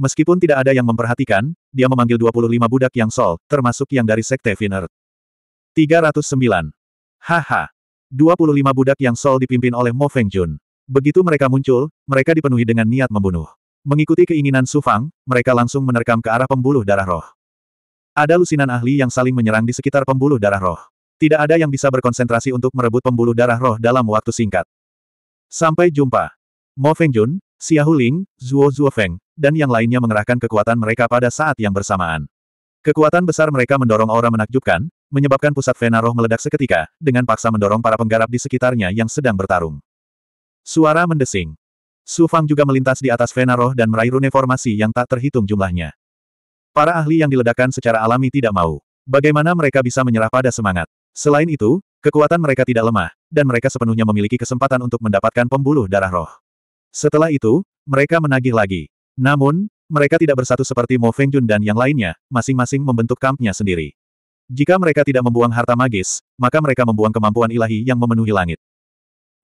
Meskipun tidak ada yang memperhatikan, dia memanggil 25 budak yang sol, termasuk yang dari Sekte Viner. 309. Haha. 25 budak yang sol dipimpin oleh Mo Feng Jun. Begitu mereka muncul, mereka dipenuhi dengan niat membunuh. Mengikuti keinginan Sufang, mereka langsung menerkam ke arah pembuluh darah roh. Ada lusinan ahli yang saling menyerang di sekitar pembuluh darah roh. Tidak ada yang bisa berkonsentrasi untuk merebut pembuluh darah roh dalam waktu singkat. Sampai jumpa. Mo Feng Fengjun, Xiahu Ling, Zhuo Feng, dan yang lainnya mengerahkan kekuatan mereka pada saat yang bersamaan. Kekuatan besar mereka mendorong aura menakjubkan, menyebabkan pusat vena roh meledak seketika, dengan paksa mendorong para penggarap di sekitarnya yang sedang bertarung. Suara mendesing. Su Fang juga melintas di atas vena roh dan meraih rune formasi yang tak terhitung jumlahnya. Para ahli yang diledakkan secara alami tidak mau. Bagaimana mereka bisa menyerah pada semangat? Selain itu, kekuatan mereka tidak lemah, dan mereka sepenuhnya memiliki kesempatan untuk mendapatkan pembuluh darah roh. Setelah itu, mereka menagih lagi. Namun, mereka tidak bersatu seperti Mo Fengjun dan yang lainnya, masing-masing membentuk kampnya sendiri. Jika mereka tidak membuang harta magis, maka mereka membuang kemampuan ilahi yang memenuhi langit.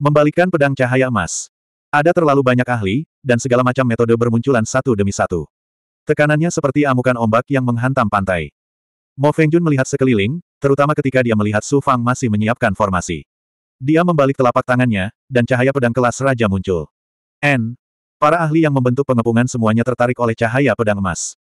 Membalikkan pedang cahaya emas. Ada terlalu banyak ahli, dan segala macam metode bermunculan satu demi satu. Tekanannya seperti amukan ombak yang menghantam pantai. Mo Fengjun melihat sekeliling, terutama ketika dia melihat Su Fang masih menyiapkan formasi. Dia membalik telapak tangannya, dan cahaya pedang kelas raja muncul. N. Para ahli yang membentuk pengepungan semuanya tertarik oleh cahaya pedang emas.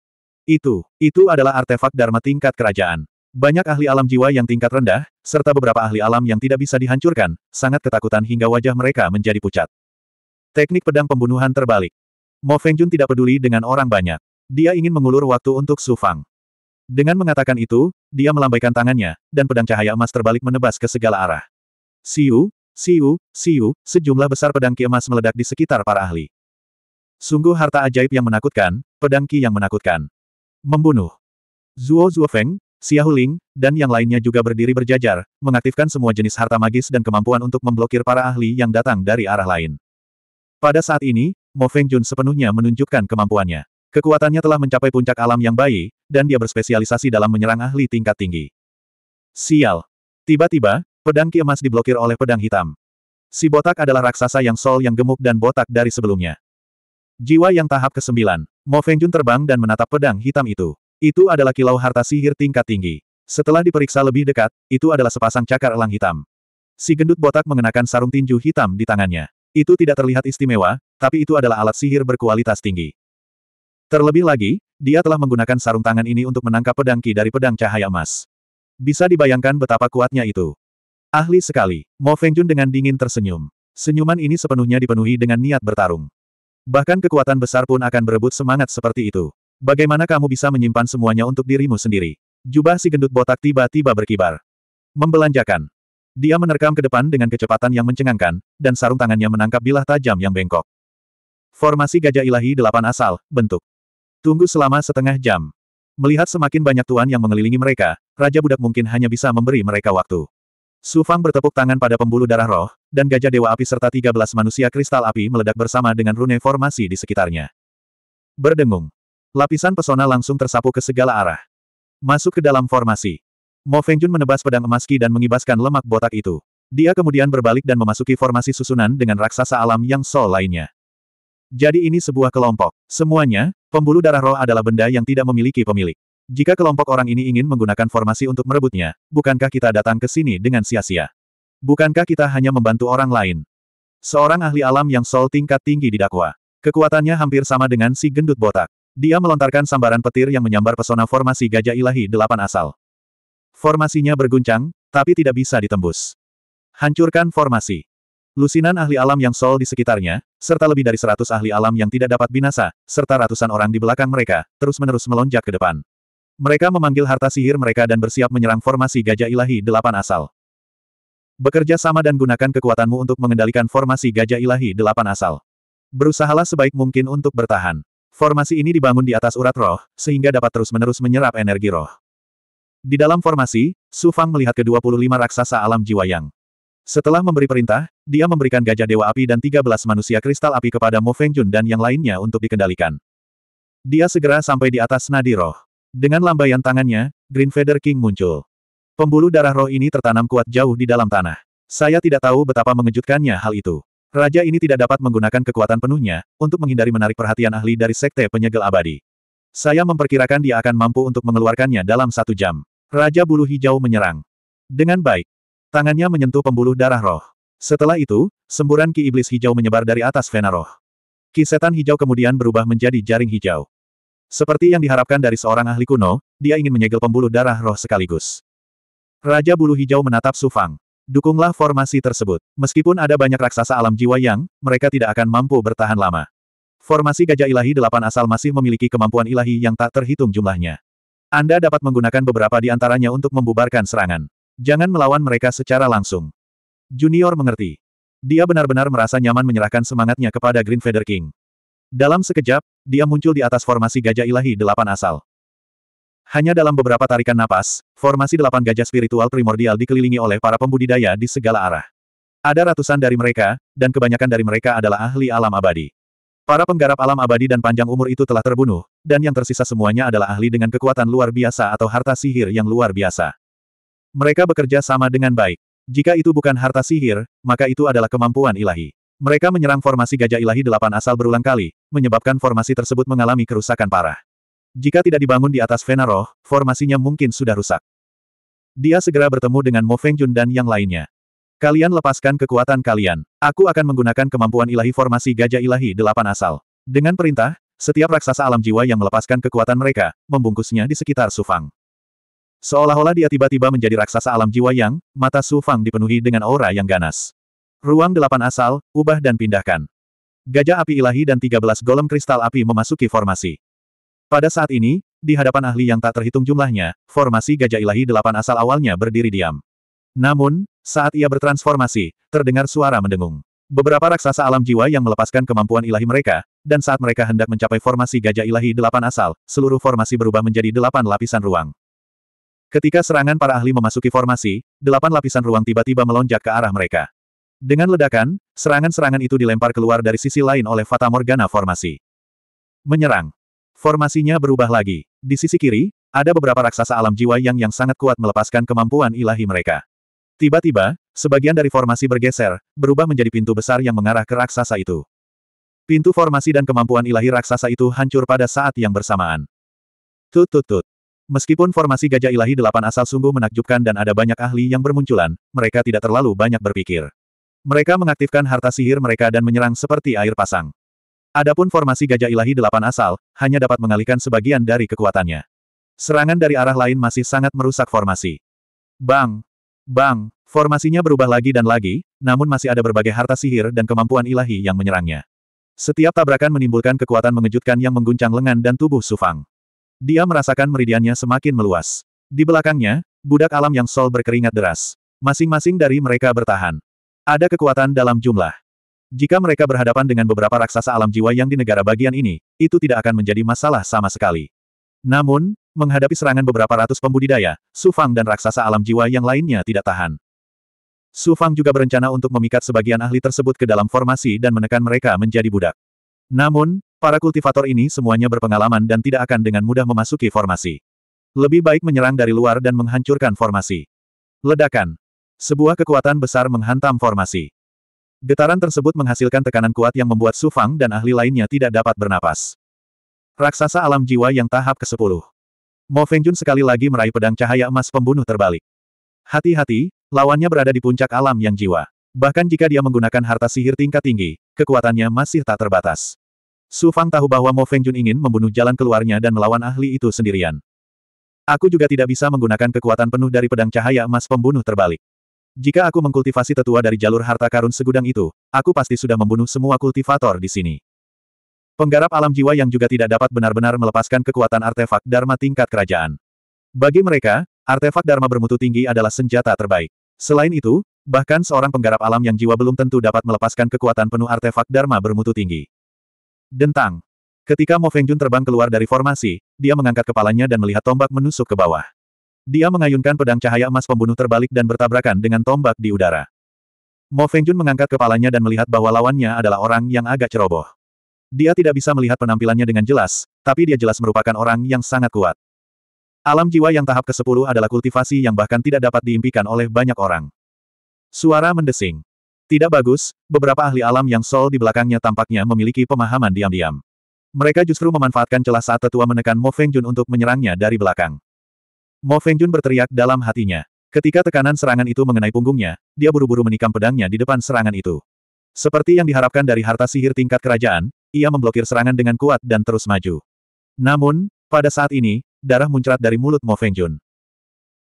Itu, itu adalah artefak Dharma tingkat kerajaan. Banyak ahli alam jiwa yang tingkat rendah, serta beberapa ahli alam yang tidak bisa dihancurkan, sangat ketakutan hingga wajah mereka menjadi pucat. Teknik pedang pembunuhan terbalik. Mo Fengjun tidak peduli dengan orang banyak. Dia ingin mengulur waktu untuk Su Fang. Dengan mengatakan itu, dia melambaikan tangannya, dan pedang cahaya emas terbalik menebas ke segala arah. Siu, siu, siu, sejumlah besar pedang ki emas meledak di sekitar para ahli. Sungguh harta ajaib yang menakutkan, pedang ki yang menakutkan. Membunuh. Zuo Zuofeng, Feng, Ling, dan yang lainnya juga berdiri berjajar, mengaktifkan semua jenis harta magis dan kemampuan untuk memblokir para ahli yang datang dari arah lain. Pada saat ini, Mo Feng Fengjun sepenuhnya menunjukkan kemampuannya. Kekuatannya telah mencapai puncak alam yang bayi, dan dia berspesialisasi dalam menyerang ahli tingkat tinggi. Sial. Tiba-tiba, pedang ki emas diblokir oleh pedang hitam. Si botak adalah raksasa yang sol yang gemuk dan botak dari sebelumnya. Jiwa yang tahap ke-9. Mo Fengjun terbang dan menatap pedang hitam itu. Itu adalah kilau harta sihir tingkat tinggi. Setelah diperiksa lebih dekat, itu adalah sepasang cakar elang hitam. Si gendut botak mengenakan sarung tinju hitam di tangannya. Itu tidak terlihat istimewa, tapi itu adalah alat sihir berkualitas tinggi. Terlebih lagi, dia telah menggunakan sarung tangan ini untuk menangkap pedang Ki dari pedang cahaya emas. Bisa dibayangkan betapa kuatnya itu. Ahli sekali, Mo Fengjun dengan dingin tersenyum. Senyuman ini sepenuhnya dipenuhi dengan niat bertarung. Bahkan kekuatan besar pun akan berebut semangat seperti itu. Bagaimana kamu bisa menyimpan semuanya untuk dirimu sendiri? Jubah si gendut botak tiba-tiba berkibar. Membelanjakan. Dia menerkam ke depan dengan kecepatan yang mencengangkan, dan sarung tangannya menangkap bilah tajam yang bengkok. Formasi gajah ilahi delapan asal, bentuk. Tunggu selama setengah jam. Melihat semakin banyak tuan yang mengelilingi mereka, Raja Budak mungkin hanya bisa memberi mereka waktu. Su Fang bertepuk tangan pada pembuluh darah roh, dan gajah dewa api serta 13 manusia kristal api meledak bersama dengan rune formasi di sekitarnya. Berdengung. Lapisan pesona langsung tersapu ke segala arah. Masuk ke dalam formasi. Mo Fengjun menebas pedang emas Ki dan mengibaskan lemak botak itu. Dia kemudian berbalik dan memasuki formasi susunan dengan raksasa alam yang sol lainnya. Jadi ini sebuah kelompok. Semuanya, Pembuluh darah roh adalah benda yang tidak memiliki pemilik. Jika kelompok orang ini ingin menggunakan formasi untuk merebutnya, bukankah kita datang ke sini dengan sia-sia? Bukankah kita hanya membantu orang lain? Seorang ahli alam yang sol tingkat tinggi didakwa. Kekuatannya hampir sama dengan si gendut botak. Dia melontarkan sambaran petir yang menyambar pesona formasi gajah ilahi delapan asal. Formasinya berguncang, tapi tidak bisa ditembus. Hancurkan formasi. Lusinan ahli alam yang sol di sekitarnya, serta lebih dari seratus ahli alam yang tidak dapat binasa, serta ratusan orang di belakang mereka, terus-menerus melonjak ke depan. Mereka memanggil harta sihir mereka dan bersiap menyerang formasi gajah ilahi delapan asal. Bekerja sama dan gunakan kekuatanmu untuk mengendalikan formasi gajah ilahi delapan asal. Berusahalah sebaik mungkin untuk bertahan. Formasi ini dibangun di atas urat roh, sehingga dapat terus-menerus menyerap energi roh. Di dalam formasi, Su Fang melihat ke-25 raksasa alam jiwa yang setelah memberi perintah, dia memberikan gajah dewa api dan 13 manusia kristal api kepada Mo Fengjun dan yang lainnya untuk dikendalikan. Dia segera sampai di atas nadi roh. Dengan lambaian tangannya, Green Feather King muncul. Pembuluh darah roh ini tertanam kuat jauh di dalam tanah. Saya tidak tahu betapa mengejutkannya hal itu. Raja ini tidak dapat menggunakan kekuatan penuhnya, untuk menghindari menarik perhatian ahli dari sekte penyegel abadi. Saya memperkirakan dia akan mampu untuk mengeluarkannya dalam satu jam. Raja bulu hijau menyerang. Dengan baik, Tangannya menyentuh pembuluh darah roh. Setelah itu, semburan ki iblis hijau menyebar dari atas vena roh. Ki setan hijau kemudian berubah menjadi jaring hijau. Seperti yang diharapkan dari seorang ahli kuno, dia ingin menyegel pembuluh darah roh sekaligus. Raja bulu hijau menatap Sufang. Dukunglah formasi tersebut. Meskipun ada banyak raksasa alam jiwa yang, mereka tidak akan mampu bertahan lama. Formasi gajah ilahi delapan asal masih memiliki kemampuan ilahi yang tak terhitung jumlahnya. Anda dapat menggunakan beberapa di antaranya untuk membubarkan serangan. Jangan melawan mereka secara langsung. Junior mengerti. Dia benar-benar merasa nyaman menyerahkan semangatnya kepada Green Feather King. Dalam sekejap, dia muncul di atas formasi gajah ilahi delapan asal. Hanya dalam beberapa tarikan napas, formasi delapan gajah spiritual primordial dikelilingi oleh para pembudidaya di segala arah. Ada ratusan dari mereka, dan kebanyakan dari mereka adalah ahli alam abadi. Para penggarap alam abadi dan panjang umur itu telah terbunuh, dan yang tersisa semuanya adalah ahli dengan kekuatan luar biasa atau harta sihir yang luar biasa. Mereka bekerja sama dengan baik. Jika itu bukan harta sihir, maka itu adalah kemampuan ilahi. Mereka menyerang formasi gajah ilahi delapan asal berulang kali, menyebabkan formasi tersebut mengalami kerusakan parah. Jika tidak dibangun di atas Vena Roh, formasinya mungkin sudah rusak. Dia segera bertemu dengan Mo Feng Fengjun dan yang lainnya. Kalian lepaskan kekuatan kalian. Aku akan menggunakan kemampuan ilahi formasi gajah ilahi delapan asal. Dengan perintah, setiap raksasa alam jiwa yang melepaskan kekuatan mereka, membungkusnya di sekitar Sufang. Seolah-olah dia tiba-tiba menjadi raksasa alam jiwa yang, mata Su Fang dipenuhi dengan aura yang ganas. Ruang delapan asal, ubah dan pindahkan. Gajah api ilahi dan 13 golem kristal api memasuki formasi. Pada saat ini, di hadapan ahli yang tak terhitung jumlahnya, formasi gajah ilahi delapan asal awalnya berdiri diam. Namun, saat ia bertransformasi, terdengar suara mendengung. Beberapa raksasa alam jiwa yang melepaskan kemampuan ilahi mereka, dan saat mereka hendak mencapai formasi gajah ilahi delapan asal, seluruh formasi berubah menjadi delapan lapisan ruang. Ketika serangan para ahli memasuki formasi, delapan lapisan ruang tiba-tiba melonjak ke arah mereka. Dengan ledakan, serangan-serangan itu dilempar keluar dari sisi lain oleh Fata Morgana formasi. Menyerang. Formasinya berubah lagi. Di sisi kiri, ada beberapa raksasa alam jiwa yang yang sangat kuat melepaskan kemampuan ilahi mereka. Tiba-tiba, sebagian dari formasi bergeser, berubah menjadi pintu besar yang mengarah ke raksasa itu. Pintu formasi dan kemampuan ilahi raksasa itu hancur pada saat yang bersamaan. Tut tut tut. Meskipun formasi Gajah Ilahi Delapan asal sungguh menakjubkan dan ada banyak ahli yang bermunculan, mereka tidak terlalu banyak berpikir. Mereka mengaktifkan harta sihir mereka dan menyerang seperti air pasang. Adapun formasi Gajah Ilahi Delapan asal, hanya dapat mengalihkan sebagian dari kekuatannya. Serangan dari arah lain masih sangat merusak formasi. Bang! Bang! Formasinya berubah lagi dan lagi, namun masih ada berbagai harta sihir dan kemampuan ilahi yang menyerangnya. Setiap tabrakan menimbulkan kekuatan mengejutkan yang mengguncang lengan dan tubuh Sufang. Dia merasakan meridiannya semakin meluas. Di belakangnya, budak alam yang sol berkeringat deras. Masing-masing dari mereka bertahan. Ada kekuatan dalam jumlah. Jika mereka berhadapan dengan beberapa raksasa alam jiwa yang di negara bagian ini, itu tidak akan menjadi masalah sama sekali. Namun, menghadapi serangan beberapa ratus pembudidaya, Sufang dan raksasa alam jiwa yang lainnya tidak tahan. Sufang juga berencana untuk memikat sebagian ahli tersebut ke dalam formasi dan menekan mereka menjadi budak. Namun, Para kultivator ini semuanya berpengalaman dan tidak akan dengan mudah memasuki formasi. Lebih baik menyerang dari luar dan menghancurkan formasi. Ledakan. Sebuah kekuatan besar menghantam formasi. Getaran tersebut menghasilkan tekanan kuat yang membuat Sufang dan ahli lainnya tidak dapat bernapas. Raksasa alam jiwa yang tahap ke-10. Mo Fengjun sekali lagi meraih pedang cahaya emas pembunuh terbalik. Hati-hati, lawannya berada di puncak alam yang jiwa. Bahkan jika dia menggunakan harta sihir tingkat tinggi, kekuatannya masih tak terbatas. Su Fang tahu bahwa Mo Feng Jun ingin membunuh jalan keluarnya dan melawan ahli itu sendirian. Aku juga tidak bisa menggunakan kekuatan penuh dari pedang cahaya emas pembunuh terbalik. Jika aku mengkultivasi tetua dari jalur harta karun segudang itu, aku pasti sudah membunuh semua kultivator di sini. Penggarap alam jiwa yang juga tidak dapat benar-benar melepaskan kekuatan artefak Dharma tingkat kerajaan. Bagi mereka, artefak Dharma bermutu tinggi adalah senjata terbaik. Selain itu, bahkan seorang penggarap alam yang jiwa belum tentu dapat melepaskan kekuatan penuh artefak Dharma bermutu tinggi. Dentang. Ketika Mo Fengjun terbang keluar dari formasi, dia mengangkat kepalanya dan melihat tombak menusuk ke bawah. Dia mengayunkan pedang cahaya emas pembunuh terbalik dan bertabrakan dengan tombak di udara. Mo Fengjun mengangkat kepalanya dan melihat bahwa lawannya adalah orang yang agak ceroboh. Dia tidak bisa melihat penampilannya dengan jelas, tapi dia jelas merupakan orang yang sangat kuat. Alam jiwa yang tahap ke-10 adalah kultivasi yang bahkan tidak dapat diimpikan oleh banyak orang. Suara mendesing. Tidak bagus, beberapa ahli alam yang sol di belakangnya tampaknya memiliki pemahaman diam-diam. Mereka justru memanfaatkan celah saat tetua menekan Mo Fengjun untuk menyerangnya dari belakang. Mo Fengjun berteriak dalam hatinya. Ketika tekanan serangan itu mengenai punggungnya, dia buru-buru menikam pedangnya di depan serangan itu. Seperti yang diharapkan dari harta sihir tingkat kerajaan, ia memblokir serangan dengan kuat dan terus maju. Namun, pada saat ini, darah muncrat dari mulut Mo Fengjun.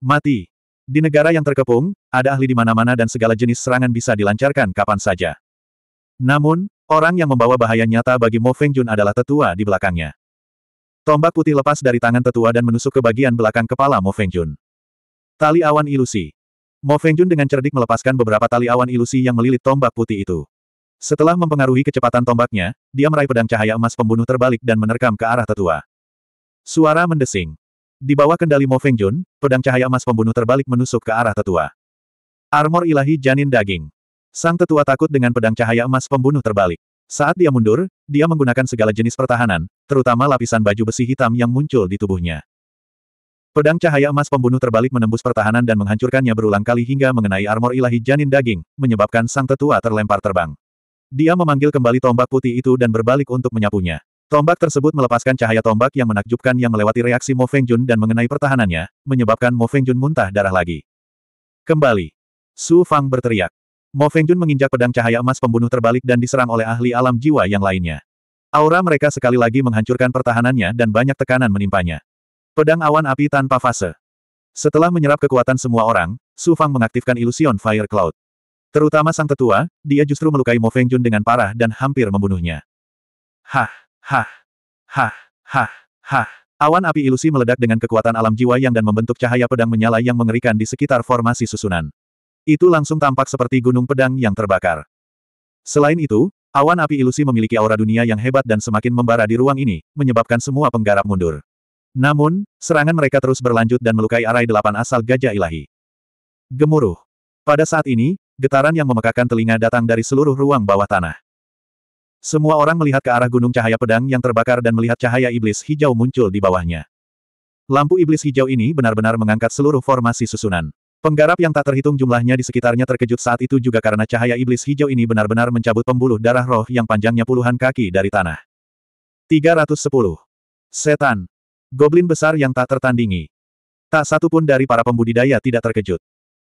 Mati. Di negara yang terkepung, ada ahli di mana-mana dan segala jenis serangan bisa dilancarkan kapan saja. Namun, orang yang membawa bahaya nyata bagi Mo Feng Jun adalah tetua di belakangnya. Tombak putih lepas dari tangan tetua dan menusuk ke bagian belakang kepala Mo Feng Jun. Tali awan ilusi. Mo Feng Jun dengan cerdik melepaskan beberapa tali awan ilusi yang melilit tombak putih itu. Setelah mempengaruhi kecepatan tombaknya, dia meraih pedang cahaya emas pembunuh terbalik dan menerkam ke arah tetua. Suara mendesing. Di bawah kendali Mo Feng Jun, pedang cahaya emas pembunuh terbalik menusuk ke arah tetua. Armor ilahi janin daging. Sang tetua takut dengan pedang cahaya emas pembunuh terbalik. Saat dia mundur, dia menggunakan segala jenis pertahanan, terutama lapisan baju besi hitam yang muncul di tubuhnya. Pedang cahaya emas pembunuh terbalik menembus pertahanan dan menghancurkannya berulang kali hingga mengenai armor ilahi janin daging, menyebabkan sang tetua terlempar terbang. Dia memanggil kembali tombak putih itu dan berbalik untuk menyapunya. Tombak tersebut melepaskan cahaya tombak yang menakjubkan yang melewati reaksi Mo Feng Jun dan mengenai pertahanannya, menyebabkan Mo Feng Jun muntah darah lagi. Kembali. Su Fang berteriak. Mo Feng Jun menginjak pedang cahaya emas pembunuh terbalik dan diserang oleh ahli alam jiwa yang lainnya. Aura mereka sekali lagi menghancurkan pertahanannya dan banyak tekanan menimpanya. Pedang awan api tanpa fase. Setelah menyerap kekuatan semua orang, Su Fang mengaktifkan ilusion Fire Cloud. Terutama sang tetua, dia justru melukai Mo Feng Jun dengan parah dan hampir membunuhnya. Hah! Hah! Hah! Hah! Hah! Awan api ilusi meledak dengan kekuatan alam jiwa yang dan membentuk cahaya pedang menyala yang mengerikan di sekitar formasi susunan. Itu langsung tampak seperti gunung pedang yang terbakar. Selain itu, awan api ilusi memiliki aura dunia yang hebat dan semakin membara di ruang ini, menyebabkan semua penggarap mundur. Namun, serangan mereka terus berlanjut dan melukai arai delapan asal gajah ilahi. Gemuruh. Pada saat ini, getaran yang memekakan telinga datang dari seluruh ruang bawah tanah. Semua orang melihat ke arah gunung cahaya pedang yang terbakar dan melihat cahaya iblis hijau muncul di bawahnya. Lampu iblis hijau ini benar-benar mengangkat seluruh formasi susunan. Penggarap yang tak terhitung jumlahnya di sekitarnya terkejut saat itu juga karena cahaya iblis hijau ini benar-benar mencabut pembuluh darah roh yang panjangnya puluhan kaki dari tanah. 310. Setan. Goblin besar yang tak tertandingi. Tak satu pun dari para pembudidaya tidak terkejut.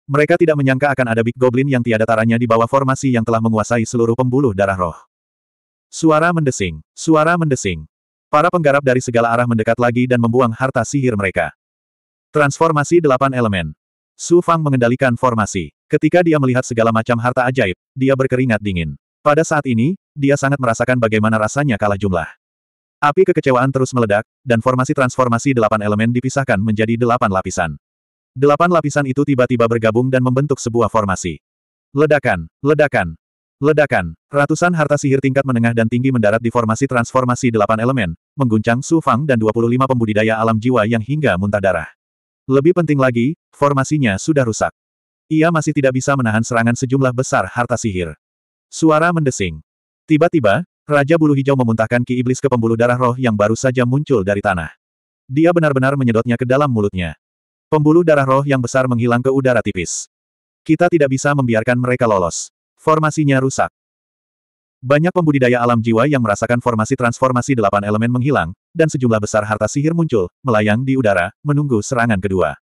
Mereka tidak menyangka akan ada Big Goblin yang tiada taranya di bawah formasi yang telah menguasai seluruh pembuluh darah roh. Suara mendesing, suara mendesing. Para penggarap dari segala arah mendekat lagi dan membuang harta sihir mereka. Transformasi delapan elemen. Su Fang mengendalikan formasi. Ketika dia melihat segala macam harta ajaib, dia berkeringat dingin. Pada saat ini, dia sangat merasakan bagaimana rasanya kalah jumlah. Api kekecewaan terus meledak, dan formasi transformasi delapan elemen dipisahkan menjadi delapan lapisan. Delapan lapisan itu tiba-tiba bergabung dan membentuk sebuah formasi. Ledakan, ledakan, Ledakan, ratusan harta sihir tingkat menengah dan tinggi mendarat di formasi transformasi delapan elemen, mengguncang Su Fang dan 25 pembudidaya alam jiwa yang hingga muntah darah. Lebih penting lagi, formasinya sudah rusak. Ia masih tidak bisa menahan serangan sejumlah besar harta sihir. Suara mendesing. Tiba-tiba, Raja Bulu Hijau memuntahkan ki iblis ke pembuluh darah roh yang baru saja muncul dari tanah. Dia benar-benar menyedotnya ke dalam mulutnya. Pembuluh darah roh yang besar menghilang ke udara tipis. Kita tidak bisa membiarkan mereka lolos. Formasinya rusak. Banyak pembudidaya alam jiwa yang merasakan formasi transformasi delapan elemen menghilang, dan sejumlah besar harta sihir muncul, melayang di udara, menunggu serangan kedua.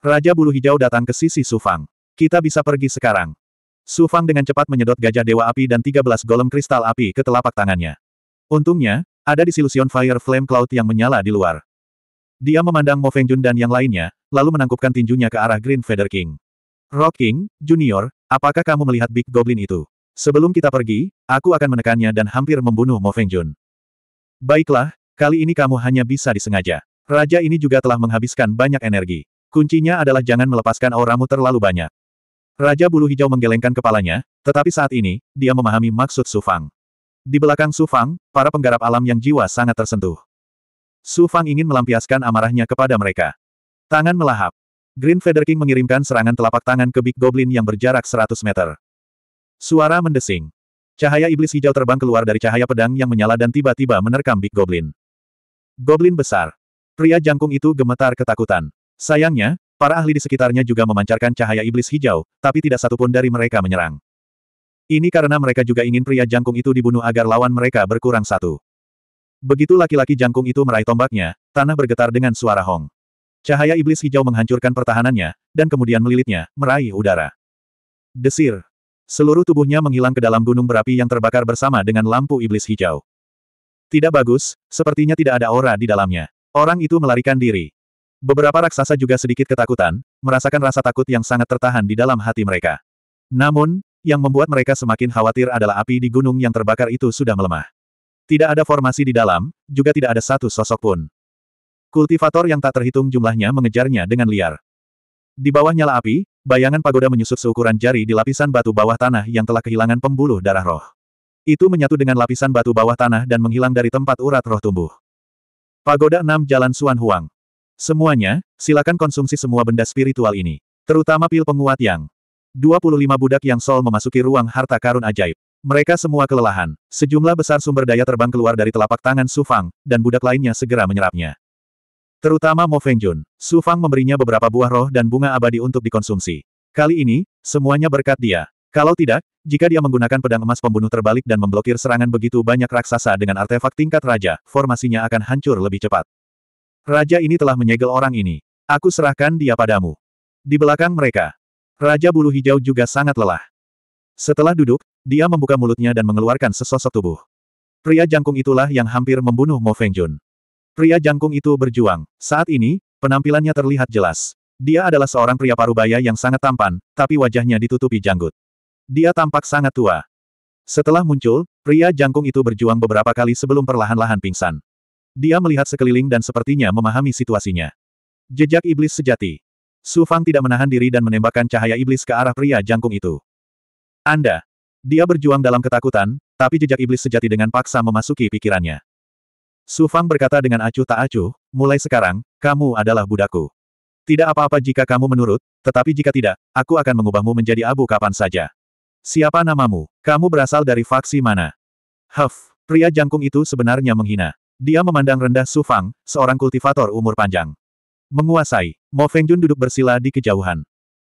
Raja Bulu Hijau datang ke sisi Sufang. Kita bisa pergi sekarang. Sufang dengan cepat menyedot gajah dewa api dan 13 golem kristal api ke telapak tangannya. Untungnya, ada di Silusion fire flame cloud yang menyala di luar. Dia memandang Mo Feng Jun dan yang lainnya, lalu menangkupkan tinjunya ke arah Green Feather King. Rock King, Junior, Apakah kamu melihat Big Goblin itu? Sebelum kita pergi, aku akan menekannya dan hampir membunuh Mo Feng Jun. Baiklah, kali ini kamu hanya bisa disengaja. Raja ini juga telah menghabiskan banyak energi. Kuncinya adalah jangan melepaskan auramu terlalu banyak. Raja bulu hijau menggelengkan kepalanya, tetapi saat ini, dia memahami maksud Su Fang. Di belakang Su Fang, para penggarap alam yang jiwa sangat tersentuh. Su Fang ingin melampiaskan amarahnya kepada mereka. Tangan melahap, Green Feather King mengirimkan serangan telapak tangan ke Big Goblin yang berjarak 100 meter. Suara mendesing. Cahaya iblis hijau terbang keluar dari cahaya pedang yang menyala dan tiba-tiba menerkam Big Goblin. Goblin besar. Pria jangkung itu gemetar ketakutan. Sayangnya, para ahli di sekitarnya juga memancarkan cahaya iblis hijau, tapi tidak satupun dari mereka menyerang. Ini karena mereka juga ingin pria jangkung itu dibunuh agar lawan mereka berkurang satu. Begitu laki-laki jangkung itu meraih tombaknya, tanah bergetar dengan suara hong. Cahaya iblis hijau menghancurkan pertahanannya, dan kemudian melilitnya, meraih udara. Desir. Seluruh tubuhnya menghilang ke dalam gunung berapi yang terbakar bersama dengan lampu iblis hijau. Tidak bagus, sepertinya tidak ada aura di dalamnya. Orang itu melarikan diri. Beberapa raksasa juga sedikit ketakutan, merasakan rasa takut yang sangat tertahan di dalam hati mereka. Namun, yang membuat mereka semakin khawatir adalah api di gunung yang terbakar itu sudah melemah. Tidak ada formasi di dalam, juga tidak ada satu sosok pun. Kultivator yang tak terhitung jumlahnya mengejarnya dengan liar. Di bawah nyala api, bayangan pagoda menyusut seukuran jari di lapisan batu bawah tanah yang telah kehilangan pembuluh darah roh. Itu menyatu dengan lapisan batu bawah tanah dan menghilang dari tempat urat roh tumbuh. Pagoda 6 Jalan Suan Huang. Semuanya, silakan konsumsi semua benda spiritual ini. Terutama pil penguat yang 25 budak yang sol memasuki ruang harta karun ajaib. Mereka semua kelelahan. Sejumlah besar sumber daya terbang keluar dari telapak tangan Sufang, dan budak lainnya segera menyerapnya. Terutama Mo Fengjun, Su Fang memberinya beberapa buah roh dan bunga abadi untuk dikonsumsi. Kali ini, semuanya berkat dia. Kalau tidak, jika dia menggunakan pedang emas pembunuh terbalik dan memblokir serangan begitu banyak raksasa dengan artefak tingkat raja, formasinya akan hancur lebih cepat. Raja ini telah menyegel orang ini. Aku serahkan dia padamu. Di belakang mereka, Raja Bulu Hijau juga sangat lelah. Setelah duduk, dia membuka mulutnya dan mengeluarkan sesosok tubuh. Pria jangkung itulah yang hampir membunuh Mo Feng Jun. Pria jangkung itu berjuang. Saat ini, penampilannya terlihat jelas. Dia adalah seorang pria parubaya yang sangat tampan, tapi wajahnya ditutupi janggut. Dia tampak sangat tua. Setelah muncul, pria jangkung itu berjuang beberapa kali sebelum perlahan-lahan pingsan. Dia melihat sekeliling dan sepertinya memahami situasinya. Jejak iblis sejati. Su Fang tidak menahan diri dan menembakkan cahaya iblis ke arah pria jangkung itu. Anda. Dia berjuang dalam ketakutan, tapi jejak iblis sejati dengan paksa memasuki pikirannya. Su Fang berkata dengan acuh tak acuh, mulai sekarang, kamu adalah budakku. Tidak apa-apa jika kamu menurut, tetapi jika tidak, aku akan mengubahmu menjadi abu kapan saja. Siapa namamu? Kamu berasal dari faksi mana? Huff, pria jangkung itu sebenarnya menghina. Dia memandang rendah Su Fang, seorang kultivator umur panjang. Menguasai, Mo Feng Jun duduk bersila di kejauhan.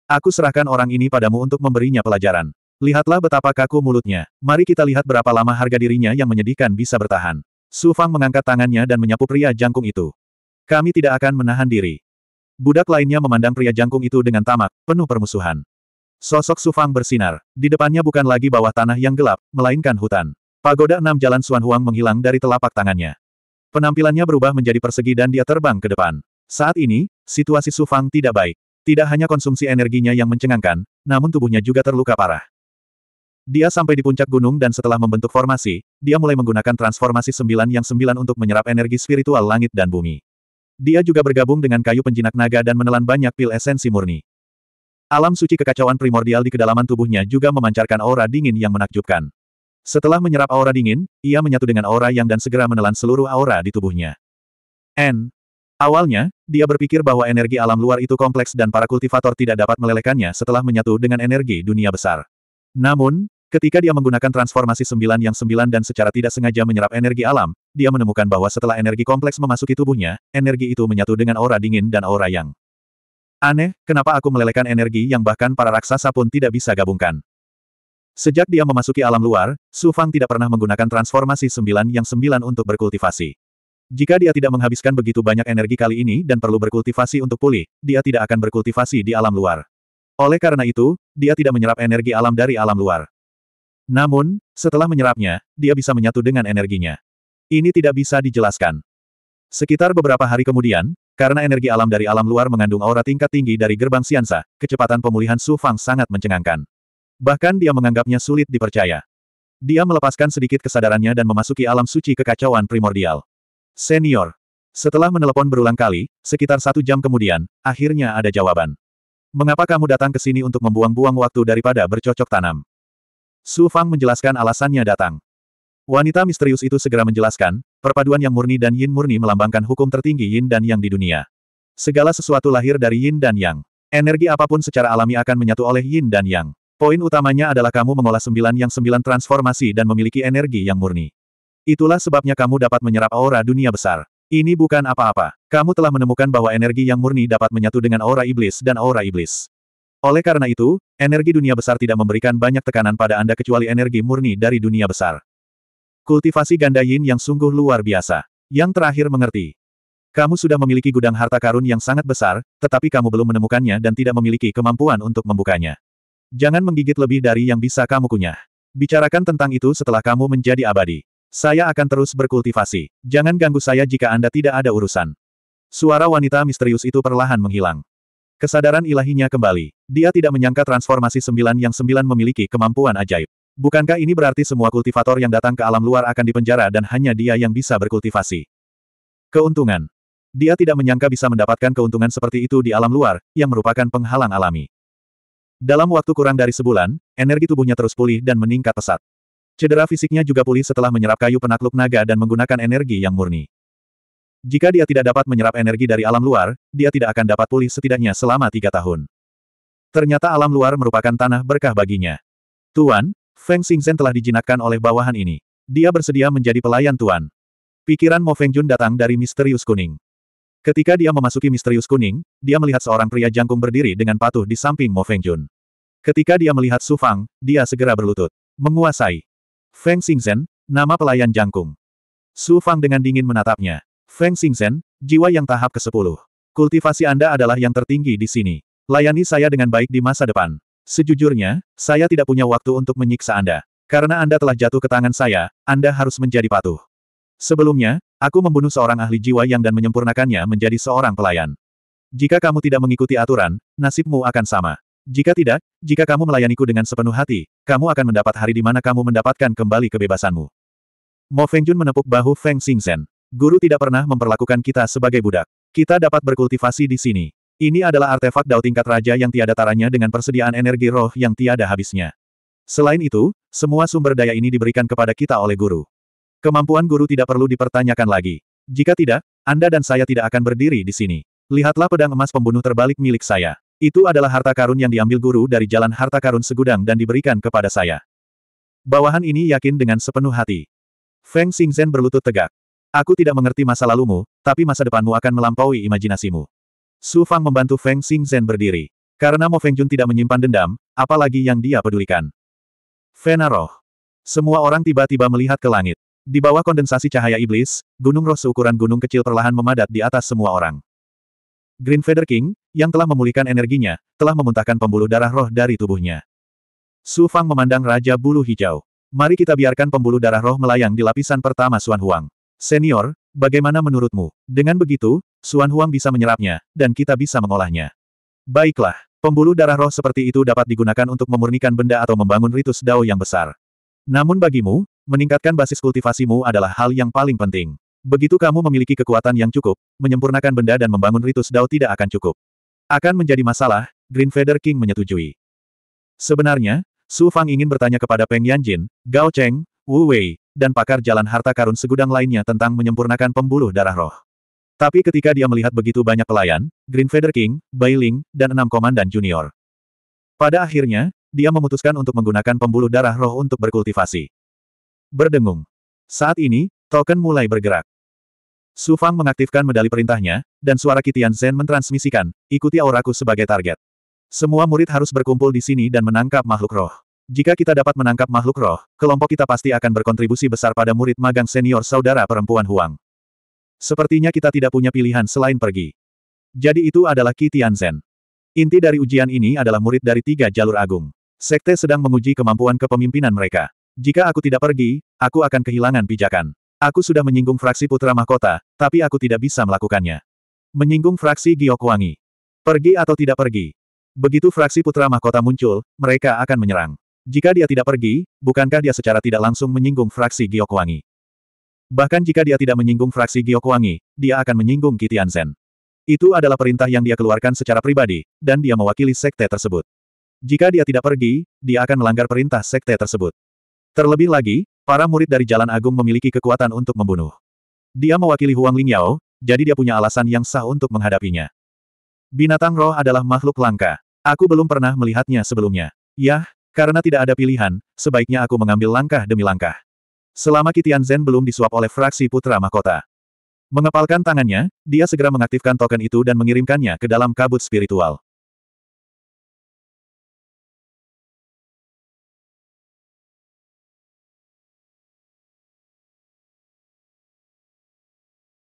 Aku serahkan orang ini padamu untuk memberinya pelajaran. Lihatlah betapa kaku mulutnya. Mari kita lihat berapa lama harga dirinya yang menyedihkan bisa bertahan. Su Fang mengangkat tangannya dan menyapu pria jangkung itu. Kami tidak akan menahan diri. Budak lainnya memandang pria jangkung itu dengan tamak, penuh permusuhan. Sosok Su Fang bersinar. Di depannya bukan lagi bawah tanah yang gelap, melainkan hutan. Pagoda enam jalan Suan Huang menghilang dari telapak tangannya. Penampilannya berubah menjadi persegi dan dia terbang ke depan. Saat ini, situasi Su Fang tidak baik. Tidak hanya konsumsi energinya yang mencengangkan, namun tubuhnya juga terluka parah. Dia sampai di puncak gunung dan setelah membentuk formasi, dia mulai menggunakan transformasi sembilan yang sembilan untuk menyerap energi spiritual langit dan bumi. Dia juga bergabung dengan kayu penjinak naga dan menelan banyak pil esensi murni. Alam suci kekacauan primordial di kedalaman tubuhnya juga memancarkan aura dingin yang menakjubkan. Setelah menyerap aura dingin, ia menyatu dengan aura yang dan segera menelan seluruh aura di tubuhnya. N. Awalnya, dia berpikir bahwa energi alam luar itu kompleks dan para kultivator tidak dapat melelehkannya setelah menyatu dengan energi dunia besar. Namun, Ketika dia menggunakan transformasi sembilan yang sembilan dan secara tidak sengaja menyerap energi alam, dia menemukan bahwa setelah energi kompleks memasuki tubuhnya, energi itu menyatu dengan aura dingin dan aura yang aneh, kenapa aku melelehkan energi yang bahkan para raksasa pun tidak bisa gabungkan. Sejak dia memasuki alam luar, Su Fang tidak pernah menggunakan transformasi sembilan yang sembilan untuk berkultivasi. Jika dia tidak menghabiskan begitu banyak energi kali ini dan perlu berkultivasi untuk pulih, dia tidak akan berkultivasi di alam luar. Oleh karena itu, dia tidak menyerap energi alam dari alam luar. Namun, setelah menyerapnya, dia bisa menyatu dengan energinya. Ini tidak bisa dijelaskan. Sekitar beberapa hari kemudian, karena energi alam dari alam luar mengandung aura tingkat tinggi dari gerbang Siansa, kecepatan pemulihan Su Fang sangat mencengangkan. Bahkan dia menganggapnya sulit dipercaya. Dia melepaskan sedikit kesadarannya dan memasuki alam suci kekacauan primordial. Senior. Setelah menelepon berulang kali, sekitar satu jam kemudian, akhirnya ada jawaban. Mengapa kamu datang ke sini untuk membuang-buang waktu daripada bercocok tanam? Su Fang menjelaskan alasannya datang. Wanita misterius itu segera menjelaskan, perpaduan yang murni dan yin murni melambangkan hukum tertinggi yin dan yang di dunia. Segala sesuatu lahir dari yin dan yang. Energi apapun secara alami akan menyatu oleh yin dan yang. Poin utamanya adalah kamu mengolah sembilan yang sembilan transformasi dan memiliki energi yang murni. Itulah sebabnya kamu dapat menyerap aura dunia besar. Ini bukan apa-apa. Kamu telah menemukan bahwa energi yang murni dapat menyatu dengan aura iblis dan aura iblis. Oleh karena itu, energi dunia besar tidak memberikan banyak tekanan pada Anda kecuali energi murni dari dunia besar. Kultivasi ganda yin yang sungguh luar biasa. Yang terakhir mengerti. Kamu sudah memiliki gudang harta karun yang sangat besar, tetapi kamu belum menemukannya dan tidak memiliki kemampuan untuk membukanya. Jangan menggigit lebih dari yang bisa kamu kunyah. Bicarakan tentang itu setelah kamu menjadi abadi. Saya akan terus berkultivasi. Jangan ganggu saya jika Anda tidak ada urusan. Suara wanita misterius itu perlahan menghilang. Kesadaran ilahinya kembali. Dia tidak menyangka transformasi sembilan yang sembilan memiliki kemampuan ajaib. Bukankah ini berarti semua kultivator yang datang ke alam luar akan dipenjara dan hanya dia yang bisa berkultivasi? Keuntungan. Dia tidak menyangka bisa mendapatkan keuntungan seperti itu di alam luar, yang merupakan penghalang alami. Dalam waktu kurang dari sebulan, energi tubuhnya terus pulih dan meningkat pesat. Cedera fisiknya juga pulih setelah menyerap kayu penakluk naga dan menggunakan energi yang murni. Jika dia tidak dapat menyerap energi dari alam luar, dia tidak akan dapat pulih setidaknya selama tiga tahun. Ternyata alam luar merupakan tanah berkah baginya. Tuan, Feng Xingzhen telah dijinakkan oleh bawahan ini. Dia bersedia menjadi pelayan Tuan. Pikiran Mo Fengjun datang dari misterius kuning. Ketika dia memasuki misterius kuning, dia melihat seorang pria jangkung berdiri dengan patuh di samping Mo Fengjun. Ketika dia melihat Su Fang, dia segera berlutut. Menguasai. Feng Xingzhen, nama pelayan jangkung. Su Fang dengan dingin menatapnya. Feng Xingzhen, jiwa yang tahap ke-10. Kultivasi Anda adalah yang tertinggi di sini. Layani saya dengan baik di masa depan. Sejujurnya, saya tidak punya waktu untuk menyiksa Anda. Karena Anda telah jatuh ke tangan saya, Anda harus menjadi patuh. Sebelumnya, aku membunuh seorang ahli jiwa yang dan menyempurnakannya menjadi seorang pelayan. Jika kamu tidak mengikuti aturan, nasibmu akan sama. Jika tidak, jika kamu melayaniku dengan sepenuh hati, kamu akan mendapat hari di mana kamu mendapatkan kembali kebebasanmu. Mo Fengjun menepuk bahu Feng Xingzhen. Guru tidak pernah memperlakukan kita sebagai budak. Kita dapat berkultivasi di sini. Ini adalah artefak dao tingkat raja yang tiada taranya dengan persediaan energi roh yang tiada habisnya. Selain itu, semua sumber daya ini diberikan kepada kita oleh guru. Kemampuan guru tidak perlu dipertanyakan lagi. Jika tidak, Anda dan saya tidak akan berdiri di sini. Lihatlah pedang emas pembunuh terbalik milik saya. Itu adalah harta karun yang diambil guru dari jalan harta karun segudang dan diberikan kepada saya. Bawahan ini yakin dengan sepenuh hati. Feng Xingzhen berlutut tegak. Aku tidak mengerti masa lalumu, tapi masa depanmu akan melampaui imajinasimu. Su Fang membantu Feng Xing Zhen berdiri. Karena Mo Feng Jun tidak menyimpan dendam, apalagi yang dia pedulikan. Fenaroh. Semua orang tiba-tiba melihat ke langit. Di bawah kondensasi cahaya iblis, gunung roh seukuran gunung kecil perlahan memadat di atas semua orang. Green Feather King, yang telah memulihkan energinya, telah memuntahkan pembuluh darah roh dari tubuhnya. Su Fang memandang Raja Bulu Hijau. Mari kita biarkan pembuluh darah roh melayang di lapisan pertama Suan Huang. Senior, bagaimana menurutmu? Dengan begitu, Suan Huang bisa menyerapnya, dan kita bisa mengolahnya. Baiklah, pembuluh darah roh seperti itu dapat digunakan untuk memurnikan benda atau membangun ritus dao yang besar. Namun bagimu, meningkatkan basis kultivasimu adalah hal yang paling penting. Begitu kamu memiliki kekuatan yang cukup, menyempurnakan benda dan membangun ritus dao tidak akan cukup. Akan menjadi masalah, Green Feather King menyetujui. Sebenarnya, Su Fang ingin bertanya kepada Peng Yanjin, Gao Cheng, Wu Wei, dan pakar jalan harta karun segudang lainnya tentang menyempurnakan pembuluh darah roh. Tapi ketika dia melihat begitu banyak pelayan, Green Feather King, Bailing, dan enam komandan junior. Pada akhirnya, dia memutuskan untuk menggunakan pembuluh darah roh untuk berkultivasi. Berdengung. Saat ini, token mulai bergerak. Su Fang mengaktifkan medali perintahnya, dan suara Kitian Zen mentransmisikan, ikuti auraku sebagai target. Semua murid harus berkumpul di sini dan menangkap makhluk roh. Jika kita dapat menangkap makhluk roh, kelompok kita pasti akan berkontribusi besar pada murid magang senior saudara perempuan Huang. Sepertinya kita tidak punya pilihan selain pergi. Jadi itu adalah Qi Tianzhen. Inti dari ujian ini adalah murid dari tiga jalur agung. Sekte sedang menguji kemampuan kepemimpinan mereka. Jika aku tidak pergi, aku akan kehilangan pijakan. Aku sudah menyinggung fraksi putra mahkota, tapi aku tidak bisa melakukannya. Menyinggung fraksi Giokwangi. Pergi atau tidak pergi. Begitu fraksi putra mahkota muncul, mereka akan menyerang. Jika dia tidak pergi, bukankah dia secara tidak langsung menyinggung fraksi Giokwangi? Bahkan jika dia tidak menyinggung fraksi Giokwangi, dia akan menyinggung Kitian Zen. Itu adalah perintah yang dia keluarkan secara pribadi, dan dia mewakili sekte tersebut. Jika dia tidak pergi, dia akan melanggar perintah sekte tersebut. Terlebih lagi, para murid dari Jalan Agung memiliki kekuatan untuk membunuh. Dia mewakili Huang Lingyao, jadi dia punya alasan yang sah untuk menghadapinya. Binatang roh adalah makhluk langka. Aku belum pernah melihatnya sebelumnya. Yah, karena tidak ada pilihan, sebaiknya aku mengambil langkah demi langkah. Selama Kitian Zen belum disuap oleh fraksi Putra Mahkota. Mengepalkan tangannya, dia segera mengaktifkan token itu dan mengirimkannya ke dalam kabut spiritual.